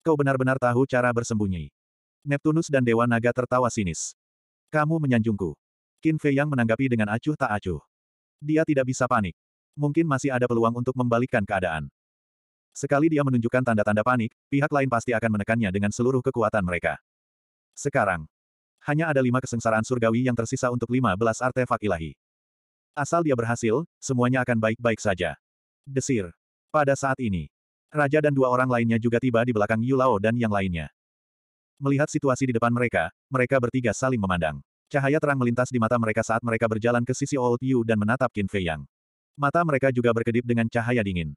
Kau benar-benar tahu cara bersembunyi. Neptunus dan Dewa Naga tertawa sinis. Kamu menyanjungku. Qin Fei yang menanggapi dengan acuh tak acuh. Dia tidak bisa panik. Mungkin masih ada peluang untuk membalikkan keadaan. Sekali dia menunjukkan tanda-tanda panik, pihak lain pasti akan menekannya dengan seluruh kekuatan mereka. Sekarang, hanya ada lima kesengsaraan surgawi yang tersisa untuk lima belas artefak ilahi. Asal dia berhasil, semuanya akan baik-baik saja. Desir. Pada saat ini, Raja dan dua orang lainnya juga tiba di belakang Yu Lao dan yang lainnya. Melihat situasi di depan mereka, mereka bertiga saling memandang. Cahaya terang melintas di mata mereka saat mereka berjalan ke sisi Old Yu dan menatap Qin Fei Yang. Mata mereka juga berkedip dengan cahaya dingin.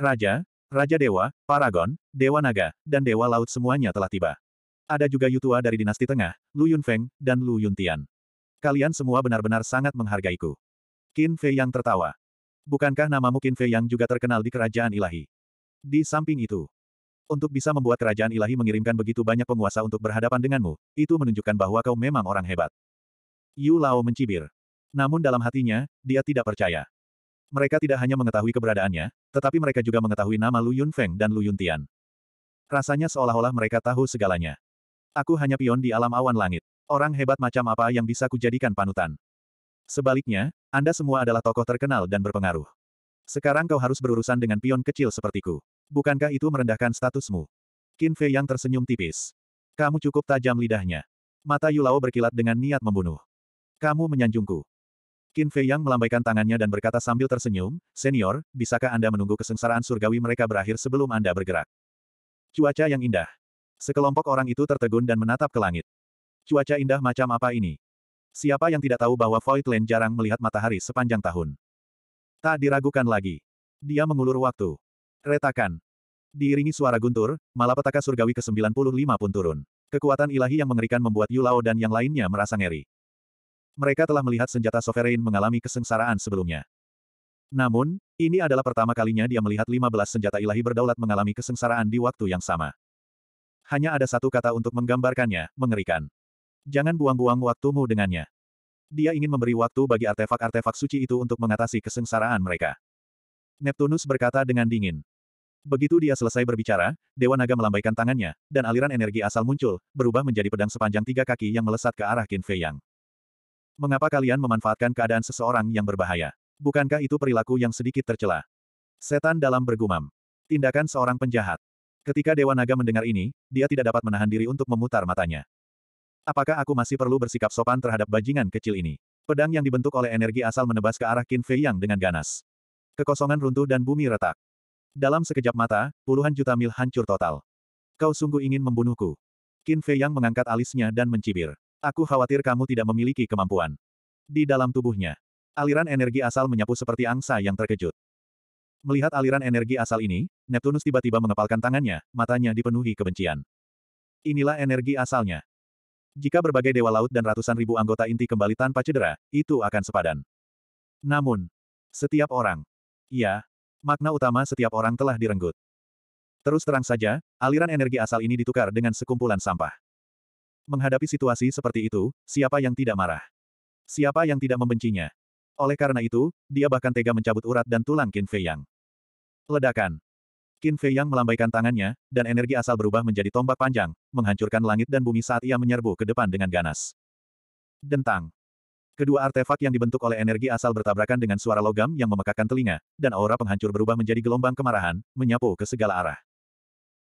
Raja, Raja Dewa, Paragon, Dewa Naga, dan Dewa Laut semuanya telah tiba. Ada juga Yu Tua dari dinasti tengah, Lu Yun Feng, dan Lu Yun Tian. Kalian semua benar-benar sangat menghargaiku. Qin Fei Yang tertawa. Bukankah namamu Qin Fei Yang juga terkenal di kerajaan ilahi? Di samping itu, untuk bisa membuat kerajaan ilahi mengirimkan begitu banyak penguasa untuk berhadapan denganmu, itu menunjukkan bahwa kau memang orang hebat. Yu Lao mencibir. Namun dalam hatinya, dia tidak percaya. Mereka tidak hanya mengetahui keberadaannya, tetapi mereka juga mengetahui nama Lu Yun Feng dan Lu Yun Tian. Rasanya seolah-olah mereka tahu segalanya. Aku hanya pion di alam awan langit. Orang hebat macam apa yang bisa kujadikan panutan? Sebaliknya, Anda semua adalah tokoh terkenal dan berpengaruh. Sekarang kau harus berurusan dengan pion kecil sepertiku. Bukankah itu merendahkan statusmu? Qin Fei yang tersenyum tipis. Kamu cukup tajam lidahnya. Mata Yulao berkilat dengan niat membunuh. Kamu menyanjungku. Qin Fei yang melambaikan tangannya dan berkata sambil tersenyum, Senior, bisakah Anda menunggu kesengsaraan surgawi mereka berakhir sebelum Anda bergerak? Cuaca yang indah. Sekelompok orang itu tertegun dan menatap ke langit. Cuaca indah macam apa ini? Siapa yang tidak tahu bahwa Voidland jarang melihat matahari sepanjang tahun? Tak diragukan lagi. Dia mengulur waktu. Retakan. Diiringi suara guntur, malapetaka surgawi ke-95 pun turun. Kekuatan ilahi yang mengerikan membuat Yulao dan yang lainnya merasa ngeri. Mereka telah melihat senjata Sovereign mengalami kesengsaraan sebelumnya. Namun, ini adalah pertama kalinya dia melihat 15 senjata ilahi berdaulat mengalami kesengsaraan di waktu yang sama. Hanya ada satu kata untuk menggambarkannya, mengerikan. Jangan buang-buang waktumu dengannya. Dia ingin memberi waktu bagi artefak-artefak suci itu untuk mengatasi kesengsaraan mereka. Neptunus berkata dengan dingin. Begitu dia selesai berbicara, Dewa Naga melambaikan tangannya, dan aliran energi asal muncul, berubah menjadi pedang sepanjang tiga kaki yang melesat ke arah Qin Fei Yang. Mengapa kalian memanfaatkan keadaan seseorang yang berbahaya? Bukankah itu perilaku yang sedikit tercela? Setan dalam bergumam. Tindakan seorang penjahat. Ketika Dewa Naga mendengar ini, dia tidak dapat menahan diri untuk memutar matanya. Apakah aku masih perlu bersikap sopan terhadap bajingan kecil ini? Pedang yang dibentuk oleh energi asal menebas ke arah Qin Fei Yang dengan ganas. Kekosongan runtuh dan bumi retak. Dalam sekejap mata, puluhan juta mil hancur total. Kau sungguh ingin membunuhku. Qin Fei Yang mengangkat alisnya dan mencibir. Aku khawatir kamu tidak memiliki kemampuan. Di dalam tubuhnya, aliran energi asal menyapu seperti angsa yang terkejut. Melihat aliran energi asal ini, Neptunus tiba-tiba mengepalkan tangannya, matanya dipenuhi kebencian. Inilah energi asalnya. Jika berbagai dewa laut dan ratusan ribu anggota inti kembali tanpa cedera, itu akan sepadan. Namun, setiap orang, ya, makna utama setiap orang telah direnggut. Terus terang saja, aliran energi asal ini ditukar dengan sekumpulan sampah. Menghadapi situasi seperti itu, siapa yang tidak marah? Siapa yang tidak membencinya? Oleh karena itu, dia bahkan tega mencabut urat dan tulang Qin Fei Yang. Ledakan. Qin Fei Yang melambaikan tangannya, dan energi asal berubah menjadi tombak panjang, menghancurkan langit dan bumi saat ia menyerbu ke depan dengan ganas. Dentang. Kedua artefak yang dibentuk oleh energi asal bertabrakan dengan suara logam yang memekakkan telinga, dan aura penghancur berubah menjadi gelombang kemarahan, menyapu ke segala arah.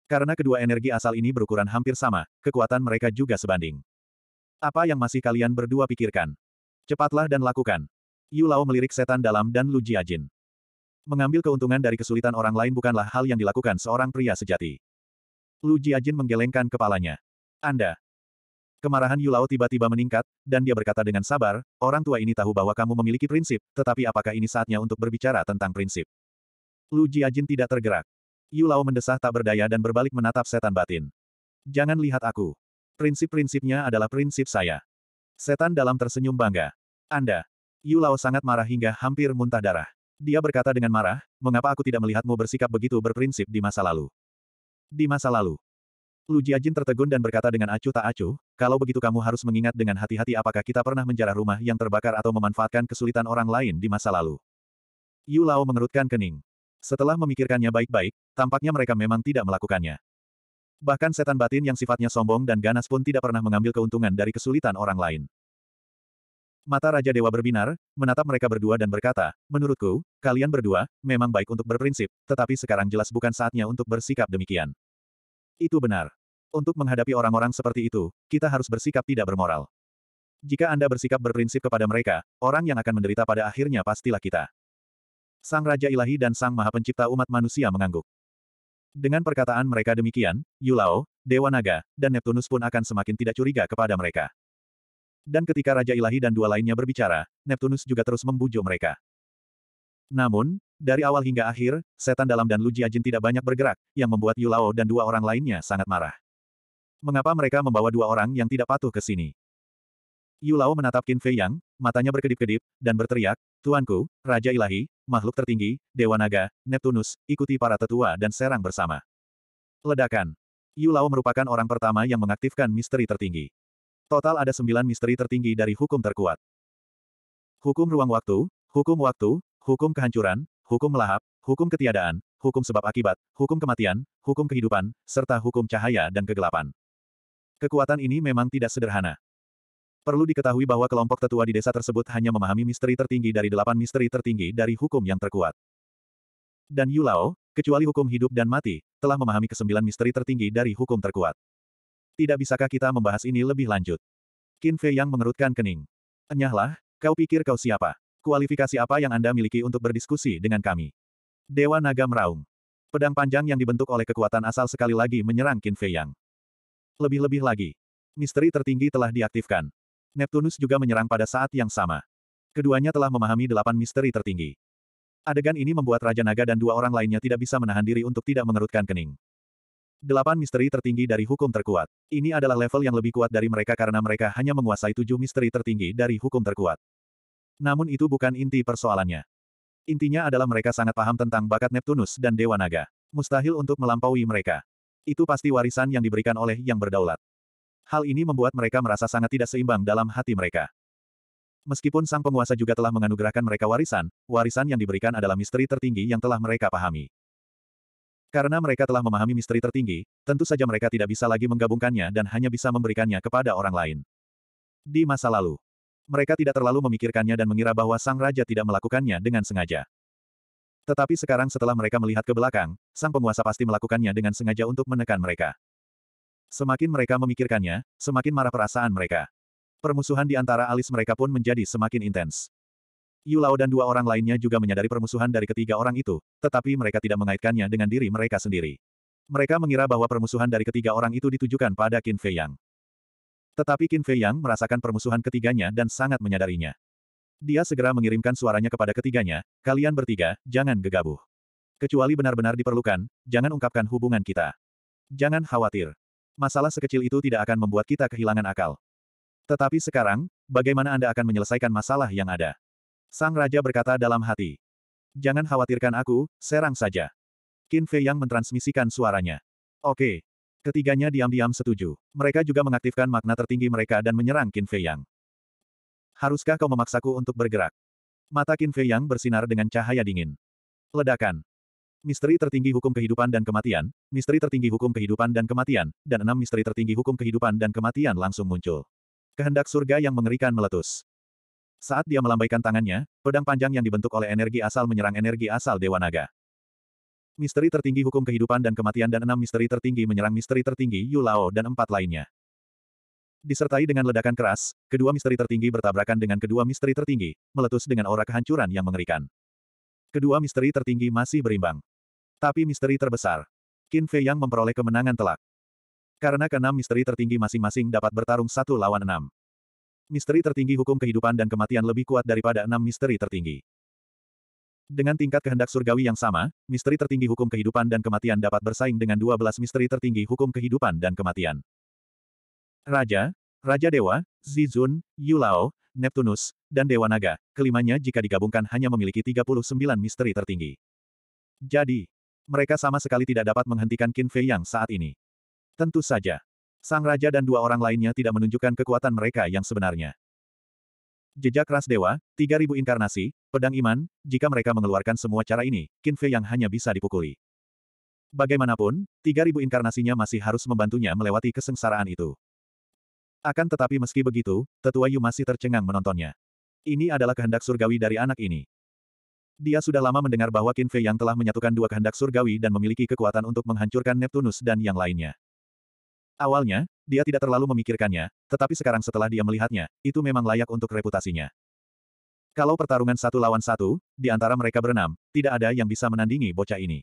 Karena kedua energi asal ini berukuran hampir sama, kekuatan mereka juga sebanding. Apa yang masih kalian berdua pikirkan? Cepatlah dan lakukan. Yu Lao melirik setan dalam dan Lu Jiajin. Mengambil keuntungan dari kesulitan orang lain bukanlah hal yang dilakukan seorang pria sejati. Lu Jiajin menggelengkan kepalanya. Anda. Kemarahan Yulao tiba-tiba meningkat, dan dia berkata dengan sabar, orang tua ini tahu bahwa kamu memiliki prinsip, tetapi apakah ini saatnya untuk berbicara tentang prinsip? Lu Jiajin tidak tergerak. Yulao mendesah tak berdaya dan berbalik menatap setan batin. Jangan lihat aku. Prinsip-prinsipnya adalah prinsip saya. Setan dalam tersenyum bangga. Anda. Yulao sangat marah hingga hampir muntah darah. Dia berkata dengan marah, mengapa aku tidak melihatmu bersikap begitu berprinsip di masa lalu? Di masa lalu. Lu Jiajin tertegun dan berkata dengan acuh tak acuh, kalau begitu kamu harus mengingat dengan hati-hati apakah kita pernah menjarah rumah yang terbakar atau memanfaatkan kesulitan orang lain di masa lalu. Yu Lao mengerutkan kening. Setelah memikirkannya baik-baik, tampaknya mereka memang tidak melakukannya. Bahkan setan batin yang sifatnya sombong dan ganas pun tidak pernah mengambil keuntungan dari kesulitan orang lain. Mata Raja Dewa berbinar, menatap mereka berdua dan berkata, Menurutku, kalian berdua, memang baik untuk berprinsip, tetapi sekarang jelas bukan saatnya untuk bersikap demikian. Itu benar. Untuk menghadapi orang-orang seperti itu, kita harus bersikap tidak bermoral. Jika Anda bersikap berprinsip kepada mereka, orang yang akan menderita pada akhirnya pastilah kita. Sang Raja Ilahi dan Sang Maha Pencipta umat manusia mengangguk. Dengan perkataan mereka demikian, Yulao, Dewa Naga, dan Neptunus pun akan semakin tidak curiga kepada mereka. Dan ketika Raja Ilahi dan dua lainnya berbicara, Neptunus juga terus membujuk mereka. Namun, dari awal hingga akhir, setan dalam dan Luji Jiajin tidak banyak bergerak, yang membuat Yulao dan dua orang lainnya sangat marah. Mengapa mereka membawa dua orang yang tidak patuh ke sini? Yulao menatap Qin Fei Yang, matanya berkedip-kedip, dan berteriak, Tuanku, Raja Ilahi, makhluk tertinggi, Dewa Naga, Neptunus, ikuti para tetua dan serang bersama. Ledakan. Yulao merupakan orang pertama yang mengaktifkan misteri tertinggi. Total ada sembilan misteri tertinggi dari hukum terkuat. Hukum ruang waktu, hukum waktu, hukum kehancuran, hukum melahap, hukum ketiadaan, hukum sebab akibat, hukum kematian, hukum kehidupan, serta hukum cahaya dan kegelapan. Kekuatan ini memang tidak sederhana. Perlu diketahui bahwa kelompok tetua di desa tersebut hanya memahami misteri tertinggi dari delapan misteri tertinggi dari hukum yang terkuat. Dan Yulao, kecuali hukum hidup dan mati, telah memahami kesembilan misteri tertinggi dari hukum terkuat. Tidak bisakah kita membahas ini lebih lanjut? Qin Fei yang mengerutkan kening. Enyahlah, kau pikir kau siapa? Kualifikasi apa yang Anda miliki untuk berdiskusi dengan kami? Dewa Naga meraung. Pedang panjang yang dibentuk oleh kekuatan asal sekali lagi menyerang Qin Fei Yang. Lebih-lebih lagi. Misteri tertinggi telah diaktifkan. Neptunus juga menyerang pada saat yang sama. Keduanya telah memahami delapan misteri tertinggi. Adegan ini membuat Raja Naga dan dua orang lainnya tidak bisa menahan diri untuk tidak mengerutkan kening. Delapan misteri tertinggi dari hukum terkuat. Ini adalah level yang lebih kuat dari mereka karena mereka hanya menguasai tujuh misteri tertinggi dari hukum terkuat. Namun itu bukan inti persoalannya. Intinya adalah mereka sangat paham tentang bakat Neptunus dan Dewa Naga. Mustahil untuk melampaui mereka. Itu pasti warisan yang diberikan oleh yang berdaulat. Hal ini membuat mereka merasa sangat tidak seimbang dalam hati mereka. Meskipun sang penguasa juga telah menganugerahkan mereka warisan, warisan yang diberikan adalah misteri tertinggi yang telah mereka pahami. Karena mereka telah memahami misteri tertinggi, tentu saja mereka tidak bisa lagi menggabungkannya dan hanya bisa memberikannya kepada orang lain. Di masa lalu, mereka tidak terlalu memikirkannya dan mengira bahwa sang raja tidak melakukannya dengan sengaja. Tetapi sekarang setelah mereka melihat ke belakang, sang penguasa pasti melakukannya dengan sengaja untuk menekan mereka. Semakin mereka memikirkannya, semakin marah perasaan mereka. Permusuhan di antara alis mereka pun menjadi semakin intens. Yulao dan dua orang lainnya juga menyadari permusuhan dari ketiga orang itu, tetapi mereka tidak mengaitkannya dengan diri mereka sendiri. Mereka mengira bahwa permusuhan dari ketiga orang itu ditujukan pada Qin Fei Yang. Tetapi Qin Fei Yang merasakan permusuhan ketiganya dan sangat menyadarinya. Dia segera mengirimkan suaranya kepada ketiganya, kalian bertiga, jangan gegabah. Kecuali benar-benar diperlukan, jangan ungkapkan hubungan kita. Jangan khawatir. Masalah sekecil itu tidak akan membuat kita kehilangan akal. Tetapi sekarang, bagaimana Anda akan menyelesaikan masalah yang ada? Sang Raja berkata dalam hati. Jangan khawatirkan aku, serang saja. Qin Fei yang mentransmisikan suaranya. Oke. Ketiganya diam-diam setuju. Mereka juga mengaktifkan makna tertinggi mereka dan menyerang Qin Fei yang. Haruskah kau memaksaku untuk bergerak? Mata Qin Fei yang bersinar dengan cahaya dingin. Ledakan. Misteri tertinggi hukum kehidupan dan kematian, misteri tertinggi hukum kehidupan dan kematian, dan enam misteri tertinggi hukum kehidupan dan kematian langsung muncul. Kehendak surga yang mengerikan meletus. Saat dia melambaikan tangannya, pedang panjang yang dibentuk oleh energi asal menyerang energi asal Dewa Naga. Misteri tertinggi hukum kehidupan dan kematian dan enam misteri tertinggi menyerang misteri tertinggi Yu Lao dan empat lainnya. Disertai dengan ledakan keras, kedua misteri tertinggi bertabrakan dengan kedua misteri tertinggi, meletus dengan aura kehancuran yang mengerikan. Kedua misteri tertinggi masih berimbang. Tapi misteri terbesar. Qin Fei Yang memperoleh kemenangan telak. Karena keenam misteri tertinggi masing-masing dapat bertarung satu lawan enam misteri tertinggi hukum kehidupan dan kematian lebih kuat daripada enam misteri tertinggi. Dengan tingkat kehendak surgawi yang sama, misteri tertinggi hukum kehidupan dan kematian dapat bersaing dengan 12 misteri tertinggi hukum kehidupan dan kematian. Raja, Raja Dewa, Zizun, Yulao, Neptunus, dan Dewa Naga, kelimanya jika digabungkan hanya memiliki 39 misteri tertinggi. Jadi, mereka sama sekali tidak dapat menghentikan Qin Fei yang saat ini. Tentu saja. Sang Raja dan dua orang lainnya tidak menunjukkan kekuatan mereka yang sebenarnya. Jejak ras dewa, 3000 inkarnasi, pedang iman, jika mereka mengeluarkan semua cara ini, Kinfe yang hanya bisa dipukuli. Bagaimanapun, 3000 inkarnasinya masih harus membantunya melewati kesengsaraan itu. Akan tetapi meski begitu, tetua Yu masih tercengang menontonnya. Ini adalah kehendak surgawi dari anak ini. Dia sudah lama mendengar bahwa Kinfe yang telah menyatukan dua kehendak surgawi dan memiliki kekuatan untuk menghancurkan Neptunus dan yang lainnya. Awalnya, dia tidak terlalu memikirkannya, tetapi sekarang setelah dia melihatnya, itu memang layak untuk reputasinya. Kalau pertarungan satu lawan satu, di antara mereka berenam, tidak ada yang bisa menandingi bocah ini.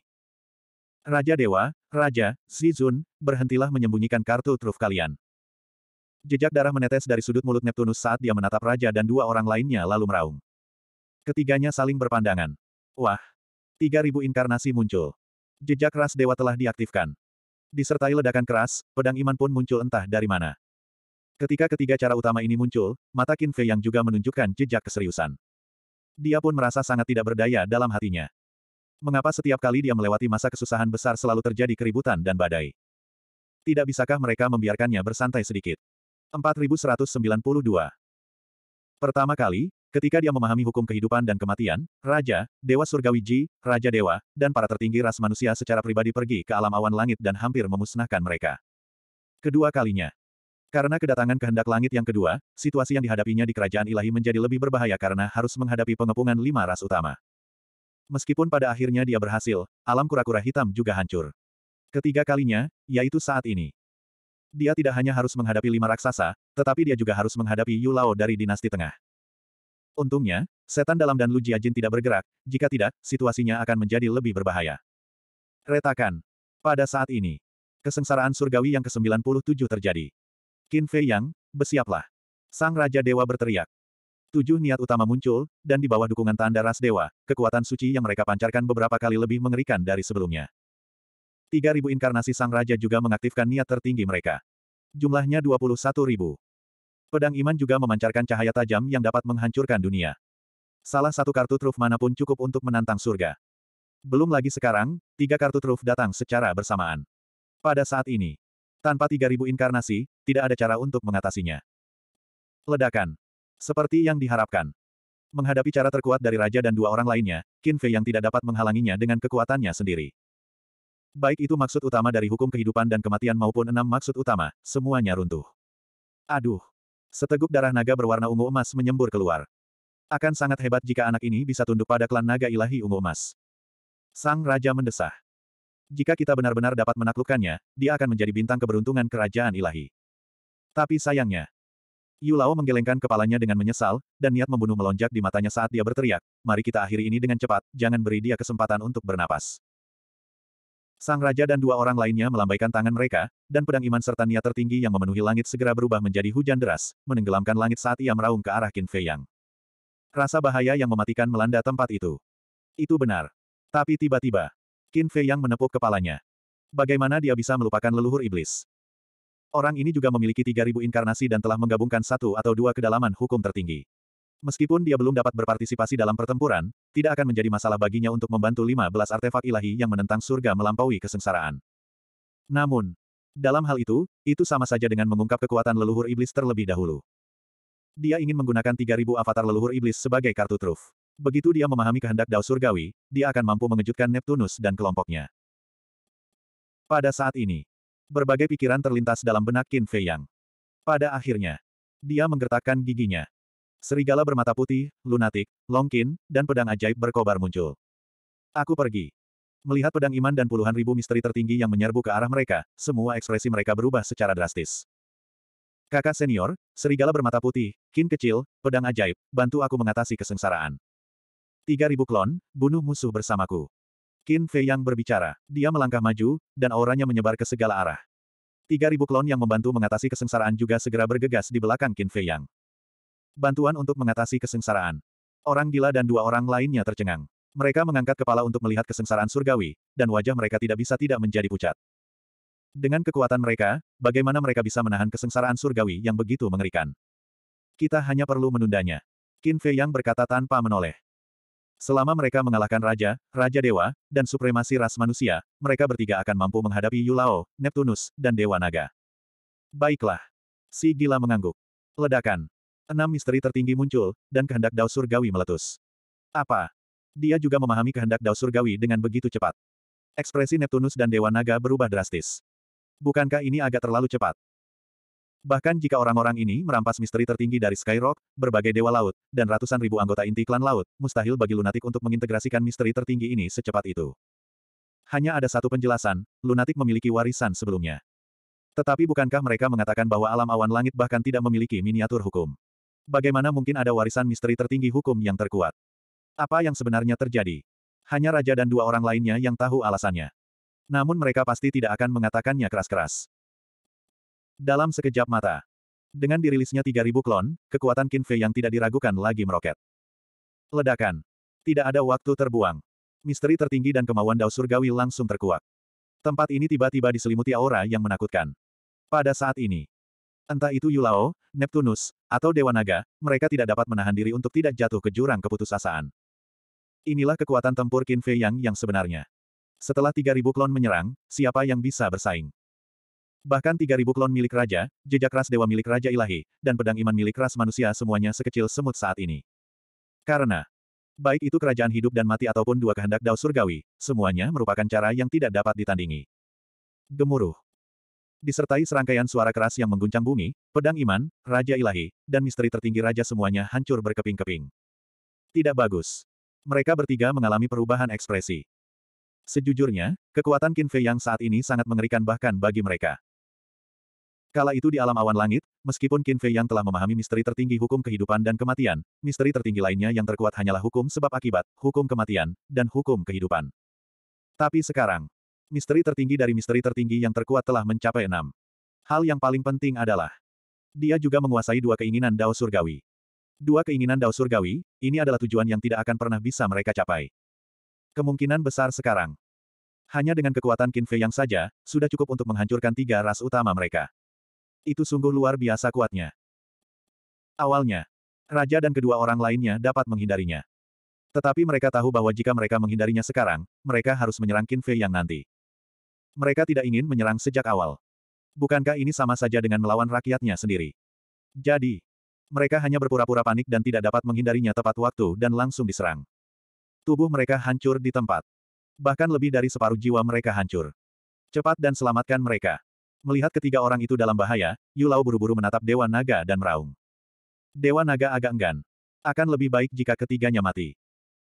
Raja Dewa, Raja, Zizun, berhentilah menyembunyikan kartu truf kalian. Jejak darah menetes dari sudut mulut Neptunus saat dia menatap Raja dan dua orang lainnya lalu meraung. Ketiganya saling berpandangan. Wah! 3000 inkarnasi muncul. Jejak ras dewa telah diaktifkan. Disertai ledakan keras, pedang iman pun muncul entah dari mana. Ketika ketiga cara utama ini muncul, mata Qin Fei yang juga menunjukkan jejak keseriusan. Dia pun merasa sangat tidak berdaya dalam hatinya. Mengapa setiap kali dia melewati masa kesusahan besar selalu terjadi keributan dan badai? Tidak bisakah mereka membiarkannya bersantai sedikit? 4192 Pertama kali, Ketika dia memahami hukum kehidupan dan kematian, Raja, Dewa Surgawi Ji, Raja Dewa, dan para tertinggi ras manusia secara pribadi pergi ke alam awan langit dan hampir memusnahkan mereka. Kedua kalinya. Karena kedatangan kehendak langit yang kedua, situasi yang dihadapinya di kerajaan ilahi menjadi lebih berbahaya karena harus menghadapi pengepungan lima ras utama. Meskipun pada akhirnya dia berhasil, alam kura-kura hitam juga hancur. Ketiga kalinya, yaitu saat ini. Dia tidak hanya harus menghadapi lima raksasa, tetapi dia juga harus menghadapi Yulao dari dinasti tengah. Untungnya, setan dalam dan Lu Jiajin tidak bergerak, jika tidak, situasinya akan menjadi lebih berbahaya. Retakan. Pada saat ini, kesengsaraan surgawi yang ke-97 terjadi. Qin Fei Yang, bersiaplah. Sang Raja Dewa berteriak. Tujuh niat utama muncul, dan di bawah dukungan tanda ras dewa, kekuatan suci yang mereka pancarkan beberapa kali lebih mengerikan dari sebelumnya. Tiga ribu inkarnasi Sang Raja juga mengaktifkan niat tertinggi mereka. Jumlahnya dua puluh satu ribu. Pedang iman juga memancarkan cahaya tajam yang dapat menghancurkan dunia. Salah satu kartu truf manapun cukup untuk menantang surga. Belum lagi sekarang, tiga kartu truf datang secara bersamaan. Pada saat ini, tanpa 3000 inkarnasi, tidak ada cara untuk mengatasinya. Ledakan. Seperti yang diharapkan. Menghadapi cara terkuat dari raja dan dua orang lainnya, Qin Fei yang tidak dapat menghalanginya dengan kekuatannya sendiri. Baik itu maksud utama dari hukum kehidupan dan kematian maupun enam maksud utama, semuanya runtuh. Aduh, Seteguk darah naga berwarna ungu emas menyembur keluar. Akan sangat hebat jika anak ini bisa tunduk pada klan naga ilahi ungu emas. Sang Raja mendesah. Jika kita benar-benar dapat menaklukkannya, dia akan menjadi bintang keberuntungan kerajaan ilahi. Tapi sayangnya, Yulao menggelengkan kepalanya dengan menyesal, dan niat membunuh melonjak di matanya saat dia berteriak, mari kita akhiri ini dengan cepat, jangan beri dia kesempatan untuk bernapas. Sang raja dan dua orang lainnya melambaikan tangan mereka, dan pedang iman serta niat tertinggi yang memenuhi langit segera berubah menjadi hujan deras, menenggelamkan langit saat ia meraung ke arah Qin Fei Yang. Rasa bahaya yang mematikan melanda tempat itu. Itu benar. Tapi tiba-tiba, Qin Fei Yang menepuk kepalanya. Bagaimana dia bisa melupakan leluhur iblis? Orang ini juga memiliki 3.000 inkarnasi dan telah menggabungkan satu atau dua kedalaman hukum tertinggi. Meskipun dia belum dapat berpartisipasi dalam pertempuran, tidak akan menjadi masalah baginya untuk membantu 15 artefak ilahi yang menentang surga melampaui kesengsaraan. Namun, dalam hal itu, itu sama saja dengan mengungkap kekuatan leluhur iblis terlebih dahulu. Dia ingin menggunakan 3000 avatar leluhur iblis sebagai kartu truf. Begitu dia memahami kehendak Dao Surgawi, dia akan mampu mengejutkan Neptunus dan kelompoknya. Pada saat ini, berbagai pikiran terlintas dalam benak Qin Fei Yang. Pada akhirnya, dia menggertakkan giginya. Serigala bermata putih, lunatik, longkin, dan pedang ajaib berkobar muncul. Aku pergi. Melihat pedang iman dan puluhan ribu misteri tertinggi yang menyerbu ke arah mereka, semua ekspresi mereka berubah secara drastis. Kakak senior, serigala bermata putih, kin kecil, pedang ajaib, bantu aku mengatasi kesengsaraan. Tiga ribu klon, bunuh musuh bersamaku. Kin Fei yang berbicara. Dia melangkah maju, dan auranya menyebar ke segala arah. Tiga ribu klon yang membantu mengatasi kesengsaraan juga segera bergegas di belakang Kin Fei Yang. Bantuan untuk mengatasi kesengsaraan. Orang gila dan dua orang lainnya tercengang. Mereka mengangkat kepala untuk melihat kesengsaraan surgawi, dan wajah mereka tidak bisa tidak menjadi pucat. Dengan kekuatan mereka, bagaimana mereka bisa menahan kesengsaraan surgawi yang begitu mengerikan? Kita hanya perlu menundanya. Qin Fei yang berkata tanpa menoleh. Selama mereka mengalahkan Raja, Raja Dewa, dan supremasi ras manusia, mereka bertiga akan mampu menghadapi Yulao, Neptunus, dan Dewa Naga. Baiklah. Si gila mengangguk. Ledakan. Enam misteri tertinggi muncul, dan kehendak Dao Surgawi meletus. Apa? Dia juga memahami kehendak Dao Surgawi dengan begitu cepat. Ekspresi Neptunus dan Dewa Naga berubah drastis. Bukankah ini agak terlalu cepat? Bahkan jika orang-orang ini merampas misteri tertinggi dari Skyrock, berbagai dewa laut, dan ratusan ribu anggota inti klan laut, mustahil bagi lunatik untuk mengintegrasikan misteri tertinggi ini secepat itu. Hanya ada satu penjelasan, lunatik memiliki warisan sebelumnya. Tetapi bukankah mereka mengatakan bahwa alam awan langit bahkan tidak memiliki miniatur hukum? Bagaimana mungkin ada warisan misteri tertinggi hukum yang terkuat? Apa yang sebenarnya terjadi? Hanya raja dan dua orang lainnya yang tahu alasannya. Namun mereka pasti tidak akan mengatakannya keras-keras. Dalam sekejap mata, dengan dirilisnya 3000 klon, kekuatan Qin Fei yang tidak diragukan lagi meroket. Ledakan. Tidak ada waktu terbuang. Misteri tertinggi dan kemauan Dao Surgawi langsung terkuak. Tempat ini tiba-tiba diselimuti aura yang menakutkan. Pada saat ini, Entah itu Yulao, Neptunus, atau Dewa Naga, mereka tidak dapat menahan diri untuk tidak jatuh ke jurang keputusasaan. Inilah kekuatan tempur Qin Fei Yang yang sebenarnya. Setelah 3.000 klon menyerang, siapa yang bisa bersaing? Bahkan 3.000 klon milik raja, jejak ras dewa milik raja ilahi, dan pedang iman milik ras manusia semuanya sekecil semut saat ini. Karena, baik itu kerajaan hidup dan mati ataupun dua kehendak dao surgawi, semuanya merupakan cara yang tidak dapat ditandingi. Gemuruh. Disertai serangkaian suara keras yang mengguncang bumi, pedang iman, raja ilahi, dan misteri tertinggi raja semuanya hancur berkeping-keping. Tidak bagus. Mereka bertiga mengalami perubahan ekspresi. Sejujurnya, kekuatan Qin Fei yang saat ini sangat mengerikan bahkan bagi mereka. Kala itu di alam awan langit, meskipun Qin Fei yang telah memahami misteri tertinggi hukum kehidupan dan kematian, misteri tertinggi lainnya yang terkuat hanyalah hukum sebab akibat, hukum kematian, dan hukum kehidupan. Tapi sekarang, Misteri tertinggi dari misteri tertinggi yang terkuat telah mencapai enam. Hal yang paling penting adalah dia juga menguasai dua keinginan Dao Surgawi. Dua keinginan Dao Surgawi, ini adalah tujuan yang tidak akan pernah bisa mereka capai. Kemungkinan besar sekarang. Hanya dengan kekuatan Qin Fei yang saja, sudah cukup untuk menghancurkan tiga ras utama mereka. Itu sungguh luar biasa kuatnya. Awalnya, Raja dan kedua orang lainnya dapat menghindarinya. Tetapi mereka tahu bahwa jika mereka menghindarinya sekarang, mereka harus menyerang Qin Fei yang nanti. Mereka tidak ingin menyerang sejak awal. Bukankah ini sama saja dengan melawan rakyatnya sendiri? Jadi, mereka hanya berpura-pura panik dan tidak dapat menghindarinya tepat waktu dan langsung diserang. Tubuh mereka hancur di tempat. Bahkan lebih dari separuh jiwa mereka hancur. Cepat dan selamatkan mereka. Melihat ketiga orang itu dalam bahaya, Yulau buru-buru menatap Dewa Naga dan meraung. Dewa Naga agak enggan. Akan lebih baik jika ketiganya mati.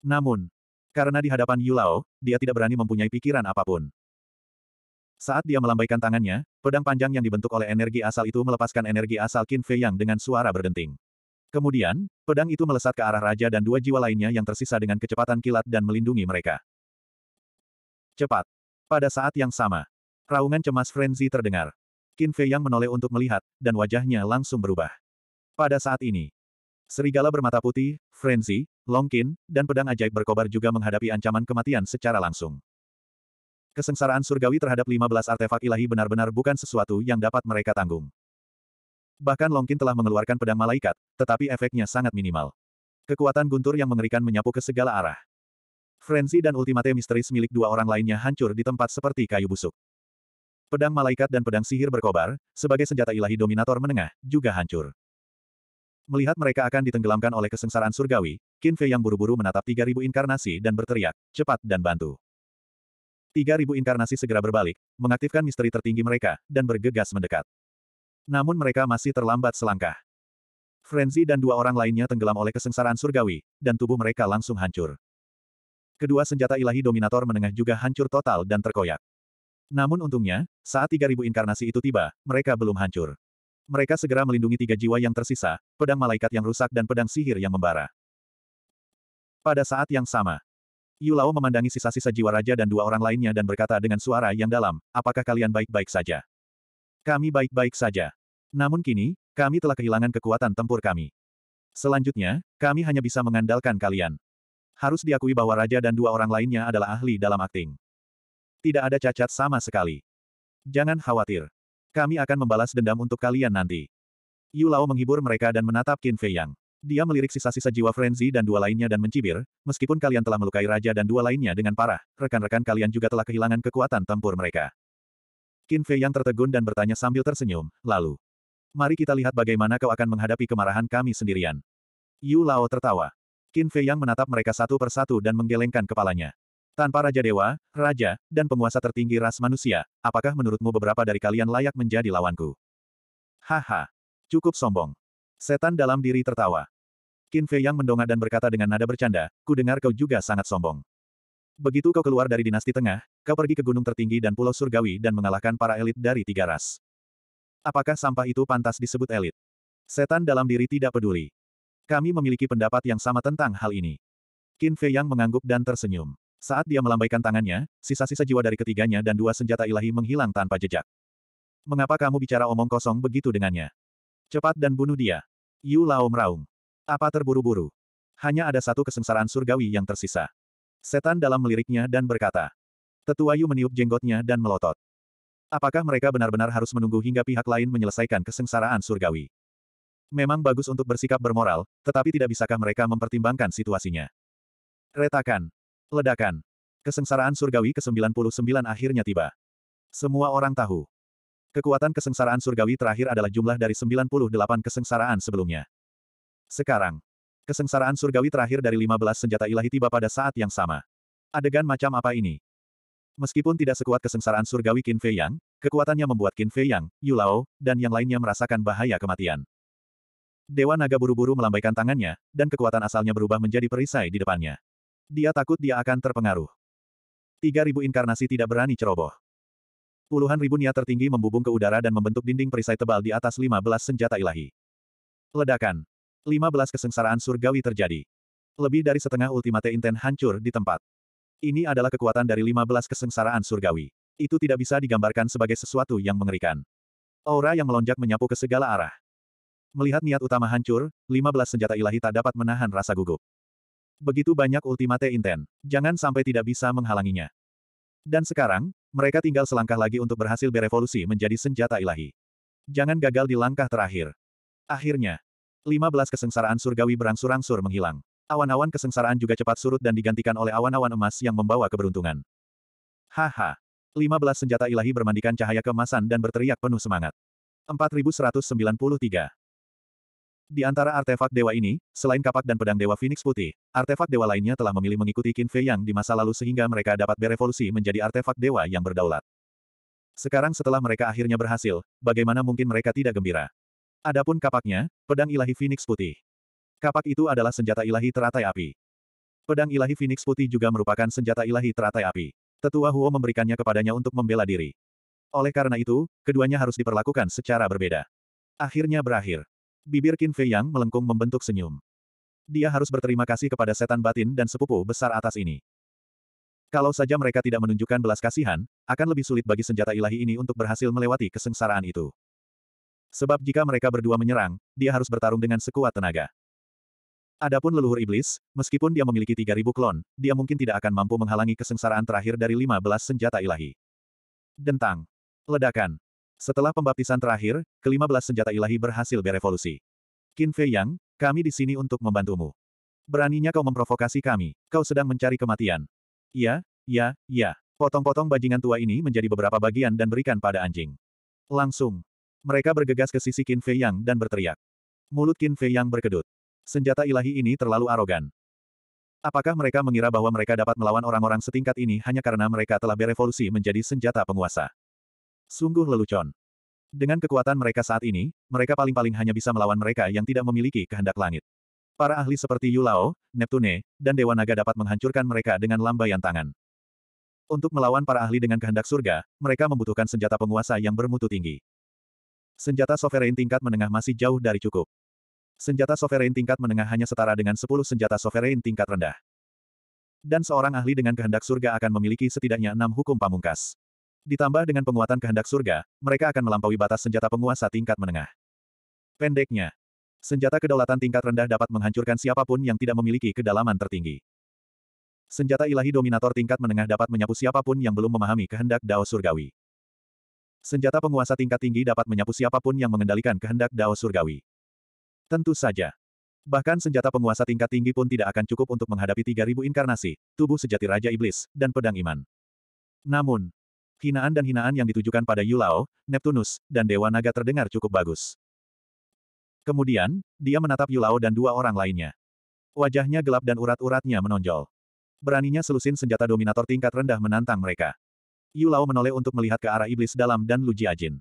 Namun, karena di hadapan Yulau, dia tidak berani mempunyai pikiran apapun. Saat dia melambaikan tangannya, pedang panjang yang dibentuk oleh energi asal itu melepaskan energi asal Qin Fei Yang dengan suara berdenting. Kemudian, pedang itu melesat ke arah raja dan dua jiwa lainnya yang tersisa dengan kecepatan kilat dan melindungi mereka. Cepat. Pada saat yang sama, raungan cemas frenzy terdengar. Qin Fei Yang menoleh untuk melihat, dan wajahnya langsung berubah. Pada saat ini, serigala bermata putih, frenzy, longkin, dan pedang ajaib berkobar juga menghadapi ancaman kematian secara langsung. Kesengsaraan surgawi terhadap 15 artefak ilahi benar-benar bukan sesuatu yang dapat mereka tanggung. Bahkan Longkin telah mengeluarkan pedang malaikat, tetapi efeknya sangat minimal. Kekuatan guntur yang mengerikan menyapu ke segala arah. Frenzy dan ultimate misteris milik dua orang lainnya hancur di tempat seperti kayu busuk. Pedang malaikat dan pedang sihir berkobar, sebagai senjata ilahi dominator menengah, juga hancur. Melihat mereka akan ditenggelamkan oleh kesengsaraan surgawi, Kinfe yang buru-buru menatap 3000 inkarnasi dan berteriak, cepat dan bantu. Tiga ribu inkarnasi segera berbalik, mengaktifkan misteri tertinggi mereka, dan bergegas mendekat. Namun mereka masih terlambat selangkah. Frenzy dan dua orang lainnya tenggelam oleh kesengsaraan surgawi, dan tubuh mereka langsung hancur. Kedua senjata ilahi dominator menengah juga hancur total dan terkoyak. Namun untungnya, saat 3000 inkarnasi itu tiba, mereka belum hancur. Mereka segera melindungi tiga jiwa yang tersisa, pedang malaikat yang rusak dan pedang sihir yang membara. Pada saat yang sama, Yulao memandangi sisa-sisa jiwa raja dan dua orang lainnya dan berkata dengan suara yang dalam, apakah kalian baik-baik saja? Kami baik-baik saja. Namun kini, kami telah kehilangan kekuatan tempur kami. Selanjutnya, kami hanya bisa mengandalkan kalian. Harus diakui bahwa raja dan dua orang lainnya adalah ahli dalam akting. Tidak ada cacat sama sekali. Jangan khawatir. Kami akan membalas dendam untuk kalian nanti. Yulao menghibur mereka dan menatap Qin Fei Yang. Dia melirik sisa-sisa jiwa Frenzy dan dua lainnya dan mencibir, meskipun kalian telah melukai raja dan dua lainnya dengan parah, rekan-rekan kalian juga telah kehilangan kekuatan tempur mereka. Qin Fei yang tertegun dan bertanya sambil tersenyum, lalu, Mari kita lihat bagaimana kau akan menghadapi kemarahan kami sendirian. Yu Lao tertawa. Qin Fei yang menatap mereka satu persatu dan menggelengkan kepalanya. Tanpa Raja Dewa, Raja, dan penguasa tertinggi ras manusia, apakah menurutmu beberapa dari kalian layak menjadi lawanku? Haha. Cukup sombong. Setan dalam diri tertawa. Qin Fei Yang mendongak dan berkata dengan nada bercanda, ku dengar kau juga sangat sombong. Begitu kau keluar dari dinasti tengah, kau pergi ke gunung tertinggi dan pulau surgawi dan mengalahkan para elit dari tiga ras. Apakah sampah itu pantas disebut elit? Setan dalam diri tidak peduli. Kami memiliki pendapat yang sama tentang hal ini. Qin Fei Yang mengangguk dan tersenyum. Saat dia melambaikan tangannya, sisa-sisa jiwa dari ketiganya dan dua senjata ilahi menghilang tanpa jejak. Mengapa kamu bicara omong kosong begitu dengannya? Cepat dan bunuh dia. Yu Lao meraung. Apa terburu-buru? Hanya ada satu kesengsaraan surgawi yang tersisa. Setan dalam meliriknya dan berkata. Tetua Yu meniup jenggotnya dan melotot. Apakah mereka benar-benar harus menunggu hingga pihak lain menyelesaikan kesengsaraan surgawi? Memang bagus untuk bersikap bermoral, tetapi tidak bisakah mereka mempertimbangkan situasinya? Retakan. Ledakan. Kesengsaraan surgawi ke-99 akhirnya tiba. Semua orang tahu. Kekuatan kesengsaraan surgawi terakhir adalah jumlah dari 98 kesengsaraan sebelumnya. Sekarang, kesengsaraan surgawi terakhir dari 15 senjata ilahi tiba pada saat yang sama. Adegan macam apa ini? Meskipun tidak sekuat kesengsaraan surgawi Qin Fei Yang, kekuatannya membuat Qin Fei Yang, Yu Lao, dan yang lainnya merasakan bahaya kematian. Dewa naga buru-buru melambaikan tangannya, dan kekuatan asalnya berubah menjadi perisai di depannya. Dia takut dia akan terpengaruh. 3000 inkarnasi tidak berani ceroboh. Puluhan ribu niat tertinggi membubung ke udara dan membentuk dinding perisai tebal di atas 15 senjata ilahi. Ledakan. 15 kesengsaraan surgawi terjadi. Lebih dari setengah ultimate inten hancur di tempat. Ini adalah kekuatan dari 15 kesengsaraan surgawi. Itu tidak bisa digambarkan sebagai sesuatu yang mengerikan. Aura yang melonjak menyapu ke segala arah. Melihat niat utama hancur, 15 senjata ilahi tak dapat menahan rasa gugup. Begitu banyak ultimate inten. Jangan sampai tidak bisa menghalanginya. Dan sekarang, mereka tinggal selangkah lagi untuk berhasil berevolusi menjadi senjata ilahi. Jangan gagal di langkah terakhir. Akhirnya, 15 kesengsaraan surgawi berangsur-angsur menghilang. Awan-awan kesengsaraan juga cepat surut dan digantikan oleh awan-awan emas yang membawa keberuntungan. Haha. 15 senjata ilahi bermandikan cahaya kemasan dan berteriak penuh semangat. 4193. Di antara artefak dewa ini, selain kapak dan pedang dewa Phoenix putih, artefak dewa lainnya telah memilih mengikuti Qin Fei Yang di masa lalu sehingga mereka dapat berevolusi menjadi artefak dewa yang berdaulat. Sekarang setelah mereka akhirnya berhasil, bagaimana mungkin mereka tidak gembira? Adapun kapaknya, pedang ilahi Phoenix putih. Kapak itu adalah senjata ilahi teratai api. Pedang ilahi Phoenix putih juga merupakan senjata ilahi teratai api. Tetua Huo memberikannya kepadanya untuk membela diri. Oleh karena itu, keduanya harus diperlakukan secara berbeda. Akhirnya berakhir. Bibir Qin Fei yang melengkung membentuk senyum. Dia harus berterima kasih kepada setan batin dan sepupu besar atas ini. Kalau saja mereka tidak menunjukkan belas kasihan, akan lebih sulit bagi senjata ilahi ini untuk berhasil melewati kesengsaraan itu. Sebab jika mereka berdua menyerang, dia harus bertarung dengan sekuat tenaga. Adapun leluhur iblis, meskipun dia memiliki 3000 klon, dia mungkin tidak akan mampu menghalangi kesengsaraan terakhir dari 15 senjata ilahi. Dentang. Ledakan. Setelah pembaptisan terakhir, kelima belas senjata ilahi berhasil berevolusi. Qin Fei Yang, kami di sini untuk membantumu. Beraninya kau memprovokasi kami. Kau sedang mencari kematian. Ya, ya, ya. Potong-potong bajingan tua ini menjadi beberapa bagian dan berikan pada anjing. Langsung. Mereka bergegas ke sisi Qin Fei Yang dan berteriak. Mulut Qin Fei Yang berkedut. Senjata ilahi ini terlalu arogan. Apakah mereka mengira bahwa mereka dapat melawan orang-orang setingkat ini hanya karena mereka telah berevolusi menjadi senjata penguasa? Sungguh lelucon. Dengan kekuatan mereka saat ini, mereka paling-paling hanya bisa melawan mereka yang tidak memiliki kehendak langit. Para ahli seperti Yulao, Neptune, dan Dewa Naga dapat menghancurkan mereka dengan lambaian tangan. Untuk melawan para ahli dengan kehendak surga, mereka membutuhkan senjata penguasa yang bermutu tinggi. Senjata sovereign tingkat menengah masih jauh dari cukup. Senjata sovereign tingkat menengah hanya setara dengan 10 senjata sovereign tingkat rendah. Dan seorang ahli dengan kehendak surga akan memiliki setidaknya enam hukum pamungkas ditambah dengan penguatan kehendak surga, mereka akan melampaui batas senjata penguasa tingkat menengah. Pendeknya, senjata kedaulatan tingkat rendah dapat menghancurkan siapapun yang tidak memiliki kedalaman tertinggi. Senjata ilahi dominator tingkat menengah dapat menyapu siapapun yang belum memahami kehendak Dao surgawi. Senjata penguasa tingkat tinggi dapat menyapu siapapun yang mengendalikan kehendak Dao surgawi. Tentu saja, Bahkan senjata penguasa tingkat tinggi pun tidak akan cukup untuk menghadapi 3000 inkarnasi, tubuh sejati Raja Iblis, dan pedang iman. Namun, Hinaan dan hinaan yang ditujukan pada Yulao, Neptunus, dan Dewa Naga terdengar cukup bagus. Kemudian, dia menatap Yulao dan dua orang lainnya. Wajahnya gelap dan urat-uratnya menonjol. Beraninya selusin senjata dominator tingkat rendah menantang mereka. Yulao menoleh untuk melihat ke arah iblis dalam dan Luji Ajin.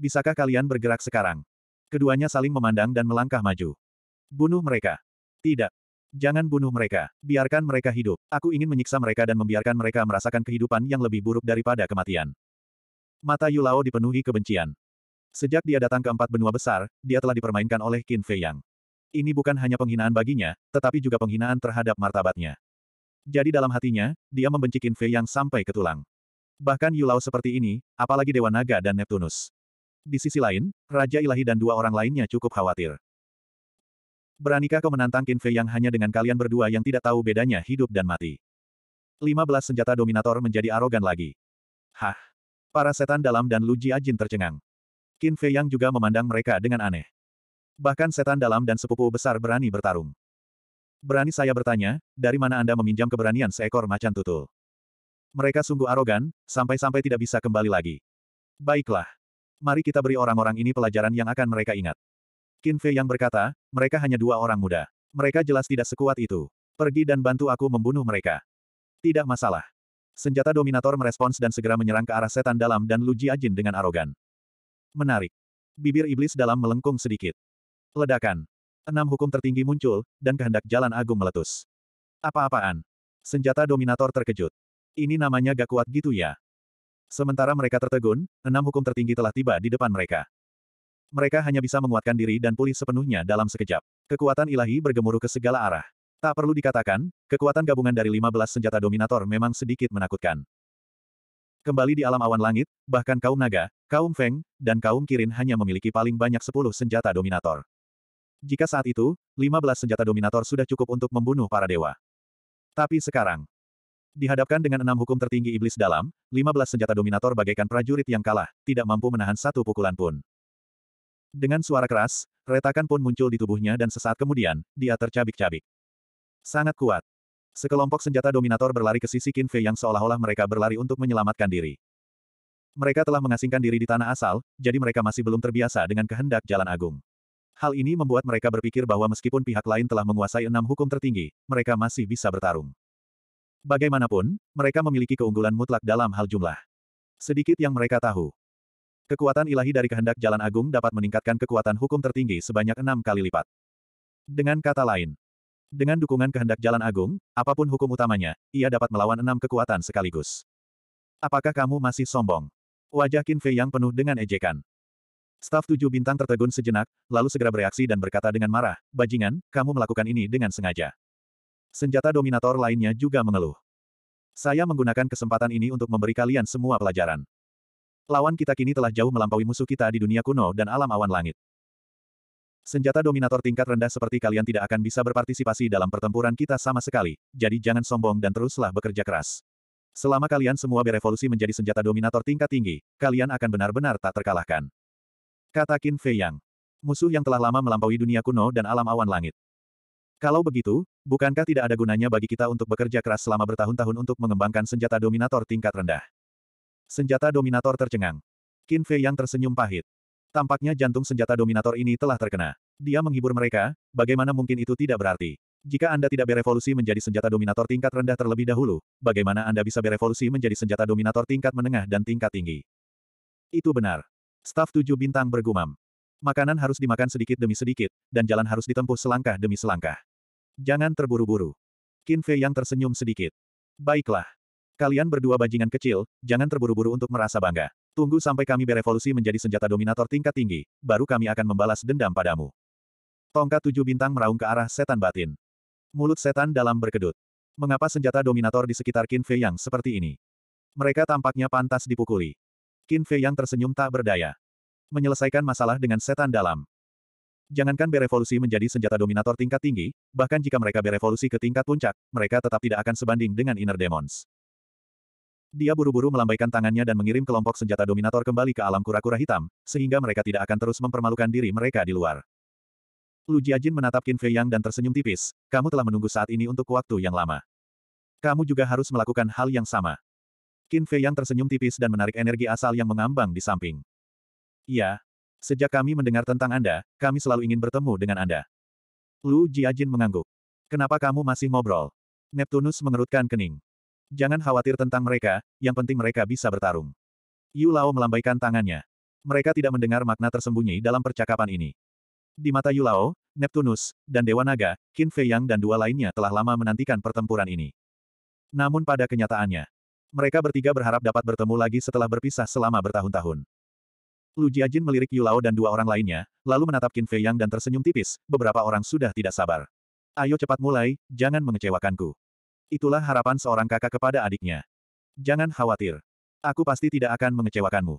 Bisakah kalian bergerak sekarang? Keduanya saling memandang dan melangkah maju. Bunuh mereka. Tidak. Jangan bunuh mereka. Biarkan mereka hidup. Aku ingin menyiksa mereka dan membiarkan mereka merasakan kehidupan yang lebih buruk daripada kematian. Mata Yulao dipenuhi kebencian. Sejak dia datang ke empat benua besar, dia telah dipermainkan oleh Qin Fei Yang. Ini bukan hanya penghinaan baginya, tetapi juga penghinaan terhadap martabatnya. Jadi dalam hatinya, dia membenci Qin Fei Yang sampai ke tulang. Bahkan Yulao seperti ini, apalagi Dewa Naga dan Neptunus. Di sisi lain, Raja Ilahi dan dua orang lainnya cukup khawatir. Beranikah kau menantang Qin Fei yang hanya dengan kalian berdua yang tidak tahu bedanya hidup dan mati? 15 senjata dominator menjadi arogan lagi. Hah! Para setan dalam dan Lu Jiajin tercengang. Qin Fei yang juga memandang mereka dengan aneh. Bahkan setan dalam dan sepupu besar berani bertarung. Berani saya bertanya, dari mana Anda meminjam keberanian seekor macan tutul? Mereka sungguh arogan, sampai-sampai tidak bisa kembali lagi. Baiklah. Mari kita beri orang-orang ini pelajaran yang akan mereka ingat. Qin Fei yang berkata, mereka hanya dua orang muda. Mereka jelas tidak sekuat itu. Pergi dan bantu aku membunuh mereka. Tidak masalah. Senjata Dominator merespons dan segera menyerang ke arah setan dalam dan Lu Ajin dengan arogan. Menarik. Bibir iblis dalam melengkung sedikit. Ledakan. Enam hukum tertinggi muncul, dan kehendak jalan agung meletus. Apa-apaan? Senjata Dominator terkejut. Ini namanya gak kuat gitu ya. Sementara mereka tertegun, enam hukum tertinggi telah tiba di depan mereka mereka hanya bisa menguatkan diri dan pulih sepenuhnya dalam sekejap. Kekuatan ilahi bergemuruh ke segala arah. Tak perlu dikatakan, kekuatan gabungan dari 15 senjata dominator memang sedikit menakutkan. Kembali di alam awan langit, bahkan kaum naga, kaum Feng, dan kaum Kirin hanya memiliki paling banyak 10 senjata dominator. Jika saat itu, 15 senjata dominator sudah cukup untuk membunuh para dewa. Tapi sekarang, dihadapkan dengan enam hukum tertinggi iblis dalam, 15 senjata dominator bagaikan prajurit yang kalah, tidak mampu menahan satu pukulan pun. Dengan suara keras, retakan pun muncul di tubuhnya dan sesaat kemudian, dia tercabik-cabik. Sangat kuat. Sekelompok senjata dominator berlari ke sisi Qin yang seolah-olah mereka berlari untuk menyelamatkan diri. Mereka telah mengasingkan diri di tanah asal, jadi mereka masih belum terbiasa dengan kehendak jalan agung. Hal ini membuat mereka berpikir bahwa meskipun pihak lain telah menguasai enam hukum tertinggi, mereka masih bisa bertarung. Bagaimanapun, mereka memiliki keunggulan mutlak dalam hal jumlah. Sedikit yang mereka tahu. Kekuatan ilahi dari kehendak jalan agung dapat meningkatkan kekuatan hukum tertinggi sebanyak enam kali lipat. Dengan kata lain, dengan dukungan kehendak jalan agung, apapun hukum utamanya, ia dapat melawan enam kekuatan sekaligus. Apakah kamu masih sombong? Wajah Qin Fei yang penuh dengan ejekan. Staf tujuh bintang tertegun sejenak, lalu segera bereaksi dan berkata dengan marah, Bajingan, kamu melakukan ini dengan sengaja. Senjata dominator lainnya juga mengeluh. Saya menggunakan kesempatan ini untuk memberi kalian semua pelajaran. Lawan kita kini telah jauh melampaui musuh kita di dunia kuno dan alam awan langit. Senjata dominator tingkat rendah seperti kalian tidak akan bisa berpartisipasi dalam pertempuran kita sama sekali, jadi jangan sombong dan teruslah bekerja keras. Selama kalian semua berevolusi menjadi senjata dominator tingkat tinggi, kalian akan benar-benar tak terkalahkan. Kata Qin Fei Yang. Musuh yang telah lama melampaui dunia kuno dan alam awan langit. Kalau begitu, bukankah tidak ada gunanya bagi kita untuk bekerja keras selama bertahun-tahun untuk mengembangkan senjata dominator tingkat rendah? Senjata Dominator tercengang. Qin Fei yang tersenyum pahit. Tampaknya jantung senjata Dominator ini telah terkena. Dia menghibur mereka, bagaimana mungkin itu tidak berarti. Jika Anda tidak berevolusi menjadi senjata dominator tingkat rendah terlebih dahulu, bagaimana Anda bisa berevolusi menjadi senjata dominator tingkat menengah dan tingkat tinggi? Itu benar. Staf tujuh bintang bergumam. Makanan harus dimakan sedikit demi sedikit, dan jalan harus ditempuh selangkah demi selangkah. Jangan terburu-buru. Qin Fei yang tersenyum sedikit. Baiklah. Kalian berdua bajingan kecil, jangan terburu-buru untuk merasa bangga. Tunggu sampai kami berevolusi menjadi senjata dominator tingkat tinggi, baru kami akan membalas dendam padamu. Tongkat tujuh bintang meraung ke arah setan batin. Mulut setan dalam berkedut. Mengapa senjata dominator di sekitar Qin Fei Yang seperti ini? Mereka tampaknya pantas dipukuli. Qin Fei Yang tersenyum tak berdaya. Menyelesaikan masalah dengan setan dalam. Jangankan berevolusi menjadi senjata dominator tingkat tinggi, bahkan jika mereka berevolusi ke tingkat puncak, mereka tetap tidak akan sebanding dengan Inner Demons. Dia buru-buru melambaikan tangannya dan mengirim kelompok senjata dominator kembali ke alam kura-kura hitam, sehingga mereka tidak akan terus mempermalukan diri mereka di luar. Lu Jiajin menatap Qin Fei Yang dan tersenyum tipis, kamu telah menunggu saat ini untuk waktu yang lama. Kamu juga harus melakukan hal yang sama. Qin Fei Yang tersenyum tipis dan menarik energi asal yang mengambang di samping. Ya. Sejak kami mendengar tentang Anda, kami selalu ingin bertemu dengan Anda. Lu Jiajin mengangguk. Kenapa kamu masih ngobrol? Neptunus mengerutkan kening. Jangan khawatir tentang mereka, yang penting mereka bisa bertarung. Yu Lao melambaikan tangannya. Mereka tidak mendengar makna tersembunyi dalam percakapan ini. Di mata Yu Lao, Neptunus, dan Dewa Naga, Qin Fei Yang dan dua lainnya telah lama menantikan pertempuran ini. Namun pada kenyataannya, mereka bertiga berharap dapat bertemu lagi setelah berpisah selama bertahun-tahun. Lu Jiajin melirik Yu Lao dan dua orang lainnya, lalu menatap Qin Fei Yang dan tersenyum tipis, beberapa orang sudah tidak sabar. Ayo cepat mulai, jangan mengecewakanku. Itulah harapan seorang kakak kepada adiknya. Jangan khawatir. Aku pasti tidak akan mengecewakanmu.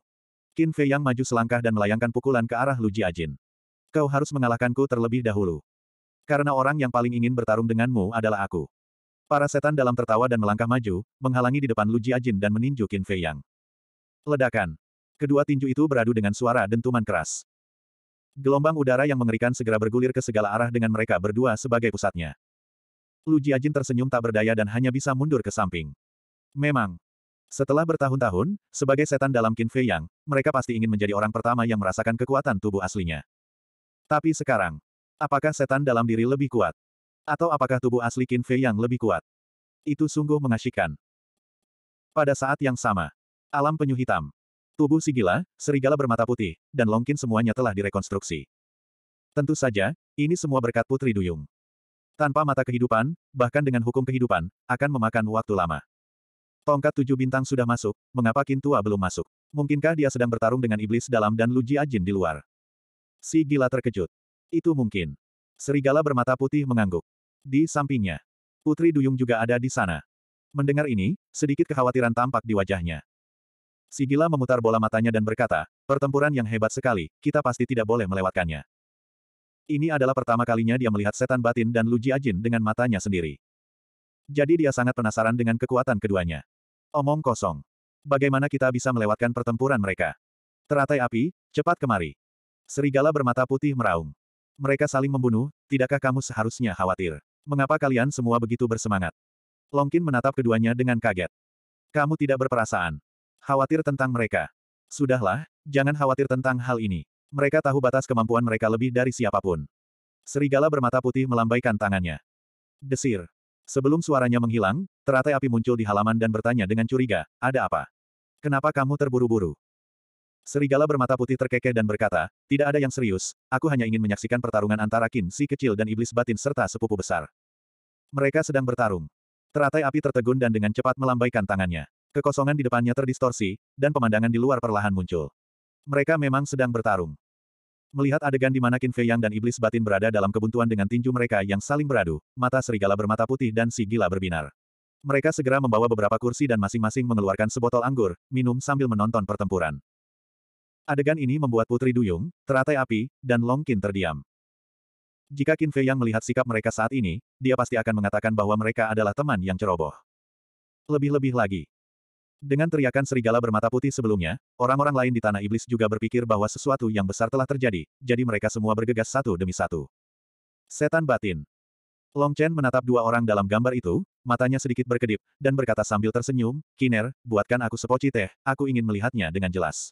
Qin Fei yang maju selangkah dan melayangkan pukulan ke arah Lu Ajin. Kau harus mengalahkanku terlebih dahulu. Karena orang yang paling ingin bertarung denganmu adalah aku. Para setan dalam tertawa dan melangkah maju, menghalangi di depan Lu Ajin dan meninju Qin Fei Yang. Ledakan. Kedua tinju itu beradu dengan suara dentuman keras. Gelombang udara yang mengerikan segera bergulir ke segala arah dengan mereka berdua sebagai pusatnya. Lu Jiajin tersenyum tak berdaya dan hanya bisa mundur ke samping. Memang. Setelah bertahun-tahun, sebagai setan dalam Qin Fei Yang, mereka pasti ingin menjadi orang pertama yang merasakan kekuatan tubuh aslinya. Tapi sekarang, apakah setan dalam diri lebih kuat? Atau apakah tubuh asli Qin Fei Yang lebih kuat? Itu sungguh mengasyikan. Pada saat yang sama, alam penyu hitam, tubuh sigila, serigala bermata putih, dan longkin semuanya telah direkonstruksi. Tentu saja, ini semua berkat Putri Duyung. Tanpa mata kehidupan, bahkan dengan hukum kehidupan, akan memakan waktu lama. Tongkat tujuh bintang sudah masuk, mengapa Kintua belum masuk? Mungkinkah dia sedang bertarung dengan iblis dalam dan Luji Ajin di luar? Si gila terkejut. Itu mungkin. Serigala bermata putih mengangguk. Di sampingnya, Putri Duyung juga ada di sana. Mendengar ini, sedikit kekhawatiran tampak di wajahnya. Si gila memutar bola matanya dan berkata, pertempuran yang hebat sekali, kita pasti tidak boleh melewatkannya. Ini adalah pertama kalinya dia melihat setan batin dan Lu Jiajin dengan matanya sendiri. Jadi dia sangat penasaran dengan kekuatan keduanya. Omong kosong. Bagaimana kita bisa melewatkan pertempuran mereka? Teratai api, cepat kemari. Serigala bermata putih meraung. Mereka saling membunuh, tidakkah kamu seharusnya khawatir? Mengapa kalian semua begitu bersemangat? Longkin menatap keduanya dengan kaget. Kamu tidak berperasaan. Khawatir tentang mereka. Sudahlah, jangan khawatir tentang hal ini. Mereka tahu batas kemampuan mereka lebih dari siapapun. Serigala bermata putih melambaikan tangannya. Desir. Sebelum suaranya menghilang, teratai api muncul di halaman dan bertanya dengan curiga, ada apa? Kenapa kamu terburu-buru? Serigala bermata putih terkekeh dan berkata, tidak ada yang serius, aku hanya ingin menyaksikan pertarungan antara Kin si kecil dan iblis batin serta sepupu besar. Mereka sedang bertarung. Teratai api tertegun dan dengan cepat melambaikan tangannya. Kekosongan di depannya terdistorsi, dan pemandangan di luar perlahan muncul. Mereka memang sedang bertarung. Melihat adegan di mana Qin Fei Yang dan iblis batin berada dalam kebuntuan dengan tinju mereka yang saling beradu, mata serigala bermata putih dan si gila berbinar. Mereka segera membawa beberapa kursi dan masing-masing mengeluarkan sebotol anggur, minum sambil menonton pertempuran. Adegan ini membuat Putri Duyung, teratai api, dan Long Qin terdiam. Jika Kin Fei Yang melihat sikap mereka saat ini, dia pasti akan mengatakan bahwa mereka adalah teman yang ceroboh. Lebih-lebih lagi, dengan teriakan serigala bermata putih sebelumnya, orang-orang lain di Tanah Iblis juga berpikir bahwa sesuatu yang besar telah terjadi, jadi mereka semua bergegas satu demi satu. Setan Batin Long Chen menatap dua orang dalam gambar itu, matanya sedikit berkedip, dan berkata sambil tersenyum, Kiner, buatkan aku sepoci teh, aku ingin melihatnya dengan jelas.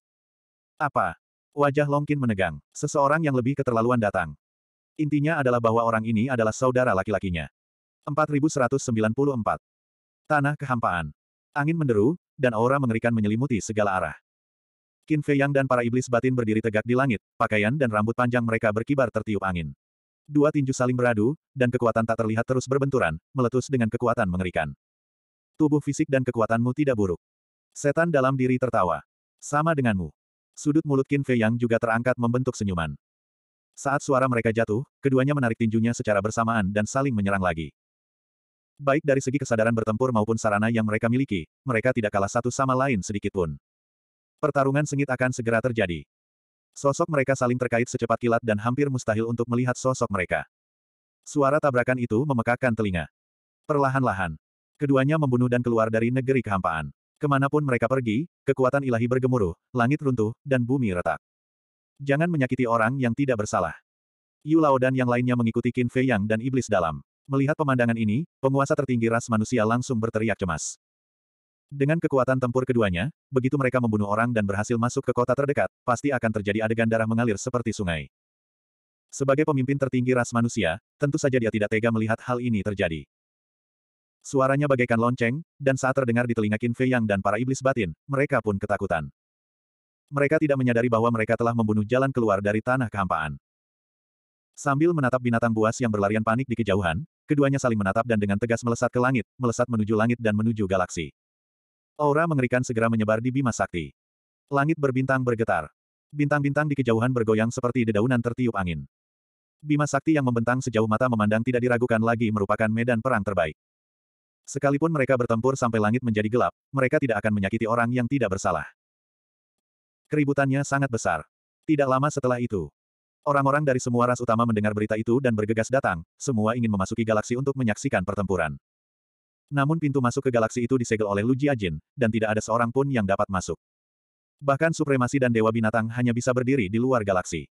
Apa? Wajah Long Qin menegang. Seseorang yang lebih keterlaluan datang. Intinya adalah bahwa orang ini adalah saudara laki-lakinya. 4194. Tanah kehampaan. Angin menderu, dan aura mengerikan menyelimuti segala arah. Qin Fei Yang dan para iblis batin berdiri tegak di langit, pakaian dan rambut panjang mereka berkibar tertiup angin. Dua tinju saling beradu, dan kekuatan tak terlihat terus berbenturan, meletus dengan kekuatan mengerikan. Tubuh fisik dan kekuatanmu tidak buruk. Setan dalam diri tertawa. Sama denganmu. Sudut mulut Qin Fei Yang juga terangkat membentuk senyuman. Saat suara mereka jatuh, keduanya menarik tinjunya secara bersamaan dan saling menyerang lagi. Baik dari segi kesadaran bertempur maupun sarana yang mereka miliki, mereka tidak kalah satu sama lain sedikitpun. Pertarungan sengit akan segera terjadi. Sosok mereka saling terkait secepat kilat dan hampir mustahil untuk melihat sosok mereka. Suara tabrakan itu memekakkan telinga. Perlahan-lahan, keduanya membunuh dan keluar dari negeri kehampaan. Kemanapun mereka pergi, kekuatan ilahi bergemuruh, langit runtuh, dan bumi retak. Jangan menyakiti orang yang tidak bersalah. Yu dan yang lainnya mengikuti Qin Fei Yang dan Iblis Dalam. Melihat pemandangan ini, penguasa tertinggi ras manusia langsung berteriak cemas. Dengan kekuatan tempur keduanya, begitu mereka membunuh orang dan berhasil masuk ke kota terdekat, pasti akan terjadi adegan darah mengalir seperti sungai. Sebagai pemimpin tertinggi ras manusia, tentu saja dia tidak tega melihat hal ini terjadi. Suaranya bagaikan lonceng, dan saat terdengar di telinga Qin Fei Yang dan para iblis batin, mereka pun ketakutan. Mereka tidak menyadari bahwa mereka telah membunuh jalan keluar dari tanah kehampaan. Sambil menatap binatang buas yang berlarian panik di kejauhan, keduanya saling menatap dan dengan tegas melesat ke langit, melesat menuju langit dan menuju galaksi. Aura mengerikan segera menyebar di Bima Sakti. Langit berbintang bergetar. Bintang-bintang di kejauhan bergoyang seperti dedaunan tertiup angin. Bima Sakti yang membentang sejauh mata memandang tidak diragukan lagi merupakan medan perang terbaik. Sekalipun mereka bertempur sampai langit menjadi gelap, mereka tidak akan menyakiti orang yang tidak bersalah. Keributannya sangat besar. Tidak lama setelah itu, Orang-orang dari semua ras utama mendengar berita itu dan bergegas datang, semua ingin memasuki galaksi untuk menyaksikan pertempuran. Namun pintu masuk ke galaksi itu disegel oleh Lu Jiajin, dan tidak ada seorang pun yang dapat masuk. Bahkan supremasi dan dewa binatang hanya bisa berdiri di luar galaksi.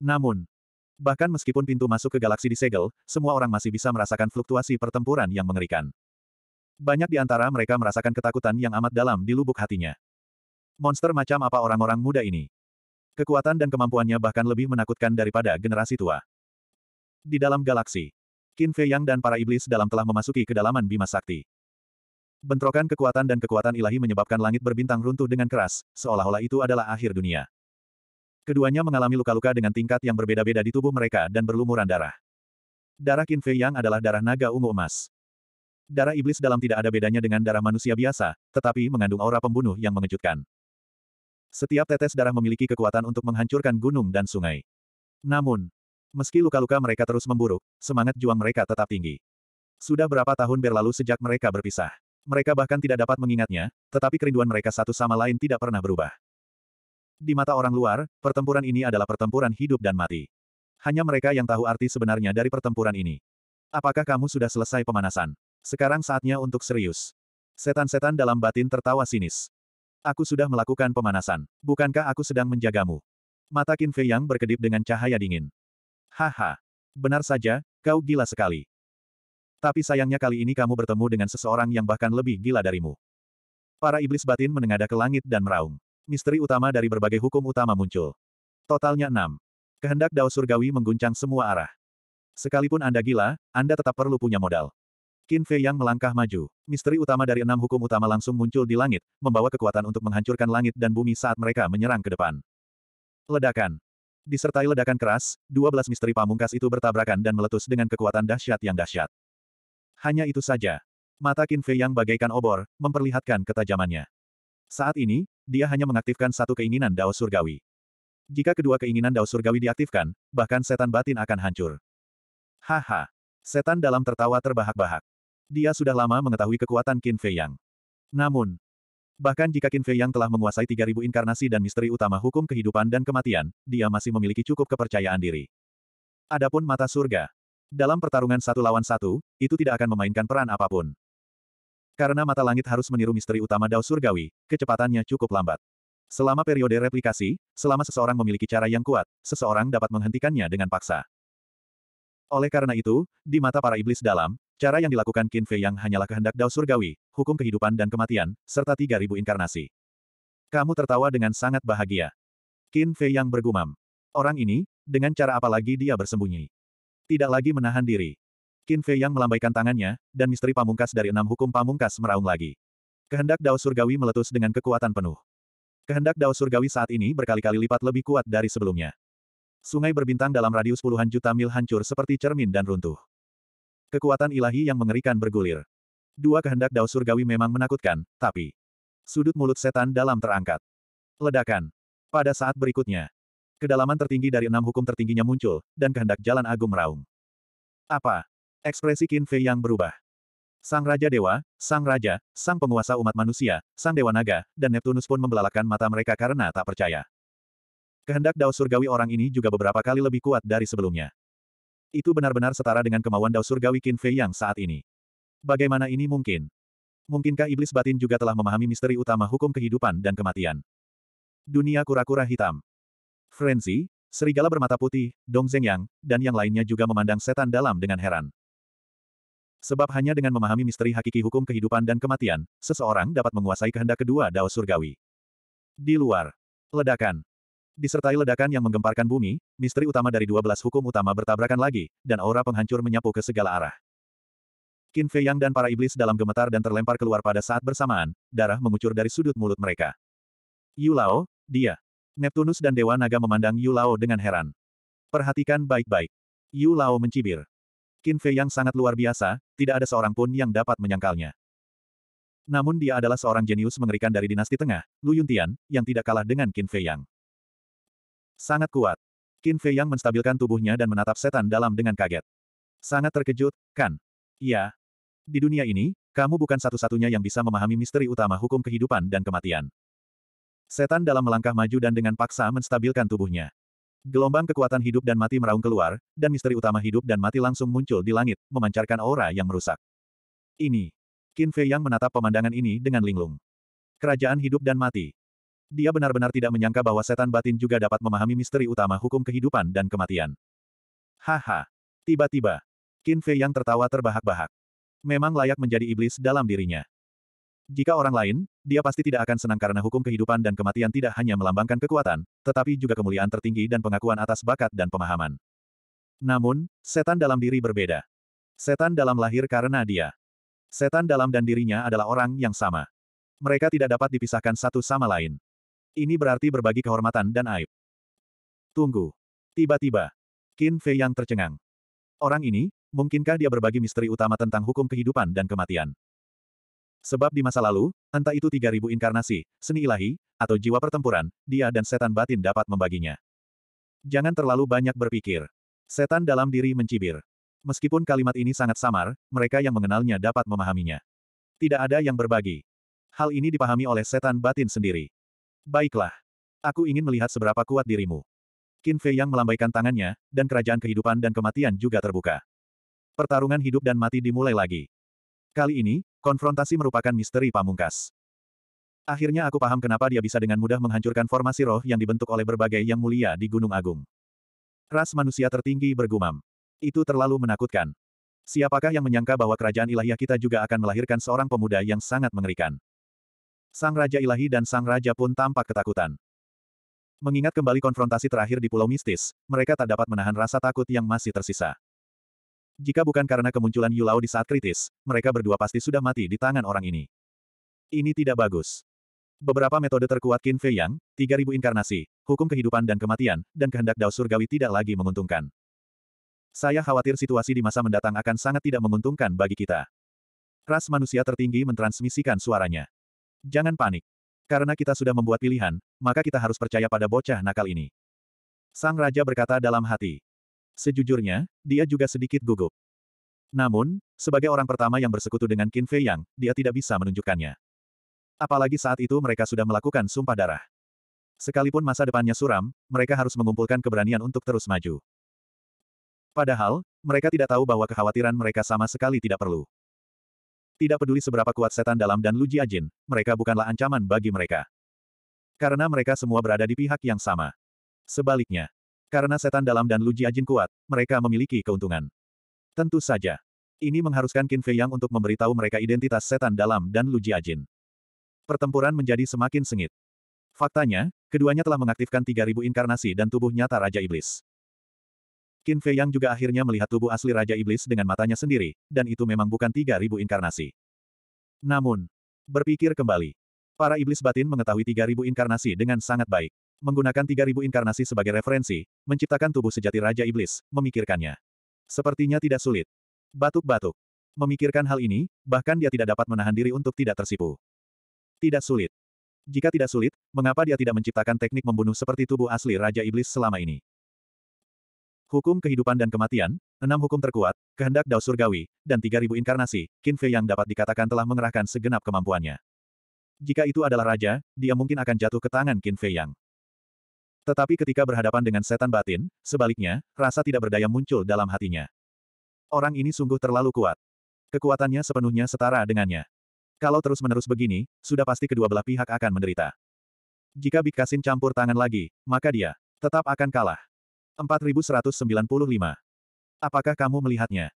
Namun, bahkan meskipun pintu masuk ke galaksi disegel, semua orang masih bisa merasakan fluktuasi pertempuran yang mengerikan. Banyak di antara mereka merasakan ketakutan yang amat dalam di lubuk hatinya. Monster macam apa orang-orang muda ini? Kekuatan dan kemampuannya bahkan lebih menakutkan daripada generasi tua. Di dalam galaksi, Qin Fei Yang dan para iblis dalam telah memasuki kedalaman Bima Sakti. Bentrokan kekuatan dan kekuatan ilahi menyebabkan langit berbintang runtuh dengan keras, seolah-olah itu adalah akhir dunia. Keduanya mengalami luka-luka dengan tingkat yang berbeda-beda di tubuh mereka dan berlumuran darah. Darah Qin Fei Yang adalah darah naga ungu emas. Darah iblis dalam tidak ada bedanya dengan darah manusia biasa, tetapi mengandung aura pembunuh yang mengejutkan. Setiap tetes darah memiliki kekuatan untuk menghancurkan gunung dan sungai. Namun, meski luka-luka mereka terus memburuk, semangat juang mereka tetap tinggi. Sudah berapa tahun berlalu sejak mereka berpisah. Mereka bahkan tidak dapat mengingatnya, tetapi kerinduan mereka satu sama lain tidak pernah berubah. Di mata orang luar, pertempuran ini adalah pertempuran hidup dan mati. Hanya mereka yang tahu arti sebenarnya dari pertempuran ini. Apakah kamu sudah selesai pemanasan? Sekarang saatnya untuk serius. Setan-setan dalam batin tertawa sinis. Aku sudah melakukan pemanasan. Bukankah aku sedang menjagamu? Mata Qin Fei Yang berkedip dengan cahaya dingin. Haha. Benar saja, kau gila sekali. Tapi sayangnya kali ini kamu bertemu dengan seseorang yang bahkan lebih gila darimu. Para iblis batin menengadah ke langit dan meraung. Misteri utama dari berbagai hukum utama muncul. Totalnya enam. Kehendak Dao Surgawi mengguncang semua arah. Sekalipun Anda gila, Anda tetap perlu punya modal. Qin Fei yang melangkah maju. Misteri utama dari enam hukum utama langsung muncul di langit, membawa kekuatan untuk menghancurkan langit dan bumi saat mereka menyerang ke depan. Ledakan. Disertai ledakan keras, 12 misteri pamungkas itu bertabrakan dan meletus dengan kekuatan dahsyat yang dahsyat. Hanya itu saja. Mata Qin Fei yang bagaikan obor, memperlihatkan ketajamannya. Saat ini, dia hanya mengaktifkan satu keinginan Dao Surgawi. Jika kedua keinginan Dao Surgawi diaktifkan, bahkan setan batin akan hancur. Haha. Setan dalam tertawa terbahak-bahak. Dia sudah lama mengetahui kekuatan Qin Fei Yang. Namun, bahkan jika Qin Fei Yang telah menguasai 3000 inkarnasi dan misteri utama hukum kehidupan dan kematian, dia masih memiliki cukup kepercayaan diri. Adapun mata surga. Dalam pertarungan satu lawan satu, itu tidak akan memainkan peran apapun. Karena mata langit harus meniru misteri utama Dao Surgawi, kecepatannya cukup lambat. Selama periode replikasi, selama seseorang memiliki cara yang kuat, seseorang dapat menghentikannya dengan paksa. Oleh karena itu, di mata para iblis dalam, Cara yang dilakukan Qin Fei Yang hanyalah kehendak Dao Surgawi, hukum kehidupan dan kematian, serta 3000 inkarnasi. Kamu tertawa dengan sangat bahagia. Qin Fei Yang bergumam. Orang ini, dengan cara apa lagi dia bersembunyi? Tidak lagi menahan diri. Qin Fei Yang melambaikan tangannya, dan misteri pamungkas dari enam hukum pamungkas meraung lagi. Kehendak Dao Surgawi meletus dengan kekuatan penuh. Kehendak Dao Surgawi saat ini berkali-kali lipat lebih kuat dari sebelumnya. Sungai berbintang dalam radius puluhan juta mil hancur seperti cermin dan runtuh. Kekuatan ilahi yang mengerikan bergulir. Dua kehendak dao surgawi memang menakutkan, tapi... Sudut mulut setan dalam terangkat. Ledakan. Pada saat berikutnya. Kedalaman tertinggi dari enam hukum tertingginya muncul, dan kehendak jalan agung meraung. Apa? Ekspresi Qin Fei yang berubah. Sang Raja Dewa, Sang Raja, Sang Penguasa Umat Manusia, Sang Dewa Naga, dan Neptunus pun membelalakan mata mereka karena tak percaya. Kehendak Dao Surgawi orang ini juga beberapa kali lebih kuat dari sebelumnya. Itu benar-benar setara dengan kemauan Dao Surgawi Qin Fei yang saat ini. Bagaimana ini mungkin? Mungkinkah iblis batin juga telah memahami misteri utama hukum kehidupan dan kematian? Dunia kura-kura hitam. Frenzy, serigala bermata putih, Dong Zhengyang, dan yang lainnya juga memandang setan dalam dengan heran. Sebab hanya dengan memahami misteri hakiki hukum kehidupan dan kematian, seseorang dapat menguasai kehendak kedua Dao Surgawi. Di luar. Ledakan. Disertai ledakan yang menggemparkan bumi, misteri utama dari 12 hukum utama bertabrakan lagi, dan aura penghancur menyapu ke segala arah. Qin Fei Yang dan para iblis dalam gemetar dan terlempar keluar pada saat bersamaan, darah mengucur dari sudut mulut mereka. Yu Lao, dia. Neptunus dan Dewa Naga memandang Yu Lao dengan heran. Perhatikan baik-baik. Yu Lao mencibir. Qin Fei Yang sangat luar biasa, tidak ada seorang pun yang dapat menyangkalnya. Namun dia adalah seorang jenius mengerikan dari dinasti tengah, Lu Yuntian, yang tidak kalah dengan Qin Fei Yang. Sangat kuat. Qin Fei yang menstabilkan tubuhnya dan menatap setan dalam dengan kaget. Sangat terkejut, kan? Iya. Di dunia ini, kamu bukan satu-satunya yang bisa memahami misteri utama hukum kehidupan dan kematian. Setan dalam melangkah maju dan dengan paksa menstabilkan tubuhnya. Gelombang kekuatan hidup dan mati meraung keluar, dan misteri utama hidup dan mati langsung muncul di langit, memancarkan aura yang merusak. Ini. Qin Fei yang menatap pemandangan ini dengan linglung. Kerajaan hidup dan mati. Dia benar-benar tidak menyangka bahwa setan batin juga dapat memahami misteri utama hukum kehidupan dan kematian. Haha. Tiba-tiba, Qin Fei yang tertawa terbahak-bahak. Memang layak menjadi iblis dalam dirinya. Jika orang lain, dia pasti tidak akan senang karena hukum kehidupan dan kematian tidak hanya melambangkan kekuatan, tetapi juga kemuliaan tertinggi dan pengakuan atas bakat dan pemahaman. Namun, setan dalam diri berbeda. Setan dalam lahir karena dia. Setan dalam dan dirinya adalah orang yang sama. Mereka tidak dapat dipisahkan satu sama lain. Ini berarti berbagi kehormatan dan aib. Tunggu. Tiba-tiba. Qin Fei yang tercengang. Orang ini, mungkinkah dia berbagi misteri utama tentang hukum kehidupan dan kematian? Sebab di masa lalu, entah itu 3000 inkarnasi, seni ilahi, atau jiwa pertempuran, dia dan setan batin dapat membaginya. Jangan terlalu banyak berpikir. Setan dalam diri mencibir. Meskipun kalimat ini sangat samar, mereka yang mengenalnya dapat memahaminya. Tidak ada yang berbagi. Hal ini dipahami oleh setan batin sendiri. Baiklah. Aku ingin melihat seberapa kuat dirimu. Qin Fei yang melambaikan tangannya, dan kerajaan kehidupan dan kematian juga terbuka. Pertarungan hidup dan mati dimulai lagi. Kali ini, konfrontasi merupakan misteri pamungkas. Akhirnya aku paham kenapa dia bisa dengan mudah menghancurkan formasi roh yang dibentuk oleh berbagai yang mulia di Gunung Agung. Ras manusia tertinggi bergumam. Itu terlalu menakutkan. Siapakah yang menyangka bahwa kerajaan ilahiyah kita juga akan melahirkan seorang pemuda yang sangat mengerikan? Sang Raja Ilahi dan Sang Raja pun tampak ketakutan. Mengingat kembali konfrontasi terakhir di Pulau Mistis, mereka tak dapat menahan rasa takut yang masih tersisa. Jika bukan karena kemunculan Yulao di saat kritis, mereka berdua pasti sudah mati di tangan orang ini. Ini tidak bagus. Beberapa metode terkuat Qin Fei Yang, 3000 inkarnasi, hukum kehidupan dan kematian, dan kehendak dao surgawi tidak lagi menguntungkan. Saya khawatir situasi di masa mendatang akan sangat tidak menguntungkan bagi kita. Ras manusia tertinggi mentransmisikan suaranya. Jangan panik. Karena kita sudah membuat pilihan, maka kita harus percaya pada bocah nakal ini. Sang Raja berkata dalam hati. Sejujurnya, dia juga sedikit gugup. Namun, sebagai orang pertama yang bersekutu dengan Qin Fei Yang, dia tidak bisa menunjukkannya. Apalagi saat itu mereka sudah melakukan sumpah darah. Sekalipun masa depannya suram, mereka harus mengumpulkan keberanian untuk terus maju. Padahal, mereka tidak tahu bahwa kekhawatiran mereka sama sekali tidak perlu. Tidak peduli seberapa kuat setan dalam dan Lu Jiajin, mereka bukanlah ancaman bagi mereka. Karena mereka semua berada di pihak yang sama. Sebaliknya, karena setan dalam dan Lu Jiajin kuat, mereka memiliki keuntungan. Tentu saja. Ini mengharuskan Qin Fei Yang untuk memberitahu mereka identitas setan dalam dan Lu Jiajin. Pertempuran menjadi semakin sengit. Faktanya, keduanya telah mengaktifkan 3.000 inkarnasi dan tubuh nyata Raja Iblis. Qin Fei Yang juga akhirnya melihat tubuh asli Raja Iblis dengan matanya sendiri, dan itu memang bukan 3.000 inkarnasi. Namun, berpikir kembali. Para iblis batin mengetahui 3.000 inkarnasi dengan sangat baik. Menggunakan 3.000 inkarnasi sebagai referensi, menciptakan tubuh sejati Raja Iblis, memikirkannya. Sepertinya tidak sulit. Batuk-batuk. Memikirkan hal ini, bahkan dia tidak dapat menahan diri untuk tidak tersipu. Tidak sulit. Jika tidak sulit, mengapa dia tidak menciptakan teknik membunuh seperti tubuh asli Raja Iblis selama ini? Hukum kehidupan dan kematian, enam hukum terkuat, kehendak dao surgawi, dan 3000 inkarnasi, Qin Fei yang dapat dikatakan telah mengerahkan segenap kemampuannya. Jika itu adalah raja, dia mungkin akan jatuh ke tangan Qin Fei yang. Tetapi ketika berhadapan dengan setan batin, sebaliknya, rasa tidak berdaya muncul dalam hatinya. Orang ini sungguh terlalu kuat. Kekuatannya sepenuhnya setara dengannya. Kalau terus-menerus begini, sudah pasti kedua belah pihak akan menderita. Jika Bikasin campur tangan lagi, maka dia tetap akan kalah. 4195. Apakah kamu melihatnya?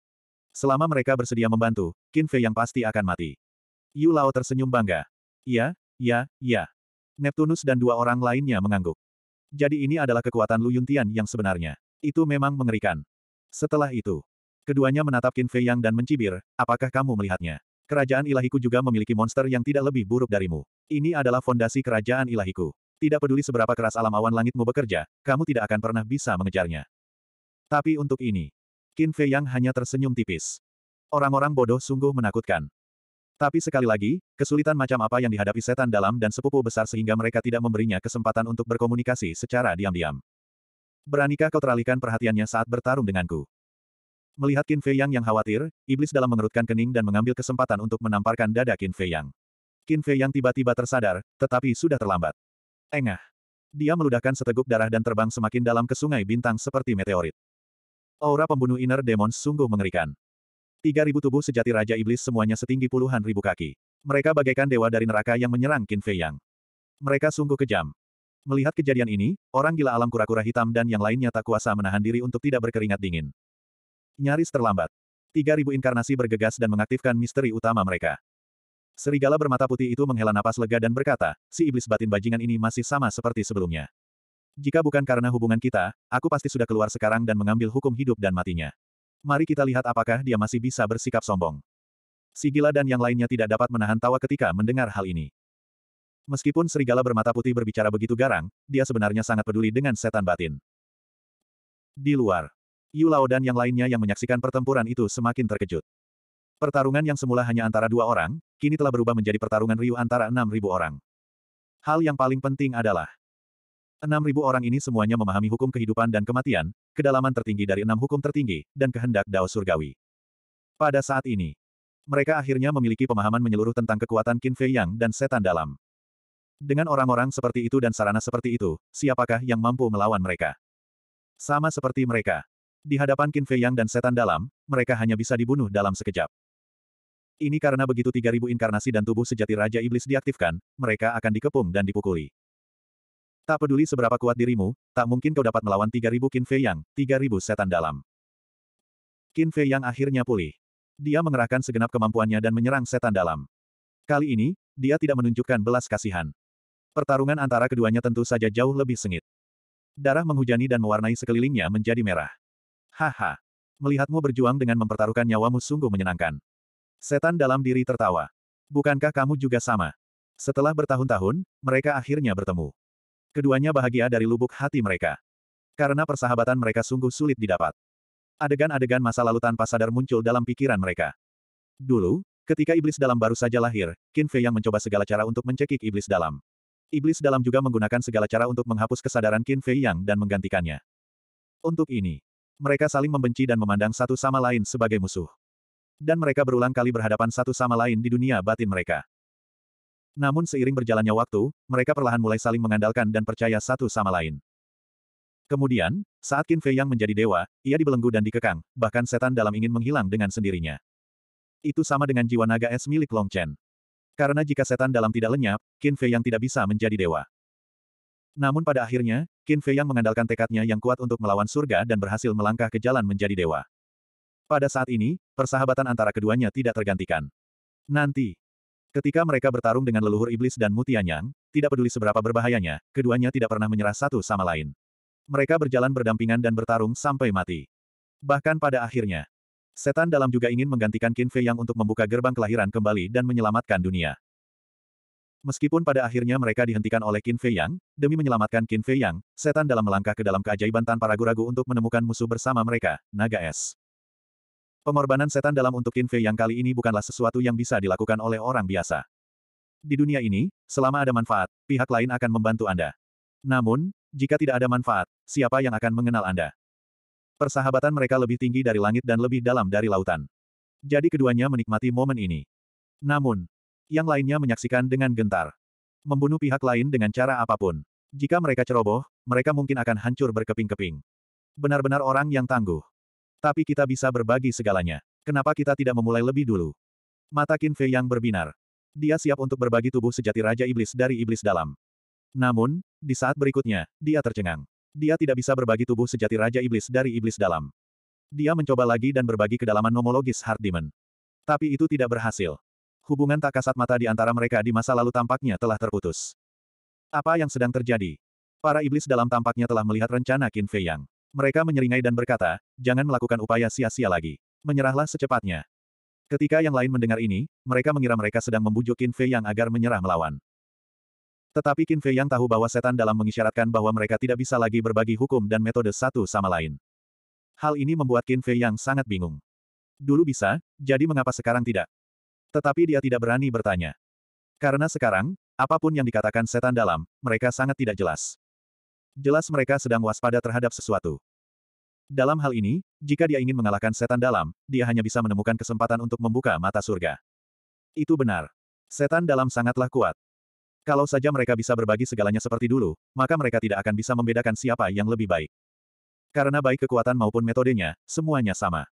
Selama mereka bersedia membantu, Qin Fei yang pasti akan mati. Yu Lao tersenyum bangga. Ya, ya, ya. Neptunus dan dua orang lainnya mengangguk. Jadi ini adalah kekuatan Lu Yuntian yang sebenarnya. Itu memang mengerikan. Setelah itu, keduanya menatap Qin Fei Yang dan mencibir, apakah kamu melihatnya? Kerajaan ilahiku juga memiliki monster yang tidak lebih buruk darimu. Ini adalah fondasi kerajaan ilahiku. Tidak peduli seberapa keras alam awan langitmu bekerja, kamu tidak akan pernah bisa mengejarnya. Tapi untuk ini, Qin Fei Yang hanya tersenyum tipis. Orang-orang bodoh sungguh menakutkan. Tapi sekali lagi, kesulitan macam apa yang dihadapi setan dalam dan sepupu besar sehingga mereka tidak memberinya kesempatan untuk berkomunikasi secara diam-diam. Beranikah kau teralihkan perhatiannya saat bertarung denganku? Melihat Qin Fei Yang yang khawatir, iblis dalam mengerutkan kening dan mengambil kesempatan untuk menamparkan dada Qin Fei Yang. Qin Fei Yang tiba-tiba tersadar, tetapi sudah terlambat. Engah. Dia meludahkan seteguk darah dan terbang semakin dalam ke sungai bintang seperti meteorit. Aura pembunuh inner demon sungguh mengerikan. Tiga ribu tubuh sejati Raja Iblis semuanya setinggi puluhan ribu kaki. Mereka bagaikan dewa dari neraka yang menyerang Qin Fei Yang. Mereka sungguh kejam. Melihat kejadian ini, orang gila alam kura-kura hitam dan yang lainnya tak kuasa menahan diri untuk tidak berkeringat dingin. Nyaris terlambat. Tiga ribu inkarnasi bergegas dan mengaktifkan misteri utama mereka. Serigala bermata putih itu menghela napas lega dan berkata, si iblis batin bajingan ini masih sama seperti sebelumnya. Jika bukan karena hubungan kita, aku pasti sudah keluar sekarang dan mengambil hukum hidup dan matinya. Mari kita lihat apakah dia masih bisa bersikap sombong. Sigila dan yang lainnya tidak dapat menahan tawa ketika mendengar hal ini. Meskipun serigala bermata putih berbicara begitu garang, dia sebenarnya sangat peduli dengan setan batin. Di luar, Yu Lao dan yang lainnya yang menyaksikan pertempuran itu semakin terkejut. Pertarungan yang semula hanya antara dua orang, kini telah berubah menjadi pertarungan riuh antara 6.000 orang. Hal yang paling penting adalah 6.000 orang ini semuanya memahami hukum kehidupan dan kematian, kedalaman tertinggi dari enam hukum tertinggi, dan kehendak Dao Surgawi. Pada saat ini, mereka akhirnya memiliki pemahaman menyeluruh tentang kekuatan Qin Fei Yang dan setan dalam. Dengan orang-orang seperti itu dan sarana seperti itu, siapakah yang mampu melawan mereka? Sama seperti mereka. Di hadapan Qin Fei Yang dan setan dalam, mereka hanya bisa dibunuh dalam sekejap. Ini karena begitu 3000 inkarnasi dan tubuh sejati Raja Iblis diaktifkan, mereka akan dikepung dan dipukuli. Tak peduli seberapa kuat dirimu, tak mungkin kau dapat melawan 3000 Qin Fei Yang, 3000 setan dalam. Qin Fei Yang akhirnya pulih. Dia mengerahkan segenap kemampuannya dan menyerang setan dalam. Kali ini, dia tidak menunjukkan belas kasihan. Pertarungan antara keduanya tentu saja jauh lebih sengit. Darah menghujani dan mewarnai sekelilingnya menjadi merah. Haha. Melihatmu berjuang dengan mempertaruhkan nyawamu sungguh menyenangkan. Setan dalam diri tertawa. Bukankah kamu juga sama? Setelah bertahun-tahun, mereka akhirnya bertemu. Keduanya bahagia dari lubuk hati mereka. Karena persahabatan mereka sungguh sulit didapat. Adegan-adegan masa lalu tanpa sadar muncul dalam pikiran mereka. Dulu, ketika iblis dalam baru saja lahir, Qin Fei yang mencoba segala cara untuk mencekik iblis dalam. Iblis dalam juga menggunakan segala cara untuk menghapus kesadaran Qin Fei yang dan menggantikannya. Untuk ini, mereka saling membenci dan memandang satu sama lain sebagai musuh. Dan mereka berulang kali berhadapan satu sama lain di dunia batin mereka. Namun seiring berjalannya waktu, mereka perlahan mulai saling mengandalkan dan percaya satu sama lain. Kemudian, saat Qin Fei yang menjadi dewa, ia dibelenggu dan dikekang, bahkan setan dalam ingin menghilang dengan sendirinya. Itu sama dengan jiwa naga es milik Long Chen. Karena jika setan dalam tidak lenyap, Qin Fei yang tidak bisa menjadi dewa. Namun pada akhirnya, Qin Fei yang mengandalkan tekadnya yang kuat untuk melawan surga dan berhasil melangkah ke jalan menjadi dewa. Pada saat ini, persahabatan antara keduanya tidak tergantikan. Nanti, ketika mereka bertarung dengan leluhur iblis dan mutianyang, tidak peduli seberapa berbahayanya, keduanya tidak pernah menyerah satu sama lain. Mereka berjalan berdampingan dan bertarung sampai mati. Bahkan pada akhirnya, setan dalam juga ingin menggantikan Qin Fei yang untuk membuka gerbang kelahiran kembali dan menyelamatkan dunia. Meskipun pada akhirnya mereka dihentikan oleh Qin Fei Yang, demi menyelamatkan Qin Fei Yang, setan dalam melangkah ke dalam keajaiban tanpa ragu-ragu untuk menemukan musuh bersama mereka, naga es. Pengorbanan setan dalam untuk Qin yang kali ini bukanlah sesuatu yang bisa dilakukan oleh orang biasa. Di dunia ini, selama ada manfaat, pihak lain akan membantu Anda. Namun, jika tidak ada manfaat, siapa yang akan mengenal Anda? Persahabatan mereka lebih tinggi dari langit dan lebih dalam dari lautan. Jadi keduanya menikmati momen ini. Namun, yang lainnya menyaksikan dengan gentar. Membunuh pihak lain dengan cara apapun. Jika mereka ceroboh, mereka mungkin akan hancur berkeping-keping. Benar-benar orang yang tangguh. Tapi kita bisa berbagi segalanya. Kenapa kita tidak memulai lebih dulu? Mata Qin Fei yang berbinar. Dia siap untuk berbagi tubuh sejati Raja Iblis dari Iblis Dalam. Namun, di saat berikutnya, dia tercengang. Dia tidak bisa berbagi tubuh sejati Raja Iblis dari Iblis Dalam. Dia mencoba lagi dan berbagi kedalaman nomologis Hard Demon. Tapi itu tidak berhasil. Hubungan tak kasat mata di antara mereka di masa lalu tampaknya telah terputus. Apa yang sedang terjadi? Para iblis dalam tampaknya telah melihat rencana Qin Fei Yang. Mereka menyeringai dan berkata, jangan melakukan upaya sia-sia lagi. Menyerahlah secepatnya. Ketika yang lain mendengar ini, mereka mengira mereka sedang membujuk Qin Fei Yang agar menyerah melawan. Tetapi Qin Fei Yang tahu bahwa setan dalam mengisyaratkan bahwa mereka tidak bisa lagi berbagi hukum dan metode satu sama lain. Hal ini membuat Qin Fei Yang sangat bingung. Dulu bisa, jadi mengapa sekarang tidak? Tetapi dia tidak berani bertanya. Karena sekarang, apapun yang dikatakan setan dalam, mereka sangat tidak jelas. Jelas mereka sedang waspada terhadap sesuatu. Dalam hal ini, jika dia ingin mengalahkan setan dalam, dia hanya bisa menemukan kesempatan untuk membuka mata surga. Itu benar. Setan dalam sangatlah kuat. Kalau saja mereka bisa berbagi segalanya seperti dulu, maka mereka tidak akan bisa membedakan siapa yang lebih baik. Karena baik kekuatan maupun metodenya, semuanya sama.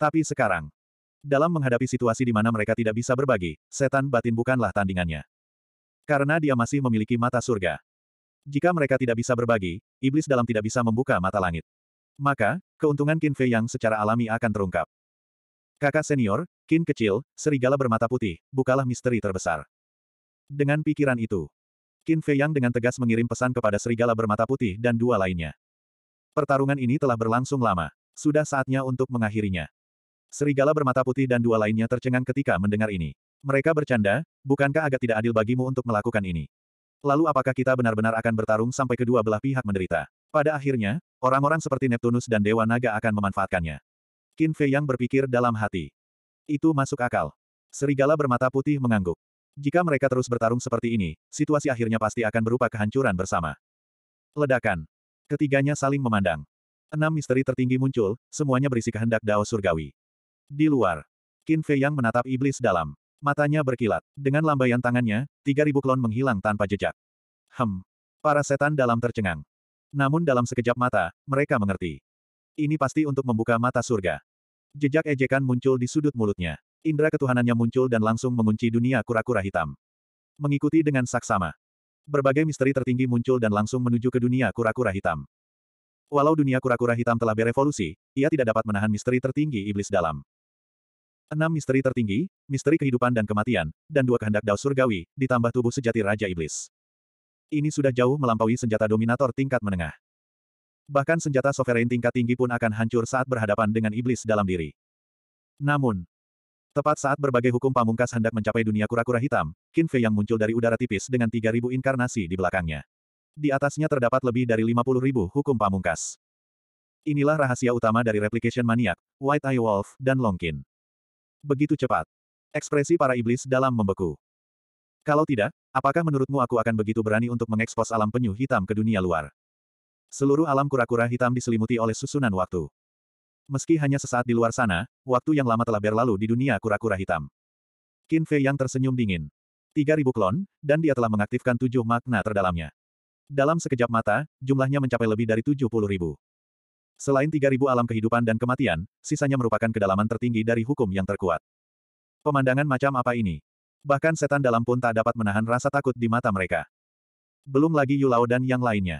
Tapi sekarang, dalam menghadapi situasi di mana mereka tidak bisa berbagi, setan batin bukanlah tandingannya. Karena dia masih memiliki mata surga. Jika mereka tidak bisa berbagi, iblis dalam tidak bisa membuka mata langit. Maka, keuntungan Qin Fei yang secara alami akan terungkap. Kakak senior, Qin kecil, serigala bermata putih, bukalah misteri terbesar. Dengan pikiran itu, Qin Fei yang dengan tegas mengirim pesan kepada serigala bermata putih dan dua lainnya. Pertarungan ini telah berlangsung lama. Sudah saatnya untuk mengakhirinya. Serigala bermata putih dan dua lainnya tercengang ketika mendengar ini. Mereka bercanda, bukankah agak tidak adil bagimu untuk melakukan ini? Lalu apakah kita benar-benar akan bertarung sampai kedua belah pihak menderita? Pada akhirnya, orang-orang seperti Neptunus dan Dewa Naga akan memanfaatkannya. Qin Fei yang berpikir dalam hati. Itu masuk akal. Serigala bermata putih mengangguk. Jika mereka terus bertarung seperti ini, situasi akhirnya pasti akan berupa kehancuran bersama. Ledakan. Ketiganya saling memandang. Enam misteri tertinggi muncul, semuanya berisi kehendak Dao Surgawi. Di luar, Qin Fei Yang menatap iblis dalam. Matanya berkilat. Dengan lambaian tangannya, 3000 klon menghilang tanpa jejak. Hem. Para setan dalam tercengang. Namun dalam sekejap mata, mereka mengerti. Ini pasti untuk membuka mata surga. Jejak ejekan muncul di sudut mulutnya. Indra ketuhanannya muncul dan langsung mengunci dunia kura-kura hitam. Mengikuti dengan saksama. Berbagai misteri tertinggi muncul dan langsung menuju ke dunia kura-kura hitam. Walau dunia kura-kura hitam telah berevolusi, ia tidak dapat menahan misteri tertinggi iblis dalam. Enam misteri tertinggi, misteri kehidupan dan kematian, dan dua kehendak Dao surgawi, ditambah tubuh sejati Raja Iblis. Ini sudah jauh melampaui senjata dominator tingkat menengah. Bahkan senjata sovereign tingkat tinggi pun akan hancur saat berhadapan dengan iblis dalam diri. Namun, tepat saat berbagai hukum pamungkas hendak mencapai dunia kura-kura hitam, Qin yang muncul dari udara tipis dengan 3.000 inkarnasi di belakangnya. Di atasnya terdapat lebih dari 50.000 hukum pamungkas. Inilah rahasia utama dari Replication Maniac, White Eye Wolf, dan Longkin. Begitu cepat. Ekspresi para iblis dalam membeku. Kalau tidak, apakah menurutmu aku akan begitu berani untuk mengekspos alam penyu hitam ke dunia luar? Seluruh alam kura-kura hitam diselimuti oleh susunan waktu. Meski hanya sesaat di luar sana, waktu yang lama telah berlalu di dunia kura-kura hitam. Qin Fei yang tersenyum dingin. 3000 klon, dan dia telah mengaktifkan tujuh makna terdalamnya. Dalam sekejap mata, jumlahnya mencapai lebih dari 70 ribu. Selain 3000 alam kehidupan dan kematian, sisanya merupakan kedalaman tertinggi dari hukum yang terkuat. Pemandangan macam apa ini? Bahkan setan dalam pun tak dapat menahan rasa takut di mata mereka. Belum lagi Yulao dan yang lainnya.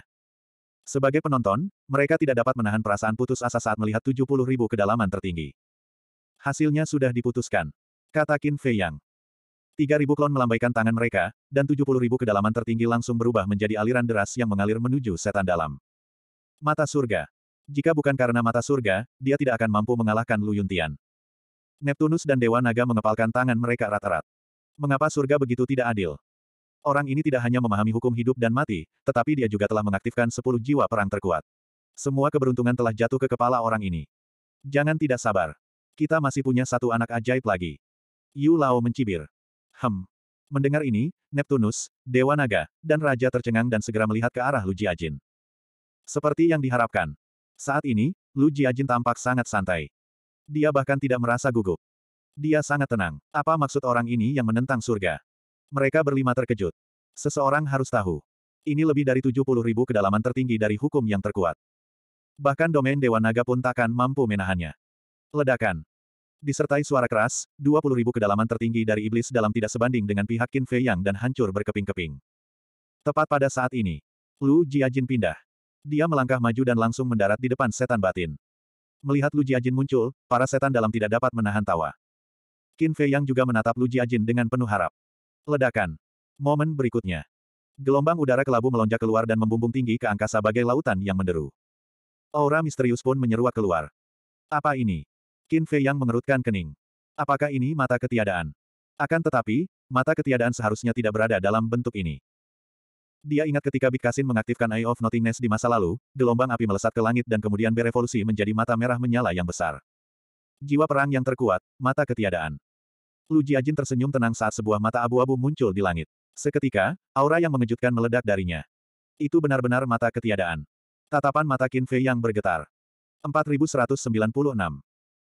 Sebagai penonton, mereka tidak dapat menahan perasaan putus asa saat melihat 70 ribu kedalaman tertinggi. Hasilnya sudah diputuskan. Kata Qin Fei Yang. 3000 klon melambaikan tangan mereka, dan 70 ribu kedalaman tertinggi langsung berubah menjadi aliran deras yang mengalir menuju setan dalam. Mata surga, jika bukan karena mata surga, dia tidak akan mampu mengalahkan Lu Yuntian. Neptunus dan Dewa Naga mengepalkan tangan mereka rata rata Mengapa surga begitu tidak adil? Orang ini tidak hanya memahami hukum hidup dan mati, tetapi dia juga telah mengaktifkan sepuluh jiwa perang terkuat. Semua keberuntungan telah jatuh ke kepala orang ini. Jangan tidak sabar. Kita masih punya satu anak ajaib lagi. Yu Lao mencibir. Hem. Mendengar ini, Neptunus, Dewa Naga, dan Raja tercengang dan segera melihat ke arah Lu Jiajin. Seperti yang diharapkan, saat ini, Lu Jiajin tampak sangat santai. Dia bahkan tidak merasa gugup. Dia sangat tenang. Apa maksud orang ini yang menentang surga? Mereka berlima terkejut. Seseorang harus tahu. Ini lebih dari 70 ribu kedalaman tertinggi dari hukum yang terkuat. Bahkan domain Dewa Naga pun takkan mampu menahannya. Ledakan. Disertai suara keras, 20 ribu kedalaman tertinggi dari iblis dalam tidak sebanding dengan pihak Qin Fei Yang dan hancur berkeping-keping. Tepat pada saat ini, Lu Jiajin pindah. Dia melangkah maju dan langsung mendarat di depan setan batin. Melihat Lu Jiajin muncul, para setan dalam tidak dapat menahan tawa. Qin Fei Yang juga menatap Lu Jiajin dengan penuh harap. Ledakan. Momen berikutnya. Gelombang udara kelabu melonjak keluar dan membumbung tinggi ke angkasa bagai lautan yang menderu. Aura misterius pun menyeruak keluar. Apa ini? Qin Fei Yang mengerutkan kening. Apakah ini mata ketiadaan? Akan tetapi, mata ketiadaan seharusnya tidak berada dalam bentuk ini. Dia ingat ketika Bikasin mengaktifkan Eye of Nothingness di masa lalu, gelombang api melesat ke langit dan kemudian berevolusi menjadi mata merah menyala yang besar. Jiwa perang yang terkuat, mata ketiadaan. Lu Jiajin tersenyum tenang saat sebuah mata abu-abu muncul di langit. Seketika, aura yang mengejutkan meledak darinya. Itu benar-benar mata ketiadaan. Tatapan mata Qin Fei yang bergetar. 4196.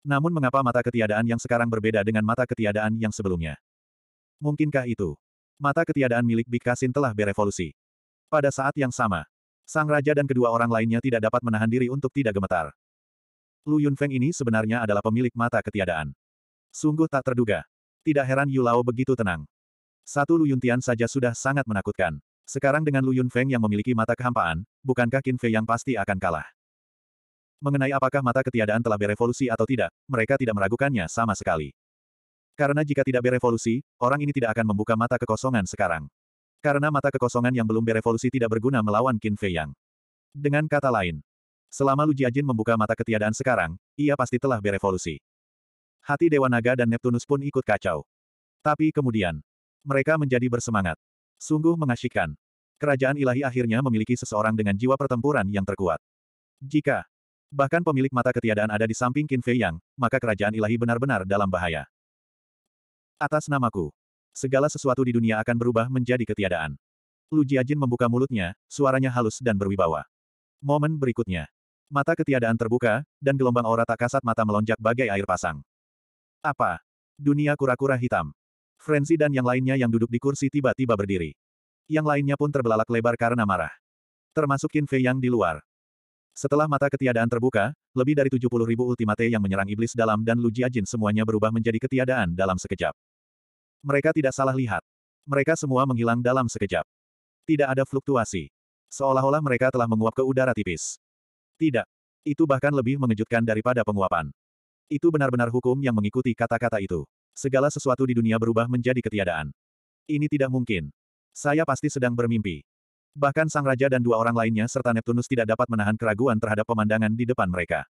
Namun mengapa mata ketiadaan yang sekarang berbeda dengan mata ketiadaan yang sebelumnya? Mungkinkah itu? Mata ketiadaan milik Bikasin telah berevolusi. Pada saat yang sama, sang raja dan kedua orang lainnya tidak dapat menahan diri untuk tidak gemetar. Lu Yunfeng ini sebenarnya adalah pemilik mata ketiadaan. Sungguh tak terduga. Tidak heran Yulao begitu tenang. Satu Lu Yuntian saja sudah sangat menakutkan. Sekarang dengan Lu Yunfeng yang memiliki mata kehampaan, bukankah Qin Fei yang pasti akan kalah? Mengenai apakah mata ketiadaan telah berevolusi atau tidak, mereka tidak meragukannya sama sekali. Karena jika tidak berevolusi, orang ini tidak akan membuka mata kekosongan sekarang. Karena mata kekosongan yang belum berevolusi tidak berguna melawan Qin Fei Yang. Dengan kata lain, selama Lu Jiajin membuka mata ketiadaan sekarang, ia pasti telah berevolusi. Hati Dewa Naga dan Neptunus pun ikut kacau. Tapi kemudian, mereka menjadi bersemangat. Sungguh mengasyikkan. Kerajaan ilahi akhirnya memiliki seseorang dengan jiwa pertempuran yang terkuat. Jika bahkan pemilik mata ketiadaan ada di samping Qin Fei Yang, maka kerajaan ilahi benar-benar dalam bahaya. Atas namaku. Segala sesuatu di dunia akan berubah menjadi ketiadaan. Lu Jiajin membuka mulutnya, suaranya halus dan berwibawa. Momen berikutnya. Mata ketiadaan terbuka, dan gelombang aura tak kasat mata melonjak bagai air pasang. Apa? Dunia kura-kura hitam. Frenzy dan yang lainnya yang duduk di kursi tiba-tiba berdiri. Yang lainnya pun terbelalak lebar karena marah. Termasuk Kin Fei yang di luar. Setelah mata ketiadaan terbuka, lebih dari 70 ribu ultimate yang menyerang iblis dalam dan Lu Jiajin semuanya berubah menjadi ketiadaan dalam sekejap. Mereka tidak salah lihat. Mereka semua menghilang dalam sekejap. Tidak ada fluktuasi. Seolah-olah mereka telah menguap ke udara tipis. Tidak. Itu bahkan lebih mengejutkan daripada penguapan. Itu benar-benar hukum yang mengikuti kata-kata itu. Segala sesuatu di dunia berubah menjadi ketiadaan. Ini tidak mungkin. Saya pasti sedang bermimpi. Bahkan sang raja dan dua orang lainnya serta Neptunus tidak dapat menahan keraguan terhadap pemandangan di depan mereka.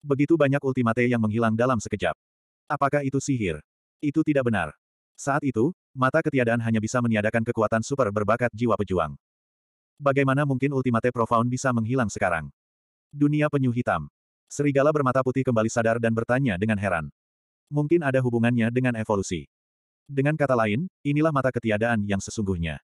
Begitu banyak ultimate yang menghilang dalam sekejap. Apakah itu sihir? Itu tidak benar. Saat itu, mata ketiadaan hanya bisa meniadakan kekuatan super berbakat jiwa pejuang. Bagaimana mungkin Ultimate Profound bisa menghilang sekarang? Dunia penyu hitam. Serigala bermata putih kembali sadar dan bertanya dengan heran. Mungkin ada hubungannya dengan evolusi. Dengan kata lain, inilah mata ketiadaan yang sesungguhnya.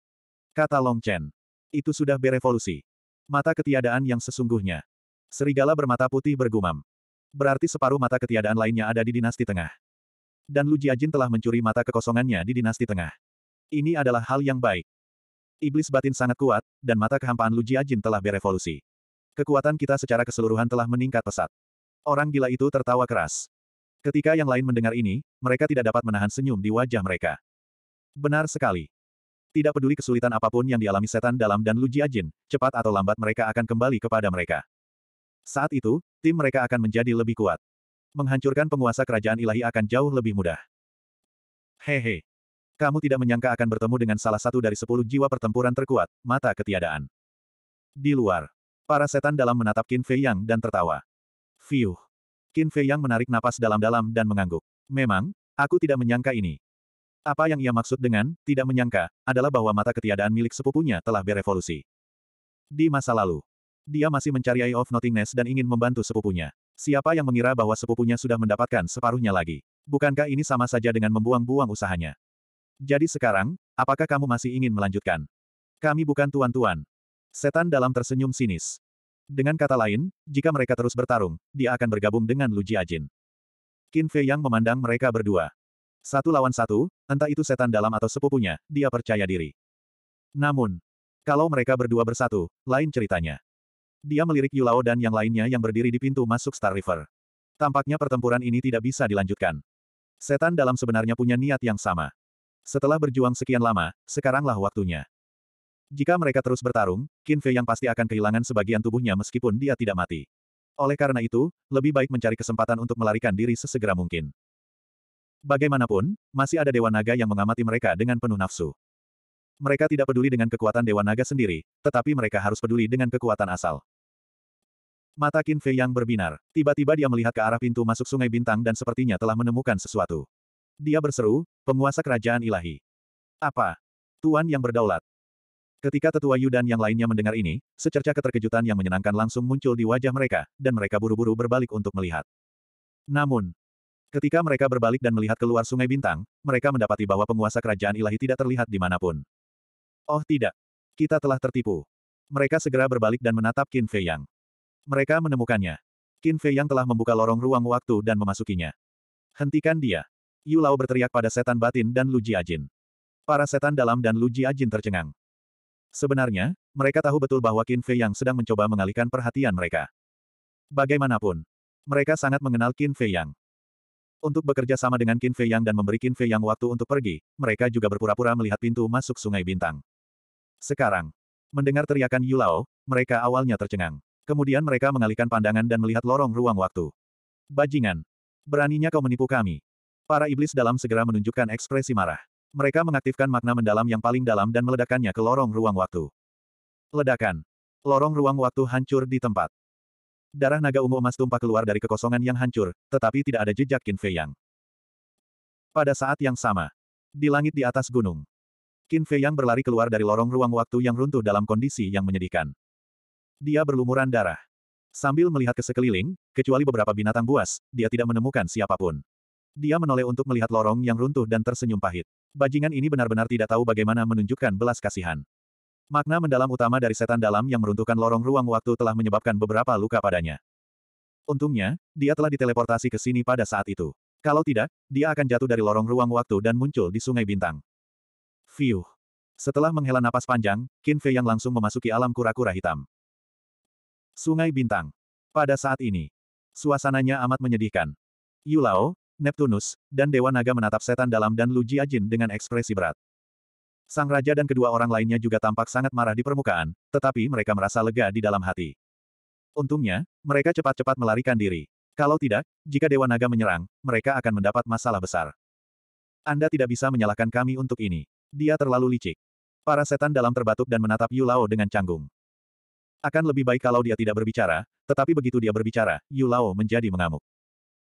Kata Long Chen. Itu sudah berevolusi. Mata ketiadaan yang sesungguhnya. Serigala bermata putih bergumam. Berarti separuh mata ketiadaan lainnya ada di dinasti tengah dan Lu Jiajin telah mencuri mata kekosongannya di dinasti tengah. Ini adalah hal yang baik. Iblis batin sangat kuat, dan mata kehampaan Lu Jiajin telah berevolusi. Kekuatan kita secara keseluruhan telah meningkat pesat. Orang gila itu tertawa keras. Ketika yang lain mendengar ini, mereka tidak dapat menahan senyum di wajah mereka. Benar sekali. Tidak peduli kesulitan apapun yang dialami setan dalam dan Lu Jiajin, cepat atau lambat mereka akan kembali kepada mereka. Saat itu, tim mereka akan menjadi lebih kuat. Menghancurkan penguasa kerajaan ilahi akan jauh lebih mudah. Hehe. Kamu tidak menyangka akan bertemu dengan salah satu dari sepuluh jiwa pertempuran terkuat, mata ketiadaan. Di luar, para setan dalam menatap Qin Fei Yang dan tertawa. Fiuh. Qin Fei Yang menarik napas dalam-dalam dan mengangguk. Memang, aku tidak menyangka ini. Apa yang ia maksud dengan, tidak menyangka, adalah bahwa mata ketiadaan milik sepupunya telah berevolusi. Di masa lalu, dia masih mencari Eye of Nothingness dan ingin membantu sepupunya. Siapa yang mengira bahwa sepupunya sudah mendapatkan separuhnya lagi? Bukankah ini sama saja dengan membuang-buang usahanya? Jadi sekarang, apakah kamu masih ingin melanjutkan? Kami bukan tuan-tuan. Setan dalam tersenyum sinis. Dengan kata lain, jika mereka terus bertarung, dia akan bergabung dengan Lu Jiajin. Qin Fei Yang memandang mereka berdua. Satu lawan satu, entah itu setan dalam atau sepupunya, dia percaya diri. Namun, kalau mereka berdua bersatu, lain ceritanya. Dia melirik Yulao dan yang lainnya yang berdiri di pintu masuk Star River. Tampaknya pertempuran ini tidak bisa dilanjutkan. Setan dalam sebenarnya punya niat yang sama. Setelah berjuang sekian lama, sekaranglah waktunya. Jika mereka terus bertarung, Qin Fei yang pasti akan kehilangan sebagian tubuhnya meskipun dia tidak mati. Oleh karena itu, lebih baik mencari kesempatan untuk melarikan diri sesegera mungkin. Bagaimanapun, masih ada Dewa Naga yang mengamati mereka dengan penuh nafsu. Mereka tidak peduli dengan kekuatan Dewa Naga sendiri, tetapi mereka harus peduli dengan kekuatan asal. Mata Qin Fei yang berbinar. Tiba-tiba dia melihat ke arah pintu masuk sungai bintang dan sepertinya telah menemukan sesuatu. Dia berseru, penguasa kerajaan ilahi. Apa? Tuan yang berdaulat. Ketika tetua Yudan yang lainnya mendengar ini, secerca keterkejutan yang menyenangkan langsung muncul di wajah mereka, dan mereka buru-buru berbalik untuk melihat. Namun, ketika mereka berbalik dan melihat keluar sungai bintang, mereka mendapati bahwa penguasa kerajaan ilahi tidak terlihat di manapun. Oh tidak. Kita telah tertipu. Mereka segera berbalik dan menatap Qin Fei Yang. Mereka menemukannya. Qin Fei Yang telah membuka lorong ruang waktu dan memasukinya. Hentikan dia. Yu Lao berteriak pada setan batin dan Lu Ajin. Para setan dalam dan Lu Ajin tercengang. Sebenarnya, mereka tahu betul bahwa Qin Fei Yang sedang mencoba mengalihkan perhatian mereka. Bagaimanapun, mereka sangat mengenal Qin Fei Yang. Untuk bekerja sama dengan Qin Fei Yang dan memberi Qin Fei Yang waktu untuk pergi, mereka juga berpura-pura melihat pintu masuk Sungai Bintang. Sekarang. Mendengar teriakan Yulao, mereka awalnya tercengang. Kemudian mereka mengalihkan pandangan dan melihat lorong ruang waktu. Bajingan. Beraninya kau menipu kami. Para iblis dalam segera menunjukkan ekspresi marah. Mereka mengaktifkan makna mendalam yang paling dalam dan meledakannya ke lorong ruang waktu. Ledakan. Lorong ruang waktu hancur di tempat. Darah naga ungu emas tumpah keluar dari kekosongan yang hancur, tetapi tidak ada jejak Qin Fei Yang. Pada saat yang sama, di langit di atas gunung, Qin Fei Yang berlari keluar dari lorong ruang waktu yang runtuh dalam kondisi yang menyedihkan. Dia berlumuran darah. Sambil melihat ke sekeliling, kecuali beberapa binatang buas, dia tidak menemukan siapapun. Dia menoleh untuk melihat lorong yang runtuh dan tersenyum pahit. Bajingan ini benar-benar tidak tahu bagaimana menunjukkan belas kasihan. Makna mendalam utama dari setan dalam yang meruntuhkan lorong ruang waktu telah menyebabkan beberapa luka padanya. Untungnya, dia telah diteleportasi ke sini pada saat itu. Kalau tidak, dia akan jatuh dari lorong ruang waktu dan muncul di Sungai Bintang. Fiuh. Setelah menghela napas panjang, Qin Fei yang langsung memasuki alam kura-kura hitam. Sungai Bintang. Pada saat ini, suasananya amat menyedihkan. Yulao, Neptunus, dan Dewa Naga menatap setan dalam dan Lu Jiajin dengan ekspresi berat. Sang Raja dan kedua orang lainnya juga tampak sangat marah di permukaan, tetapi mereka merasa lega di dalam hati. Untungnya, mereka cepat-cepat melarikan diri. Kalau tidak, jika Dewa Naga menyerang, mereka akan mendapat masalah besar. Anda tidak bisa menyalahkan kami untuk ini. Dia terlalu licik. Para setan dalam terbatuk dan menatap Yu Lao dengan canggung. Akan lebih baik kalau dia tidak berbicara, tetapi begitu dia berbicara, Yu Lao menjadi mengamuk.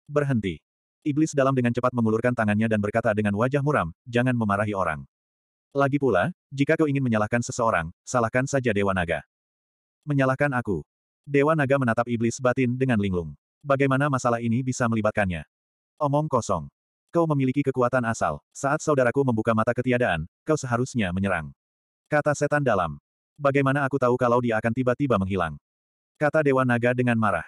Berhenti. Iblis dalam dengan cepat mengulurkan tangannya dan berkata dengan wajah muram, jangan memarahi orang. Lagi pula, jika kau ingin menyalahkan seseorang, salahkan saja Dewa Naga. Menyalahkan aku. Dewa Naga menatap iblis batin dengan linglung. Bagaimana masalah ini bisa melibatkannya? Omong kosong. Kau memiliki kekuatan asal. Saat saudaraku membuka mata ketiadaan, kau seharusnya menyerang. Kata setan dalam. Bagaimana aku tahu kalau dia akan tiba-tiba menghilang? Kata Dewa Naga dengan marah.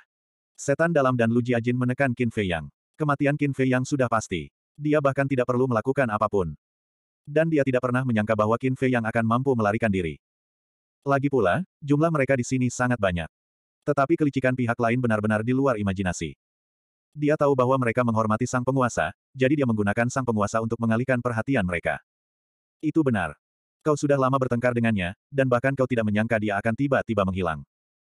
Setan dalam dan Lu Jiajin menekan Qin Fei Yang. Kematian Qin Fei Yang sudah pasti. Dia bahkan tidak perlu melakukan apapun. Dan dia tidak pernah menyangka bahwa Qin Fei Yang akan mampu melarikan diri. Lagi pula, jumlah mereka di sini sangat banyak. Tetapi kelicikan pihak lain benar-benar di luar imajinasi. Dia tahu bahwa mereka menghormati sang penguasa, jadi dia menggunakan sang penguasa untuk mengalihkan perhatian mereka. Itu benar. Kau sudah lama bertengkar dengannya, dan bahkan kau tidak menyangka dia akan tiba-tiba menghilang.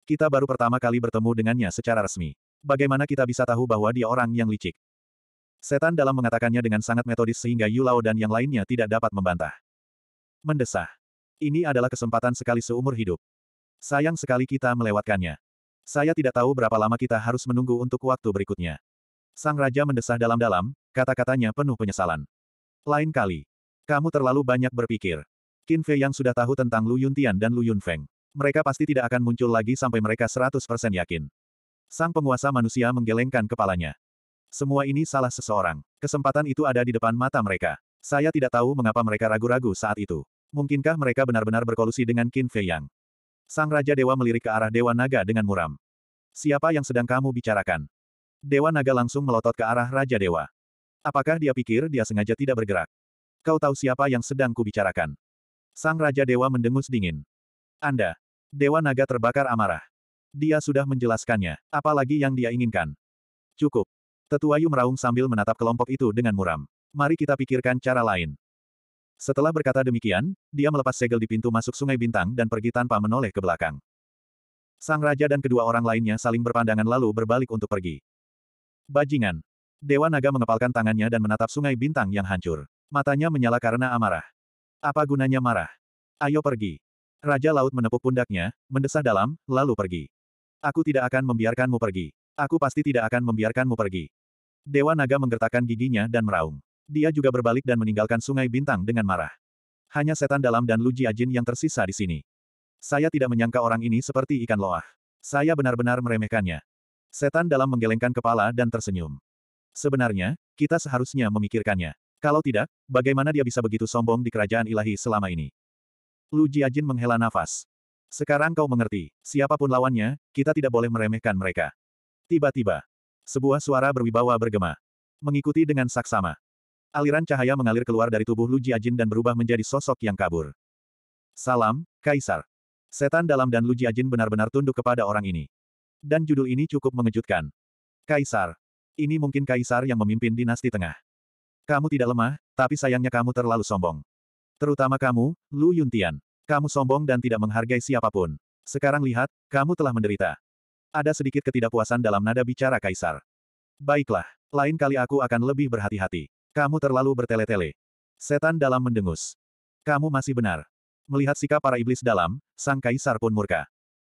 Kita baru pertama kali bertemu dengannya secara resmi. Bagaimana kita bisa tahu bahwa dia orang yang licik? Setan dalam mengatakannya dengan sangat metodis sehingga Yulao dan yang lainnya tidak dapat membantah. Mendesah. Ini adalah kesempatan sekali seumur hidup. Sayang sekali kita melewatkannya. Saya tidak tahu berapa lama kita harus menunggu untuk waktu berikutnya. Sang Raja mendesah dalam-dalam, kata-katanya penuh penyesalan. Lain kali. Kamu terlalu banyak berpikir. Qin Fei yang sudah tahu tentang Lu Yuntian dan Lu Yunfeng. Mereka pasti tidak akan muncul lagi sampai mereka 100% yakin. Sang penguasa manusia menggelengkan kepalanya. Semua ini salah seseorang. Kesempatan itu ada di depan mata mereka. Saya tidak tahu mengapa mereka ragu-ragu saat itu. Mungkinkah mereka benar-benar berkolusi dengan Qin Fei Yang? Sang Raja Dewa melirik ke arah Dewa Naga dengan muram. Siapa yang sedang kamu bicarakan? Dewa Naga langsung melotot ke arah Raja Dewa. Apakah dia pikir dia sengaja tidak bergerak? Kau tahu siapa yang sedang kubicarakan? Sang Raja Dewa mendengus dingin. Anda. Dewa Naga terbakar amarah. Dia sudah menjelaskannya, apalagi yang dia inginkan. Cukup. Tetuayu meraung sambil menatap kelompok itu dengan muram. Mari kita pikirkan cara lain. Setelah berkata demikian, dia melepas segel di pintu masuk Sungai Bintang dan pergi tanpa menoleh ke belakang. Sang Raja dan kedua orang lainnya saling berpandangan lalu berbalik untuk pergi. Bajingan. Dewa naga mengepalkan tangannya dan menatap sungai bintang yang hancur. Matanya menyala karena amarah. Apa gunanya marah? Ayo pergi. Raja Laut menepuk pundaknya, mendesah dalam, lalu pergi. Aku tidak akan membiarkanmu pergi. Aku pasti tidak akan membiarkanmu pergi. Dewa Naga menggertakkan giginya dan meraung. Dia juga berbalik dan meninggalkan sungai bintang dengan marah. Hanya setan dalam dan Luji Ajin yang tersisa di sini. Saya tidak menyangka orang ini seperti ikan loah. Saya benar-benar meremehkannya. Setan dalam menggelengkan kepala dan tersenyum. Sebenarnya, kita seharusnya memikirkannya. Kalau tidak, bagaimana dia bisa begitu sombong di kerajaan ilahi selama ini? Lu Jiajin menghela nafas. Sekarang kau mengerti, siapapun lawannya, kita tidak boleh meremehkan mereka. Tiba-tiba, sebuah suara berwibawa bergema. Mengikuti dengan saksama. Aliran cahaya mengalir keluar dari tubuh Lu Jiajin dan berubah menjadi sosok yang kabur. Salam, Kaisar. Setan dalam dan Lu Jiajin benar-benar tunduk kepada orang ini. Dan judul ini cukup mengejutkan. Kaisar. Ini mungkin Kaisar yang memimpin dinasti tengah. Kamu tidak lemah, tapi sayangnya kamu terlalu sombong. Terutama kamu, Lu Yuntian. Kamu sombong dan tidak menghargai siapapun. Sekarang lihat, kamu telah menderita. Ada sedikit ketidakpuasan dalam nada bicara Kaisar. Baiklah, lain kali aku akan lebih berhati-hati. Kamu terlalu bertele-tele. Setan dalam mendengus. Kamu masih benar. Melihat sikap para iblis dalam, sang Kaisar pun murka.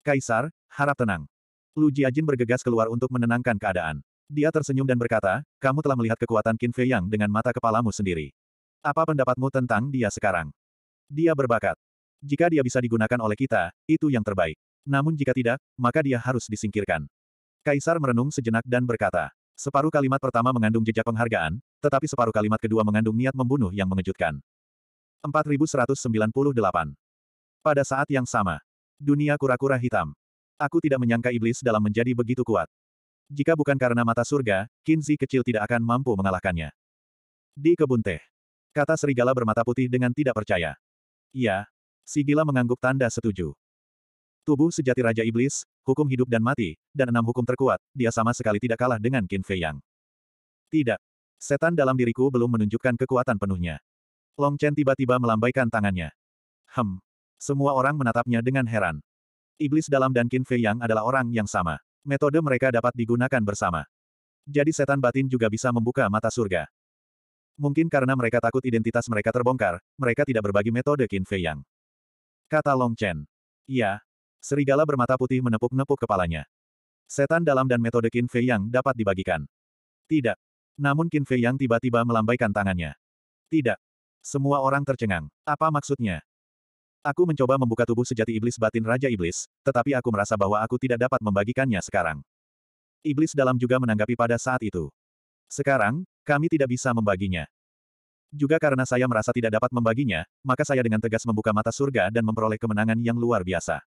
Kaisar, harap tenang. Lu Jiajin bergegas keluar untuk menenangkan keadaan. Dia tersenyum dan berkata, kamu telah melihat kekuatan Qin Fei Yang dengan mata kepalamu sendiri. Apa pendapatmu tentang dia sekarang? Dia berbakat. Jika dia bisa digunakan oleh kita, itu yang terbaik. Namun jika tidak, maka dia harus disingkirkan. Kaisar merenung sejenak dan berkata, separuh kalimat pertama mengandung jejak penghargaan, tetapi separuh kalimat kedua mengandung niat membunuh yang mengejutkan. 4198. Pada saat yang sama, dunia kura-kura hitam. Aku tidak menyangka iblis dalam menjadi begitu kuat. Jika bukan karena mata surga, Kinzi kecil tidak akan mampu mengalahkannya. Di kebun teh. Kata serigala bermata putih dengan tidak percaya. Iya. Si mengangguk tanda setuju. Tubuh sejati Raja Iblis, hukum hidup dan mati, dan enam hukum terkuat, dia sama sekali tidak kalah dengan Qin Fei Yang. Tidak. Setan dalam diriku belum menunjukkan kekuatan penuhnya. Long Chen tiba-tiba melambaikan tangannya. Hem. Semua orang menatapnya dengan heran. Iblis dalam dan Qin Fei Yang adalah orang yang sama. Metode mereka dapat digunakan bersama. Jadi setan batin juga bisa membuka mata surga. Mungkin karena mereka takut identitas mereka terbongkar, mereka tidak berbagi metode Qin Fei Yang. Kata Long Chen. Iya. Serigala bermata putih menepuk-nepuk kepalanya. Setan dalam dan metode Qin Fei Yang dapat dibagikan. Tidak. Namun Qin Fei Yang tiba-tiba melambaikan tangannya. Tidak. Semua orang tercengang. Apa maksudnya? Aku mencoba membuka tubuh sejati iblis batin Raja Iblis, tetapi aku merasa bahwa aku tidak dapat membagikannya sekarang. Iblis dalam juga menanggapi pada saat itu. Sekarang, kami tidak bisa membaginya. Juga karena saya merasa tidak dapat membaginya, maka saya dengan tegas membuka mata surga dan memperoleh kemenangan yang luar biasa.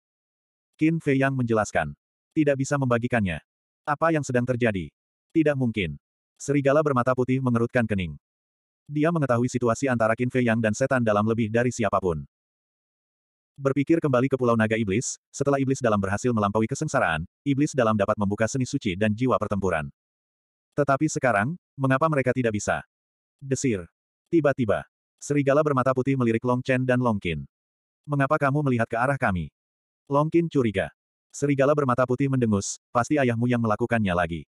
Qin Fei Yang menjelaskan. Tidak bisa membagikannya. Apa yang sedang terjadi? Tidak mungkin. Serigala bermata putih mengerutkan kening. Dia mengetahui situasi antara Qin Fei Yang dan setan dalam lebih dari siapapun. Berpikir kembali ke Pulau Naga Iblis, setelah Iblis dalam berhasil melampaui kesengsaraan, Iblis dalam dapat membuka seni suci dan jiwa pertempuran. Tetapi sekarang, mengapa mereka tidak bisa? Desir. Tiba-tiba, serigala bermata putih melirik Long Chen dan Long Qin. Mengapa kamu melihat ke arah kami? Long Qin curiga. Serigala bermata putih mendengus, pasti ayahmu yang melakukannya lagi.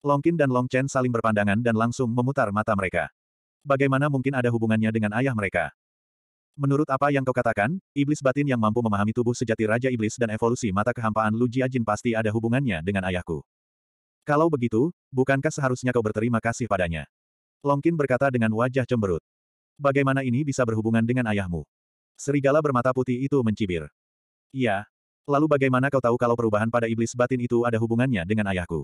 Long Qin dan Long Chen saling berpandangan dan langsung memutar mata mereka. Bagaimana mungkin ada hubungannya dengan ayah mereka? Menurut apa yang kau katakan, iblis batin yang mampu memahami tubuh sejati Raja Iblis dan evolusi mata kehampaan Lu Jiajin pasti ada hubungannya dengan ayahku. Kalau begitu, bukankah seharusnya kau berterima kasih padanya? Longkin berkata dengan wajah cemberut. Bagaimana ini bisa berhubungan dengan ayahmu? Serigala bermata putih itu mencibir. Iya. Lalu bagaimana kau tahu kalau perubahan pada iblis batin itu ada hubungannya dengan ayahku?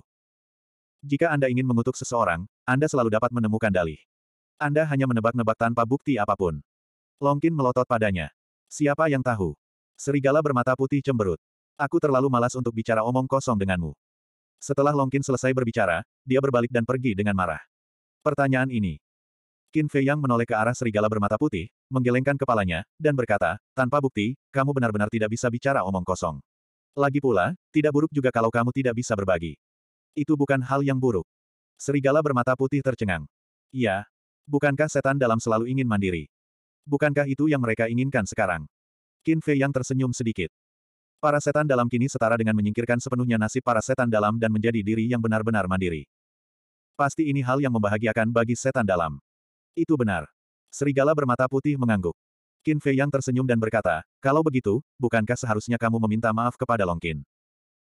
Jika Anda ingin mengutuk seseorang, Anda selalu dapat menemukan dalih. Anda hanya menebak-nebak tanpa bukti apapun. Longkin melotot padanya. Siapa yang tahu? Serigala bermata putih cemberut. Aku terlalu malas untuk bicara omong kosong denganmu. Setelah Longkin selesai berbicara, dia berbalik dan pergi dengan marah. Pertanyaan ini. Qin Fei Yang menoleh ke arah serigala bermata putih, menggelengkan kepalanya, dan berkata, tanpa bukti, kamu benar-benar tidak bisa bicara omong kosong. Lagi pula, tidak buruk juga kalau kamu tidak bisa berbagi. Itu bukan hal yang buruk. Serigala bermata putih tercengang. Iya. Bukankah setan dalam selalu ingin mandiri? Bukankah itu yang mereka inginkan sekarang? Qin Fei yang tersenyum sedikit. Para setan dalam kini setara dengan menyingkirkan sepenuhnya nasib para setan dalam dan menjadi diri yang benar-benar mandiri. Pasti ini hal yang membahagiakan bagi setan dalam. Itu benar. Serigala bermata putih mengangguk. Qin Fei yang tersenyum dan berkata, kalau begitu, bukankah seharusnya kamu meminta maaf kepada Long Qin?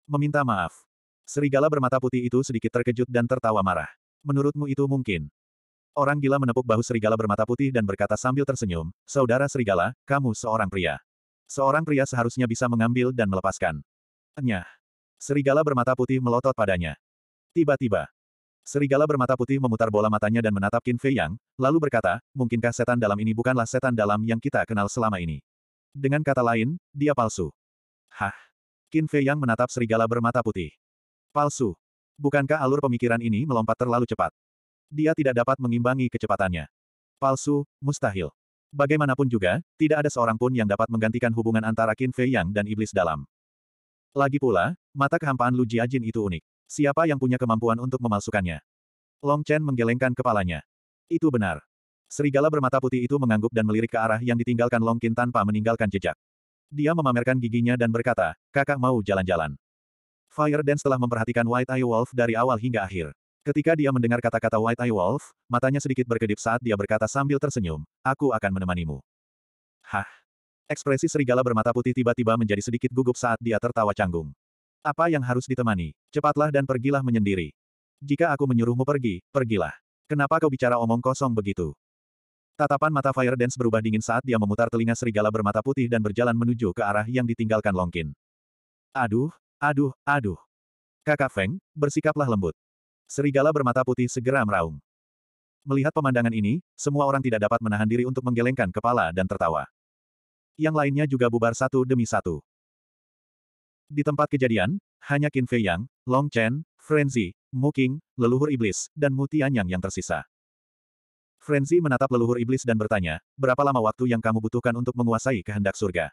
Meminta maaf. Serigala bermata putih itu sedikit terkejut dan tertawa marah. Menurutmu itu mungkin? Orang gila menepuk bahu serigala bermata putih dan berkata sambil tersenyum, Saudara serigala, kamu seorang pria. Seorang pria seharusnya bisa mengambil dan melepaskan. Nyah. Serigala bermata putih melotot padanya. Tiba-tiba. Serigala bermata putih memutar bola matanya dan menatap Qin Fei Yang, lalu berkata, mungkinkah setan dalam ini bukanlah setan dalam yang kita kenal selama ini. Dengan kata lain, dia palsu. Hah. Qin Fei Yang menatap serigala bermata putih. Palsu. Bukankah alur pemikiran ini melompat terlalu cepat? Dia tidak dapat mengimbangi kecepatannya. Palsu, mustahil. Bagaimanapun juga, tidak ada seorang pun yang dapat menggantikan hubungan antara Qin Fei Yang dan iblis dalam. Lagi pula, mata kehampaan Lu Jiajin itu unik. Siapa yang punya kemampuan untuk memalsukannya? Long Chen menggelengkan kepalanya. Itu benar. Serigala bermata putih itu mengangguk dan melirik ke arah yang ditinggalkan Long Qin tanpa meninggalkan jejak. Dia memamerkan giginya dan berkata, kakak mau jalan-jalan. Fire Dance telah memperhatikan White Eye Wolf dari awal hingga akhir. Ketika dia mendengar kata-kata White Eye Wolf, matanya sedikit berkedip saat dia berkata sambil tersenyum, aku akan menemanimu. Hah? Ekspresi serigala bermata putih tiba-tiba menjadi sedikit gugup saat dia tertawa canggung. Apa yang harus ditemani? Cepatlah dan pergilah menyendiri. Jika aku menyuruhmu pergi, pergilah. Kenapa kau bicara omong kosong begitu? Tatapan mata Fire Dance berubah dingin saat dia memutar telinga serigala bermata putih dan berjalan menuju ke arah yang ditinggalkan Longkin. Aduh, aduh, aduh. Kakak Feng, bersikaplah lembut. Serigala bermata putih segera meraung. Melihat pemandangan ini, semua orang tidak dapat menahan diri untuk menggelengkan kepala dan tertawa. Yang lainnya juga bubar satu demi satu. Di tempat kejadian, hanya Qin Fei Yang, Long Chen, Frenzy, Muking, leluhur iblis, dan Mutianyang yang tersisa. Frenzy menatap leluhur iblis dan bertanya, berapa lama waktu yang kamu butuhkan untuk menguasai kehendak surga?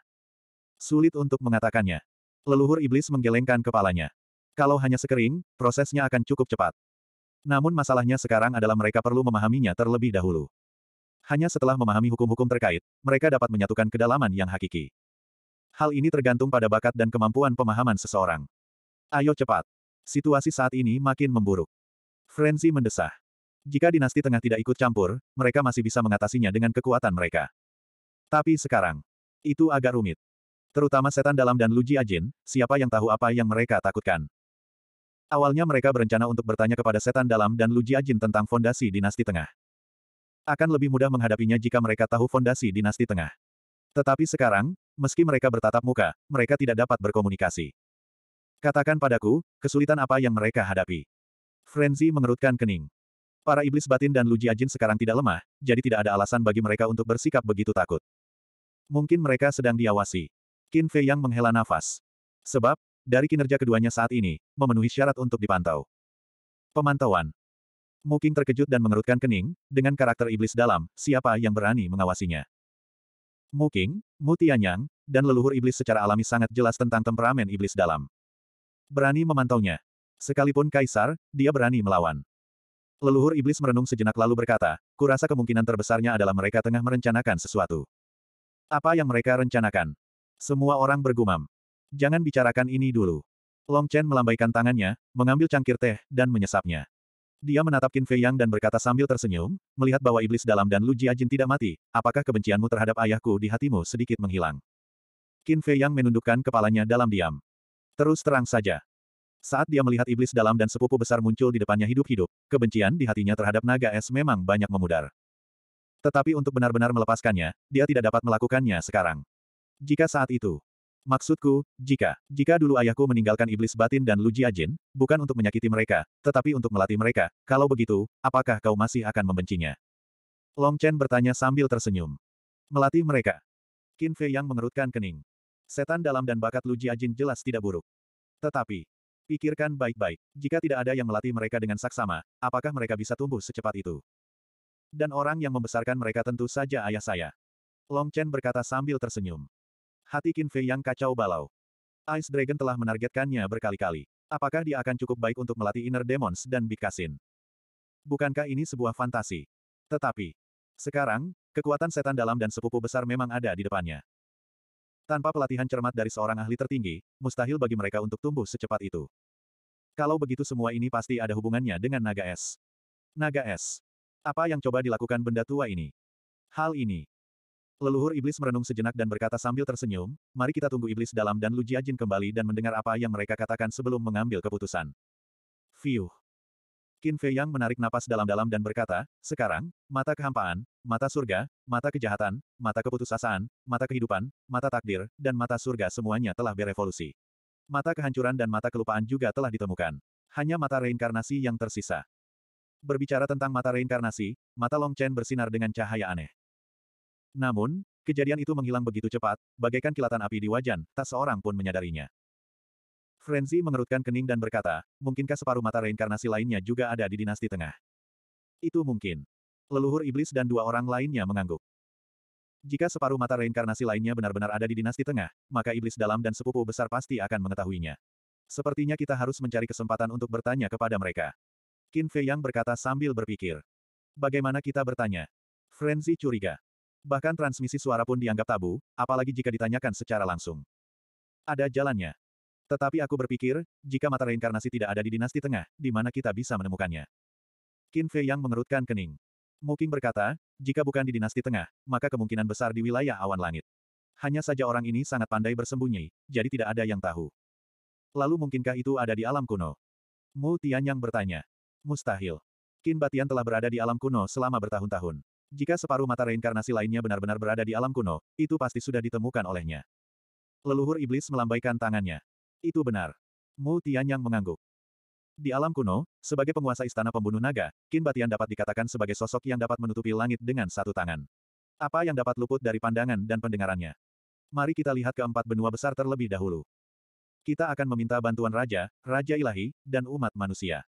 Sulit untuk mengatakannya. Leluhur iblis menggelengkan kepalanya. Kalau hanya sekering, prosesnya akan cukup cepat. Namun masalahnya sekarang adalah mereka perlu memahaminya terlebih dahulu. Hanya setelah memahami hukum-hukum terkait, mereka dapat menyatukan kedalaman yang hakiki. Hal ini tergantung pada bakat dan kemampuan pemahaman seseorang. Ayo cepat. Situasi saat ini makin memburuk. Frenzy mendesah. Jika dinasti tengah tidak ikut campur, mereka masih bisa mengatasinya dengan kekuatan mereka. Tapi sekarang, itu agak rumit. Terutama setan dalam dan Luji Ajin, siapa yang tahu apa yang mereka takutkan. Awalnya mereka berencana untuk bertanya kepada setan dalam dan Lu Jiajin tentang fondasi dinasti tengah. Akan lebih mudah menghadapinya jika mereka tahu fondasi dinasti tengah. Tetapi sekarang, meski mereka bertatap muka, mereka tidak dapat berkomunikasi. Katakan padaku, kesulitan apa yang mereka hadapi. Frenzy mengerutkan kening. Para iblis batin dan Lu Jiajin sekarang tidak lemah, jadi tidak ada alasan bagi mereka untuk bersikap begitu takut. Mungkin mereka sedang diawasi. Qin Fei yang menghela nafas. Sebab, dari kinerja keduanya saat ini, memenuhi syarat untuk dipantau. Pemantauan. Muking terkejut dan mengerutkan kening, dengan karakter iblis dalam, siapa yang berani mengawasinya. Muking, Mutianyang, dan leluhur iblis secara alami sangat jelas tentang temperamen iblis dalam. Berani memantaunya. Sekalipun kaisar, dia berani melawan. Leluhur iblis merenung sejenak lalu berkata, kurasa kemungkinan terbesarnya adalah mereka tengah merencanakan sesuatu. Apa yang mereka rencanakan? Semua orang bergumam. Jangan bicarakan ini dulu. Long Chen melambaikan tangannya, mengambil cangkir teh, dan menyesapnya. Dia menatap Qin Fei Yang dan berkata sambil tersenyum, melihat bahwa iblis dalam dan Lu Jiajin tidak mati, apakah kebencianmu terhadap ayahku di hatimu sedikit menghilang? Qin Fei Yang menundukkan kepalanya dalam diam. Terus terang saja. Saat dia melihat iblis dalam dan sepupu besar muncul di depannya hidup-hidup, kebencian di hatinya terhadap naga es memang banyak memudar. Tetapi untuk benar-benar melepaskannya, dia tidak dapat melakukannya sekarang. Jika saat itu, Maksudku, jika, jika dulu ayahku meninggalkan iblis batin dan Luji Ajin, bukan untuk menyakiti mereka, tetapi untuk melatih mereka, kalau begitu, apakah kau masih akan membencinya? Long Chen bertanya sambil tersenyum. Melatih mereka. Qin Fei yang mengerutkan kening. Setan dalam dan bakat Lu Ajin jelas tidak buruk. Tetapi, pikirkan baik-baik, jika tidak ada yang melatih mereka dengan saksama, apakah mereka bisa tumbuh secepat itu? Dan orang yang membesarkan mereka tentu saja ayah saya. Long Chen berkata sambil tersenyum hati Qin Fei yang kacau balau. Ice Dragon telah menargetkannya berkali-kali. Apakah dia akan cukup baik untuk melatih Inner Demons dan Bikasin? Bukankah ini sebuah fantasi? Tetapi, sekarang, kekuatan setan dalam dan sepupu besar memang ada di depannya. Tanpa pelatihan cermat dari seorang ahli tertinggi, mustahil bagi mereka untuk tumbuh secepat itu. Kalau begitu semua ini pasti ada hubungannya dengan naga es. Naga es. Apa yang coba dilakukan benda tua ini? Hal ini Leluhur iblis merenung sejenak dan berkata sambil tersenyum, mari kita tunggu iblis dalam dan Lu Jiajin kembali dan mendengar apa yang mereka katakan sebelum mengambil keputusan. Fiuh. Qin Fei Yang menarik napas dalam-dalam dan berkata, sekarang, mata kehampaan, mata surga, mata kejahatan, mata keputusasaan, mata kehidupan, mata takdir, dan mata surga semuanya telah berevolusi. Mata kehancuran dan mata kelupaan juga telah ditemukan. Hanya mata reinkarnasi yang tersisa. Berbicara tentang mata reinkarnasi, mata Long Chen bersinar dengan cahaya aneh. Namun, kejadian itu menghilang begitu cepat, bagaikan kilatan api di wajan, tak seorang pun menyadarinya. Frenzy mengerutkan kening dan berkata, mungkinkah separuh mata reinkarnasi lainnya juga ada di dinasti tengah? Itu mungkin. Leluhur iblis dan dua orang lainnya mengangguk. Jika separuh mata reinkarnasi lainnya benar-benar ada di dinasti tengah, maka iblis dalam dan sepupu besar pasti akan mengetahuinya. Sepertinya kita harus mencari kesempatan untuk bertanya kepada mereka. Qin Fei Yang berkata sambil berpikir. Bagaimana kita bertanya? Frenzy curiga. Bahkan transmisi suara pun dianggap tabu, apalagi jika ditanyakan secara langsung. Ada jalannya. Tetapi aku berpikir, jika mata reinkarnasi tidak ada di dinasti tengah, di mana kita bisa menemukannya? Qin Fei yang mengerutkan kening. Muking berkata, jika bukan di dinasti tengah, maka kemungkinan besar di wilayah awan langit. Hanya saja orang ini sangat pandai bersembunyi, jadi tidak ada yang tahu. Lalu mungkinkah itu ada di alam kuno? Mu Tianyang bertanya. Mustahil. Qin Batian telah berada di alam kuno selama bertahun-tahun. Jika separuh mata reinkarnasi lainnya benar-benar berada di alam kuno, itu pasti sudah ditemukan olehnya. Leluhur iblis melambaikan tangannya. Itu benar. Mu Tianyang mengangguk. Di alam kuno, sebagai penguasa istana pembunuh naga, Qin Batian dapat dikatakan sebagai sosok yang dapat menutupi langit dengan satu tangan. Apa yang dapat luput dari pandangan dan pendengarannya? Mari kita lihat keempat benua besar terlebih dahulu. Kita akan meminta bantuan Raja, Raja Ilahi, dan umat manusia.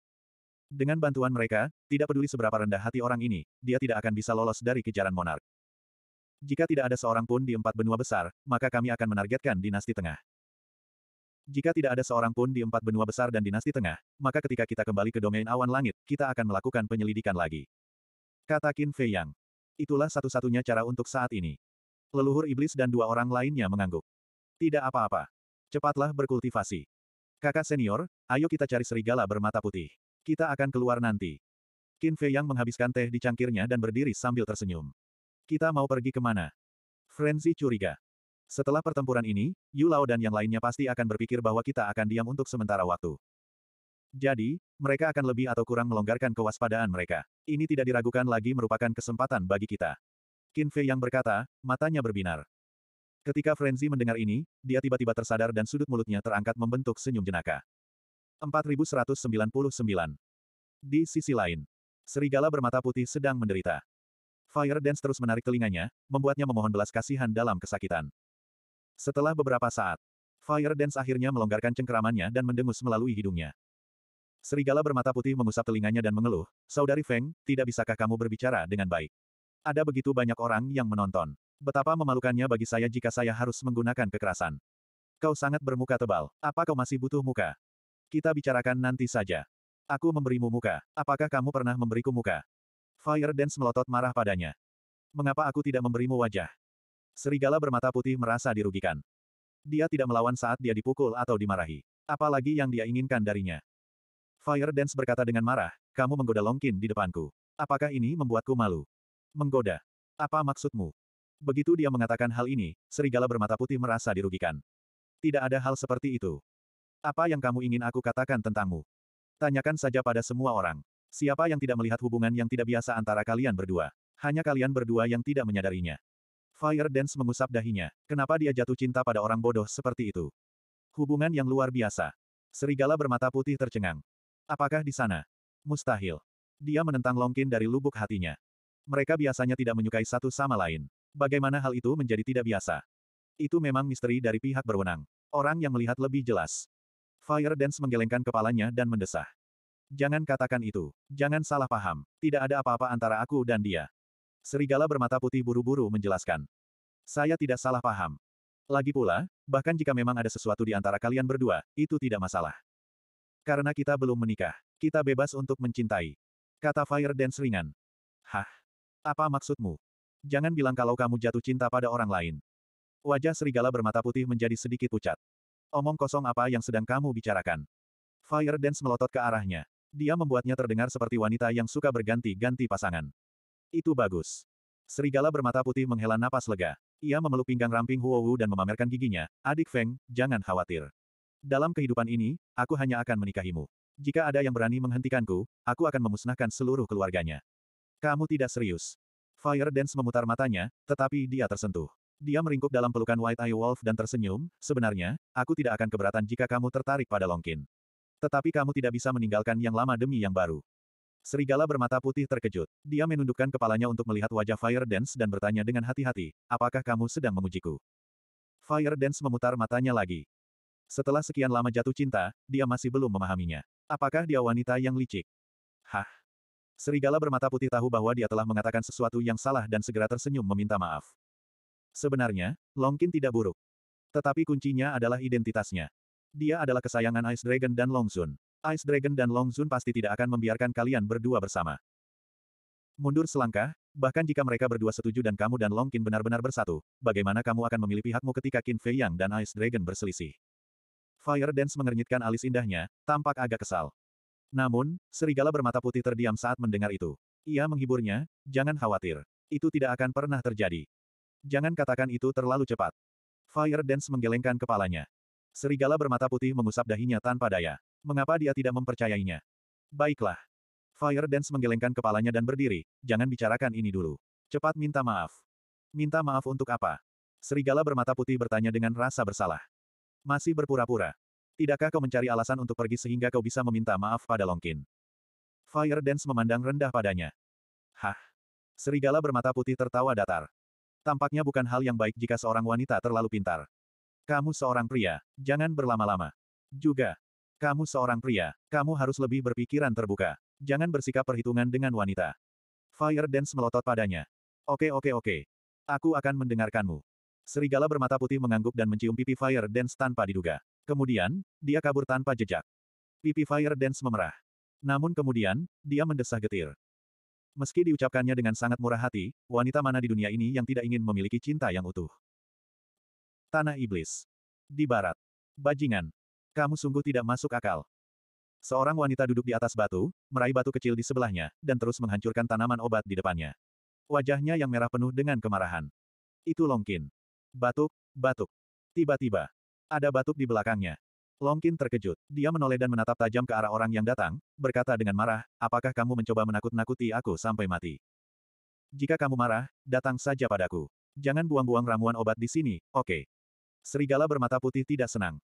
Dengan bantuan mereka, tidak peduli seberapa rendah hati orang ini, dia tidak akan bisa lolos dari kejaran monark. Jika tidak ada seorang pun di empat benua besar, maka kami akan menargetkan dinasti tengah. Jika tidak ada seorang pun di empat benua besar dan dinasti tengah, maka ketika kita kembali ke domain awan langit, kita akan melakukan penyelidikan lagi. Kata Qin Fei Yang. Itulah satu-satunya cara untuk saat ini. Leluhur iblis dan dua orang lainnya mengangguk. Tidak apa-apa. Cepatlah berkultivasi. Kakak senior, ayo kita cari serigala bermata putih. Kita akan keluar nanti. Qin Fei Yang menghabiskan teh di cangkirnya dan berdiri sambil tersenyum. Kita mau pergi kemana? Frenzy curiga. Setelah pertempuran ini, Yu Lao dan yang lainnya pasti akan berpikir bahwa kita akan diam untuk sementara waktu. Jadi, mereka akan lebih atau kurang melonggarkan kewaspadaan mereka. Ini tidak diragukan lagi merupakan kesempatan bagi kita. Qin Fei yang berkata, matanya berbinar. Ketika Frenzy mendengar ini, dia tiba-tiba tersadar dan sudut mulutnya terangkat membentuk senyum jenaka. 4199. Di sisi lain, serigala bermata putih sedang menderita. Fire Dance terus menarik telinganya, membuatnya memohon belas kasihan dalam kesakitan. Setelah beberapa saat, Fire Dance akhirnya melonggarkan cengkeramannya dan mendengus melalui hidungnya. Serigala bermata putih mengusap telinganya dan mengeluh, Saudari Feng, tidak bisakah kamu berbicara dengan baik? Ada begitu banyak orang yang menonton. Betapa memalukannya bagi saya jika saya harus menggunakan kekerasan. Kau sangat bermuka tebal. Apa kau masih butuh muka? Kita bicarakan nanti saja. Aku memberimu muka. Apakah kamu pernah memberiku muka? Fire Dance melotot marah padanya. Mengapa aku tidak memberimu wajah? Serigala bermata putih merasa dirugikan. Dia tidak melawan saat dia dipukul atau dimarahi. Apalagi yang dia inginkan darinya. Fire Dance berkata dengan marah, kamu menggoda Longkin di depanku. Apakah ini membuatku malu? Menggoda. Apa maksudmu? Begitu dia mengatakan hal ini, serigala bermata putih merasa dirugikan. Tidak ada hal seperti itu. Apa yang kamu ingin aku katakan tentangmu? Tanyakan saja pada semua orang. Siapa yang tidak melihat hubungan yang tidak biasa antara kalian berdua? Hanya kalian berdua yang tidak menyadarinya. Fire Dance mengusap dahinya. Kenapa dia jatuh cinta pada orang bodoh seperti itu? Hubungan yang luar biasa. Serigala bermata putih tercengang. Apakah di sana? Mustahil. Dia menentang Longkin dari lubuk hatinya. Mereka biasanya tidak menyukai satu sama lain. Bagaimana hal itu menjadi tidak biasa? Itu memang misteri dari pihak berwenang. Orang yang melihat lebih jelas. Fire Dance menggelengkan kepalanya dan mendesah. Jangan katakan itu. Jangan salah paham. Tidak ada apa-apa antara aku dan dia. Serigala bermata putih buru-buru menjelaskan. Saya tidak salah paham. Lagi pula, bahkan jika memang ada sesuatu di antara kalian berdua, itu tidak masalah. Karena kita belum menikah, kita bebas untuk mencintai. Kata Fire Dance ringan. Hah? Apa maksudmu? Jangan bilang kalau kamu jatuh cinta pada orang lain. Wajah serigala bermata putih menjadi sedikit pucat. Omong kosong apa yang sedang kamu bicarakan? Fire Dance melotot ke arahnya. Dia membuatnya terdengar seperti wanita yang suka berganti-ganti pasangan. Itu bagus. Serigala bermata putih menghela napas lega. Ia memeluk pinggang ramping Huo Wu dan memamerkan giginya, adik Feng, jangan khawatir. Dalam kehidupan ini, aku hanya akan menikahimu. Jika ada yang berani menghentikanku, aku akan memusnahkan seluruh keluarganya. Kamu tidak serius. Fire Dance memutar matanya, tetapi dia tersentuh. Dia meringkuk dalam pelukan White Eye Wolf dan tersenyum, sebenarnya, aku tidak akan keberatan jika kamu tertarik pada Longkin. Tetapi kamu tidak bisa meninggalkan yang lama demi yang baru. Serigala bermata putih terkejut. Dia menundukkan kepalanya untuk melihat wajah Fire Dance dan bertanya dengan hati-hati, apakah kamu sedang memujiku? Fire Dance memutar matanya lagi. Setelah sekian lama jatuh cinta, dia masih belum memahaminya. Apakah dia wanita yang licik? Hah? Serigala bermata putih tahu bahwa dia telah mengatakan sesuatu yang salah dan segera tersenyum meminta maaf. Sebenarnya, Longkin tidak buruk. Tetapi kuncinya adalah identitasnya. Dia adalah kesayangan Ice Dragon dan Longzun. Ice Dragon dan Longzun pasti tidak akan membiarkan kalian berdua bersama. Mundur selangkah, bahkan jika mereka berdua setuju dan kamu dan Longkin benar-benar bersatu, bagaimana kamu akan memilih pihakmu ketika Qin Fei Yang dan Ice Dragon berselisih? Fire Dance mengernyitkan alis indahnya, tampak agak kesal. Namun, serigala bermata putih terdiam saat mendengar itu. Ia menghiburnya, jangan khawatir. Itu tidak akan pernah terjadi. Jangan katakan itu terlalu cepat. Fire Dance menggelengkan kepalanya. Serigala bermata putih mengusap dahinya tanpa daya. Mengapa dia tidak mempercayainya? Baiklah. Fire Dance menggelengkan kepalanya dan berdiri, jangan bicarakan ini dulu. Cepat minta maaf. Minta maaf untuk apa? Serigala bermata putih bertanya dengan rasa bersalah. Masih berpura-pura. Tidakkah kau mencari alasan untuk pergi sehingga kau bisa meminta maaf pada Longkin? Fire Dance memandang rendah padanya. Hah? Serigala bermata putih tertawa datar. Tampaknya bukan hal yang baik jika seorang wanita terlalu pintar. Kamu seorang pria, jangan berlama-lama. Juga, kamu seorang pria, kamu harus lebih berpikiran terbuka. Jangan bersikap perhitungan dengan wanita. Fire Dance melotot padanya. Oke oke oke. Aku akan mendengarkanmu. Serigala bermata putih mengangguk dan mencium pipi Fire Dance tanpa diduga. Kemudian, dia kabur tanpa jejak. Pipi Fire Dance memerah. Namun kemudian, dia mendesah getir. Meski diucapkannya dengan sangat murah hati, wanita mana di dunia ini yang tidak ingin memiliki cinta yang utuh? Tanah Iblis. Di barat. Bajingan. Kamu sungguh tidak masuk akal. Seorang wanita duduk di atas batu, meraih batu kecil di sebelahnya, dan terus menghancurkan tanaman obat di depannya. Wajahnya yang merah penuh dengan kemarahan. Itu Longkin. Batuk, batuk. Tiba-tiba. Ada batuk di belakangnya. Longkin terkejut. Dia menoleh dan menatap tajam ke arah orang yang datang, berkata dengan marah, apakah kamu mencoba menakut-nakuti aku sampai mati? Jika kamu marah, datang saja padaku. Jangan buang-buang ramuan obat di sini, oke. Okay. Serigala bermata putih tidak senang.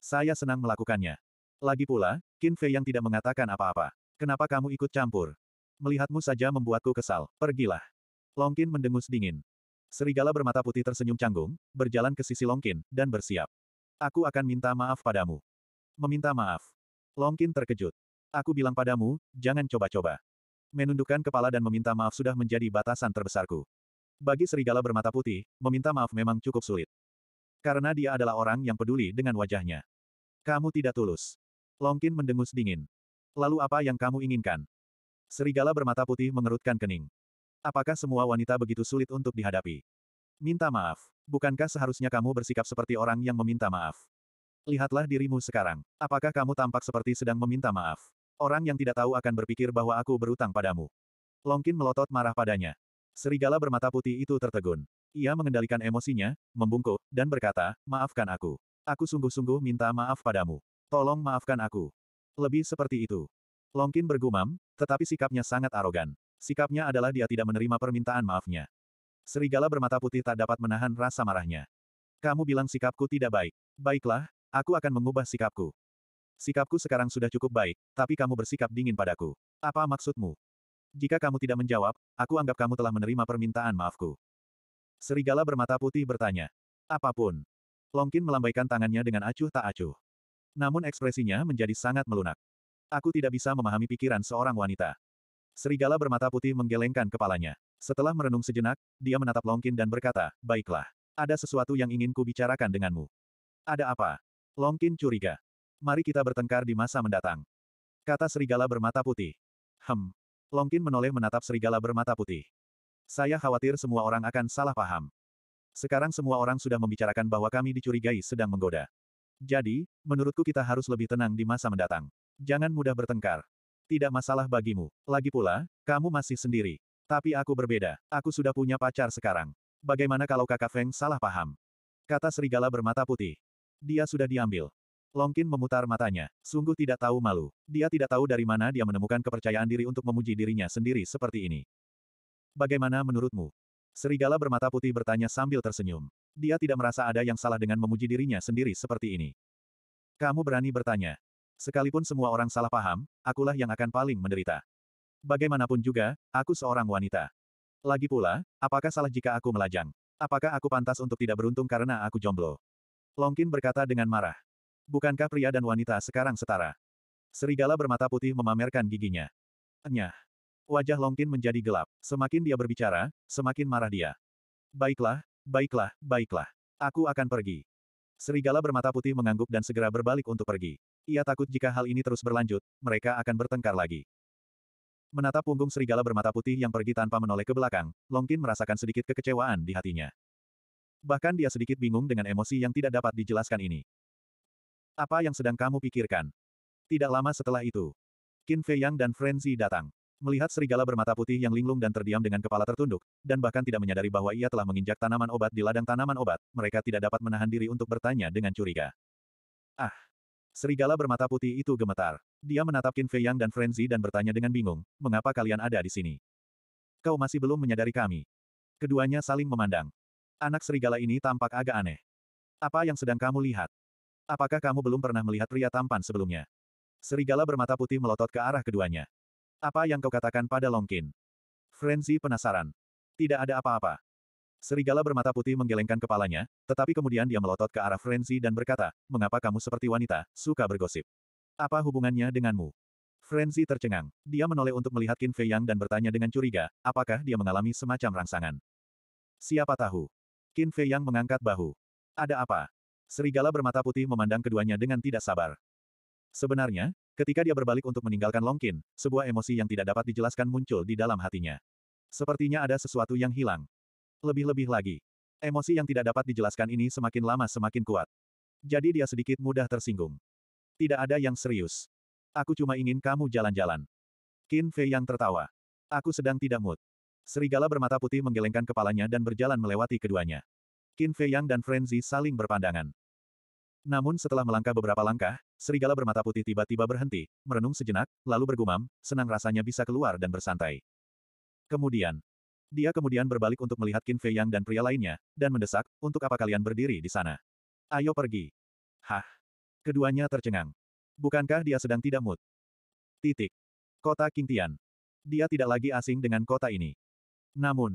Saya senang melakukannya. Lagi pula, Qin Fei yang tidak mengatakan apa-apa. Kenapa kamu ikut campur? Melihatmu saja membuatku kesal, pergilah. Longkin mendengus dingin. Serigala bermata putih tersenyum canggung, berjalan ke sisi Longkin, dan bersiap. Aku akan minta maaf padamu. Meminta maaf. Longkin terkejut. Aku bilang padamu, jangan coba-coba. Menundukkan kepala dan meminta maaf sudah menjadi batasan terbesarku. Bagi serigala bermata putih, meminta maaf memang cukup sulit. Karena dia adalah orang yang peduli dengan wajahnya. Kamu tidak tulus. Longkin mendengus dingin. Lalu apa yang kamu inginkan? Serigala bermata putih mengerutkan kening. Apakah semua wanita begitu sulit untuk dihadapi? Minta maaf. Bukankah seharusnya kamu bersikap seperti orang yang meminta maaf? Lihatlah dirimu sekarang. Apakah kamu tampak seperti sedang meminta maaf? Orang yang tidak tahu akan berpikir bahwa aku berutang padamu. Longkin melotot marah padanya. Serigala bermata putih itu tertegun. Ia mengendalikan emosinya, membungkuk, dan berkata, maafkan aku. Aku sungguh-sungguh minta maaf padamu. Tolong maafkan aku. Lebih seperti itu. Longkin bergumam, tetapi sikapnya sangat arogan. Sikapnya adalah dia tidak menerima permintaan maafnya. Serigala bermata putih tak dapat menahan rasa marahnya. Kamu bilang sikapku tidak baik. Baiklah, aku akan mengubah sikapku. Sikapku sekarang sudah cukup baik, tapi kamu bersikap dingin padaku. Apa maksudmu? Jika kamu tidak menjawab, aku anggap kamu telah menerima permintaan maafku. Serigala bermata putih bertanya. Apapun. Longkin melambaikan tangannya dengan acuh tak acuh. Namun ekspresinya menjadi sangat melunak. Aku tidak bisa memahami pikiran seorang wanita. Serigala bermata putih menggelengkan kepalanya. Setelah merenung sejenak, dia menatap Longkin dan berkata, Baiklah. Ada sesuatu yang ingin ku bicarakan denganmu. Ada apa? Longkin curiga. Mari kita bertengkar di masa mendatang. Kata serigala bermata putih. Hem. Longkin menoleh menatap serigala bermata putih. Saya khawatir semua orang akan salah paham. Sekarang semua orang sudah membicarakan bahwa kami dicurigai sedang menggoda. Jadi, menurutku kita harus lebih tenang di masa mendatang. Jangan mudah bertengkar. Tidak masalah bagimu. Lagi pula, kamu masih sendiri. Tapi aku berbeda. Aku sudah punya pacar sekarang. Bagaimana kalau kakak Feng salah paham? Kata serigala bermata putih. Dia sudah diambil. Longkin memutar matanya. Sungguh tidak tahu malu. Dia tidak tahu dari mana dia menemukan kepercayaan diri untuk memuji dirinya sendiri seperti ini. Bagaimana menurutmu? Serigala bermata putih bertanya sambil tersenyum. Dia tidak merasa ada yang salah dengan memuji dirinya sendiri seperti ini. Kamu berani bertanya. Sekalipun semua orang salah paham, akulah yang akan paling menderita. Bagaimanapun juga, aku seorang wanita. Lagi pula, apakah salah jika aku melajang? Apakah aku pantas untuk tidak beruntung karena aku jomblo? Longkin berkata dengan marah. Bukankah pria dan wanita sekarang setara? Serigala bermata putih memamerkan giginya. Enyah. Wajah Longkin menjadi gelap. Semakin dia berbicara, semakin marah dia. Baiklah, baiklah, baiklah. Aku akan pergi. Serigala bermata putih mengangguk dan segera berbalik untuk pergi. Ia takut jika hal ini terus berlanjut, mereka akan bertengkar lagi. Menatap punggung serigala bermata putih yang pergi tanpa menoleh ke belakang, Longkin merasakan sedikit kekecewaan di hatinya. Bahkan dia sedikit bingung dengan emosi yang tidak dapat dijelaskan ini. Apa yang sedang kamu pikirkan? Tidak lama setelah itu, Qin Fei Yang dan Frenzy datang. Melihat serigala bermata putih yang linglung dan terdiam dengan kepala tertunduk, dan bahkan tidak menyadari bahwa ia telah menginjak tanaman obat di ladang tanaman obat, mereka tidak dapat menahan diri untuk bertanya dengan curiga. Ah, Serigala bermata putih itu gemetar. Dia menatap Qin Fei Yang dan Frenzy dan bertanya dengan bingung, mengapa kalian ada di sini? Kau masih belum menyadari kami. Keduanya saling memandang. Anak serigala ini tampak agak aneh. Apa yang sedang kamu lihat? Apakah kamu belum pernah melihat pria tampan sebelumnya? Serigala bermata putih melotot ke arah keduanya. Apa yang kau katakan pada Longkin? Frenzy penasaran. Tidak ada apa-apa. Serigala bermata putih menggelengkan kepalanya, tetapi kemudian dia melotot ke arah Frenzy dan berkata, mengapa kamu seperti wanita, suka bergosip? Apa hubungannya denganmu? Frenzy tercengang. Dia menoleh untuk melihat Qin Fei Yang dan bertanya dengan curiga, apakah dia mengalami semacam rangsangan. Siapa tahu? Qin Fei Yang mengangkat bahu. Ada apa? Serigala bermata putih memandang keduanya dengan tidak sabar. Sebenarnya, Ketika dia berbalik untuk meninggalkan Long Qin, sebuah emosi yang tidak dapat dijelaskan muncul di dalam hatinya. Sepertinya ada sesuatu yang hilang. Lebih-lebih lagi. Emosi yang tidak dapat dijelaskan ini semakin lama semakin kuat. Jadi dia sedikit mudah tersinggung. Tidak ada yang serius. Aku cuma ingin kamu jalan-jalan. Qin Fei yang tertawa. Aku sedang tidak mood. Serigala bermata putih menggelengkan kepalanya dan berjalan melewati keduanya. Qin Fei Yang dan Frenzy saling berpandangan. Namun setelah melangkah beberapa langkah, serigala bermata putih tiba-tiba berhenti, merenung sejenak, lalu bergumam, senang rasanya bisa keluar dan bersantai. Kemudian, dia kemudian berbalik untuk melihat Qin Fei Yang dan pria lainnya, dan mendesak, untuk apa kalian berdiri di sana? Ayo pergi. Hah. Keduanya tercengang. Bukankah dia sedang tidak mood? Titik. Kota Qingtian. Dia tidak lagi asing dengan kota ini. Namun,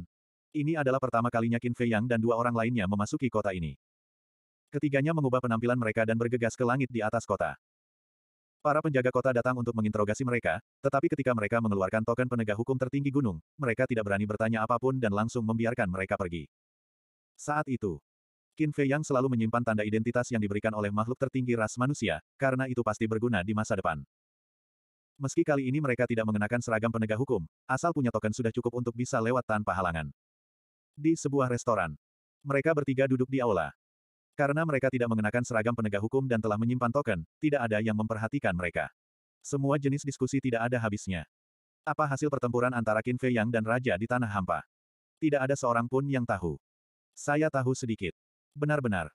ini adalah pertama kalinya Qin Fei Yang dan dua orang lainnya memasuki kota ini. Ketiganya mengubah penampilan mereka dan bergegas ke langit di atas kota. Para penjaga kota datang untuk menginterogasi mereka, tetapi ketika mereka mengeluarkan token penegak hukum tertinggi gunung, mereka tidak berani bertanya apapun dan langsung membiarkan mereka pergi. Saat itu, Qin Fei yang selalu menyimpan tanda identitas yang diberikan oleh makhluk tertinggi ras manusia, karena itu pasti berguna di masa depan. Meski kali ini mereka tidak mengenakan seragam penegak hukum, asal punya token sudah cukup untuk bisa lewat tanpa halangan. Di sebuah restoran, mereka bertiga duduk di aula. Karena mereka tidak mengenakan seragam penegak hukum dan telah menyimpan token, tidak ada yang memperhatikan mereka. Semua jenis diskusi tidak ada habisnya. Apa hasil pertempuran antara Qin Fei Yang dan Raja di Tanah Hampa? Tidak ada seorang pun yang tahu. Saya tahu sedikit. Benar-benar.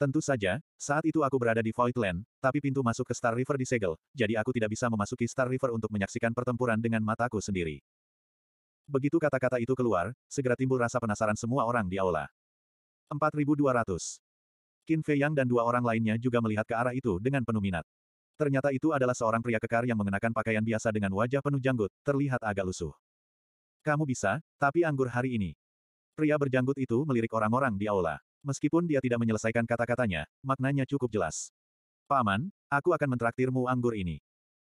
Tentu saja, saat itu aku berada di Voidland, tapi pintu masuk ke Star River disegel, jadi aku tidak bisa memasuki Star River untuk menyaksikan pertempuran dengan mataku sendiri. Begitu kata-kata itu keluar, segera timbul rasa penasaran semua orang di aula. 4200. Qin Fei Yang dan dua orang lainnya juga melihat ke arah itu dengan penuh minat. Ternyata itu adalah seorang pria kekar yang mengenakan pakaian biasa dengan wajah penuh janggut, terlihat agak lusuh. Kamu bisa, tapi anggur hari ini. Pria berjanggut itu melirik orang-orang di aula. Meskipun dia tidak menyelesaikan kata-katanya, maknanya cukup jelas. Paman, aku akan mentraktirmu anggur ini.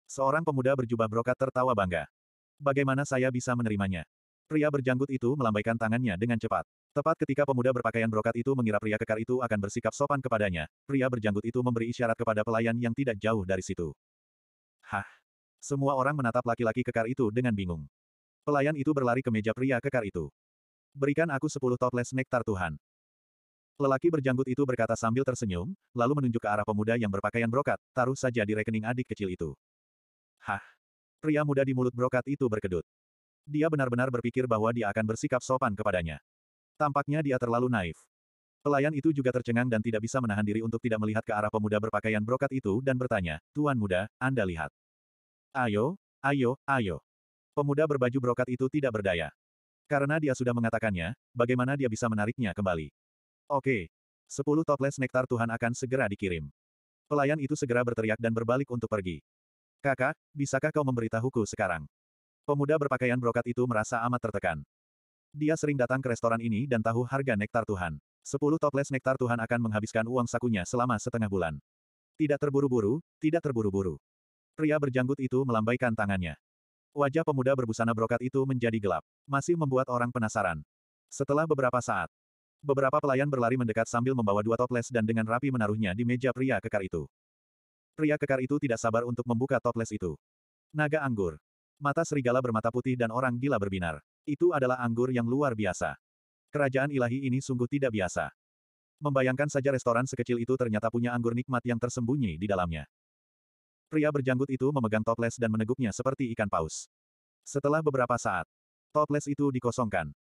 Seorang pemuda berjubah brokat tertawa bangga. Bagaimana saya bisa menerimanya? Pria berjanggut itu melambaikan tangannya dengan cepat. Tepat ketika pemuda berpakaian brokat itu mengira pria kekar itu akan bersikap sopan kepadanya, pria berjanggut itu memberi isyarat kepada pelayan yang tidak jauh dari situ. Hah? Semua orang menatap laki-laki kekar itu dengan bingung. Pelayan itu berlari ke meja pria kekar itu. Berikan aku sepuluh toples nektar Tuhan. Lelaki berjanggut itu berkata sambil tersenyum, lalu menunjuk ke arah pemuda yang berpakaian brokat, taruh saja di rekening adik kecil itu. Hah? Pria muda di mulut brokat itu berkedut. Dia benar-benar berpikir bahwa dia akan bersikap sopan kepadanya. Tampaknya dia terlalu naif. Pelayan itu juga tercengang dan tidak bisa menahan diri untuk tidak melihat ke arah pemuda berpakaian brokat itu dan bertanya, Tuan muda, Anda lihat. Ayo, ayo, ayo. Pemuda berbaju brokat itu tidak berdaya. Karena dia sudah mengatakannya, bagaimana dia bisa menariknya kembali. Oke. Sepuluh toples nektar Tuhan akan segera dikirim. Pelayan itu segera berteriak dan berbalik untuk pergi. Kakak, bisakah kau memberitahuku sekarang? Pemuda berpakaian brokat itu merasa amat tertekan. Dia sering datang ke restoran ini dan tahu harga nektar Tuhan. Sepuluh toples nektar Tuhan akan menghabiskan uang sakunya selama setengah bulan. Tidak terburu-buru, tidak terburu-buru. Pria berjanggut itu melambaikan tangannya. Wajah pemuda berbusana brokat itu menjadi gelap. Masih membuat orang penasaran. Setelah beberapa saat, beberapa pelayan berlari mendekat sambil membawa dua toples dan dengan rapi menaruhnya di meja pria kekar itu. Pria kekar itu tidak sabar untuk membuka toples itu. Naga anggur. Mata serigala bermata putih dan orang gila berbinar. Itu adalah anggur yang luar biasa. Kerajaan ilahi ini sungguh tidak biasa. Membayangkan saja restoran sekecil itu ternyata punya anggur nikmat yang tersembunyi di dalamnya. Pria berjanggut itu memegang toples dan meneguknya seperti ikan paus. Setelah beberapa saat, toples itu dikosongkan.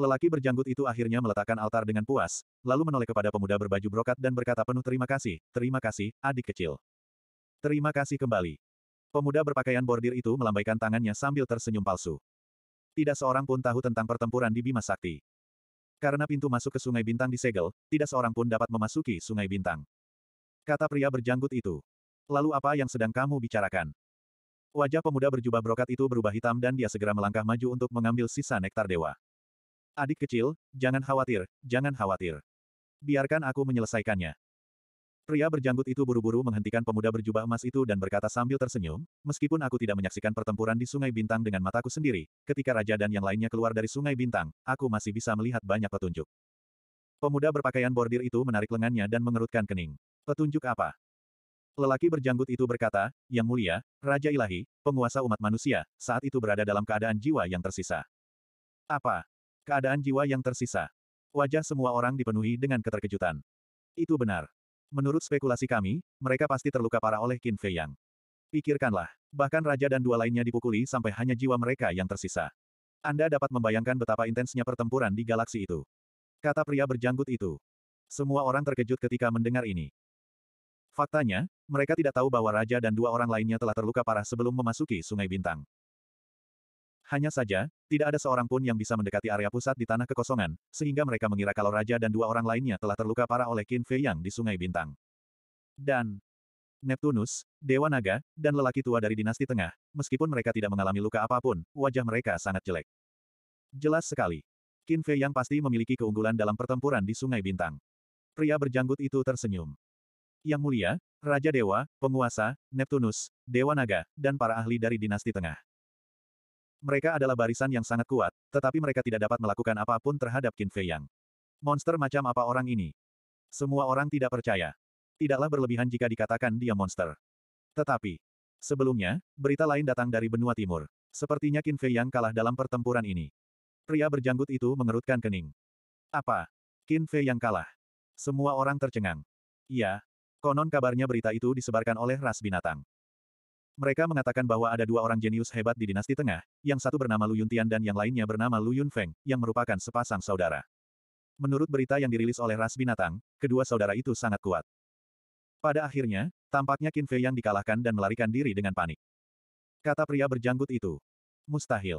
Lelaki berjanggut itu akhirnya meletakkan altar dengan puas, lalu menoleh kepada pemuda berbaju brokat dan berkata penuh terima kasih, terima kasih, adik kecil. Terima kasih kembali. Pemuda berpakaian bordir itu melambaikan tangannya sambil tersenyum palsu. Tidak seorang pun tahu tentang pertempuran di Bima Sakti. Karena pintu masuk ke Sungai Bintang disegel, tidak seorang pun dapat memasuki Sungai Bintang. Kata pria berjanggut itu. Lalu apa yang sedang kamu bicarakan? Wajah pemuda berjubah brokat itu berubah hitam dan dia segera melangkah maju untuk mengambil sisa nektar dewa. Adik kecil, jangan khawatir, jangan khawatir. Biarkan aku menyelesaikannya. Pria berjanggut itu buru-buru menghentikan pemuda berjubah emas itu dan berkata sambil tersenyum, meskipun aku tidak menyaksikan pertempuran di Sungai Bintang dengan mataku sendiri, ketika raja dan yang lainnya keluar dari Sungai Bintang, aku masih bisa melihat banyak petunjuk. Pemuda berpakaian bordir itu menarik lengannya dan mengerutkan kening. Petunjuk apa? Lelaki berjanggut itu berkata, Yang mulia, Raja Ilahi, penguasa umat manusia, saat itu berada dalam keadaan jiwa yang tersisa. Apa? Keadaan jiwa yang tersisa. Wajah semua orang dipenuhi dengan keterkejutan. Itu benar. Menurut spekulasi kami, mereka pasti terluka parah oleh Qin Fei Yang. Pikirkanlah, bahkan raja dan dua lainnya dipukuli sampai hanya jiwa mereka yang tersisa. Anda dapat membayangkan betapa intensnya pertempuran di galaksi itu. Kata pria berjanggut itu. Semua orang terkejut ketika mendengar ini. Faktanya, mereka tidak tahu bahwa raja dan dua orang lainnya telah terluka parah sebelum memasuki Sungai Bintang. Hanya saja, tidak ada seorang pun yang bisa mendekati area pusat di tanah kekosongan, sehingga mereka mengira kalau Raja dan dua orang lainnya telah terluka parah oleh Qin Fei Yang di Sungai Bintang. Dan Neptunus, Dewa Naga, dan lelaki tua dari dinasti tengah, meskipun mereka tidak mengalami luka apapun, wajah mereka sangat jelek. Jelas sekali. Qin Fei Yang pasti memiliki keunggulan dalam pertempuran di Sungai Bintang. Pria berjanggut itu tersenyum. Yang mulia, Raja Dewa, Penguasa, Neptunus, Dewa Naga, dan para ahli dari dinasti tengah. Mereka adalah barisan yang sangat kuat, tetapi mereka tidak dapat melakukan apapun terhadap Qin Fei Yang. Monster macam apa orang ini? Semua orang tidak percaya. Tidaklah berlebihan jika dikatakan dia monster. Tetapi, sebelumnya, berita lain datang dari benua timur. Sepertinya Qin Fei Yang kalah dalam pertempuran ini. Pria berjanggut itu mengerutkan kening. Apa? Qin Fei Yang kalah. Semua orang tercengang. Iya. Konon kabarnya berita itu disebarkan oleh ras binatang. Mereka mengatakan bahwa ada dua orang jenius hebat di dinasti tengah, yang satu bernama Lu Yuntian dan yang lainnya bernama Lu Yunfeng, yang merupakan sepasang saudara. Menurut berita yang dirilis oleh ras binatang, kedua saudara itu sangat kuat. Pada akhirnya, tampaknya Qin Fei yang dikalahkan dan melarikan diri dengan panik. Kata pria berjanggut itu. Mustahil.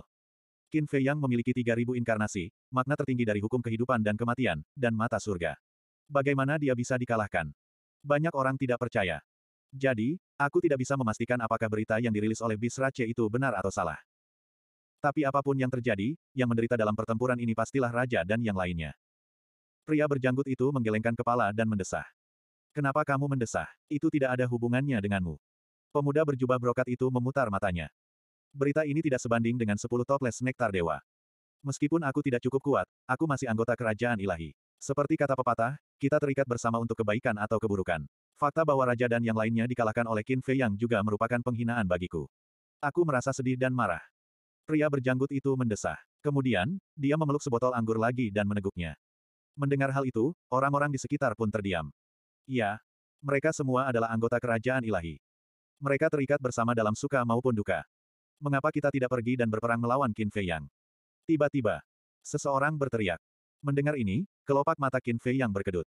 Qin Fei yang memiliki 3000 inkarnasi, makna tertinggi dari hukum kehidupan dan kematian, dan mata surga. Bagaimana dia bisa dikalahkan? Banyak orang tidak percaya. Jadi, aku tidak bisa memastikan apakah berita yang dirilis oleh Bisrace itu benar atau salah. Tapi apapun yang terjadi, yang menderita dalam pertempuran ini pastilah raja dan yang lainnya. Pria berjanggut itu menggelengkan kepala dan mendesah. Kenapa kamu mendesah? Itu tidak ada hubungannya denganmu. Pemuda berjubah brokat itu memutar matanya. Berita ini tidak sebanding dengan sepuluh toples nektar dewa. Meskipun aku tidak cukup kuat, aku masih anggota kerajaan ilahi. Seperti kata pepatah, kita terikat bersama untuk kebaikan atau keburukan. Fakta bahwa raja dan yang lainnya dikalahkan oleh Qin Fei yang juga merupakan penghinaan bagiku. Aku merasa sedih dan marah. Pria berjanggut itu mendesah. Kemudian, dia memeluk sebotol anggur lagi dan meneguknya. Mendengar hal itu, orang-orang di sekitar pun terdiam. Ya, mereka semua adalah anggota kerajaan ilahi. Mereka terikat bersama dalam suka maupun duka. Mengapa kita tidak pergi dan berperang melawan Qin Fei Yang? Tiba-tiba, seseorang berteriak. Mendengar ini, kelopak mata Qin Fei Yang berkedut.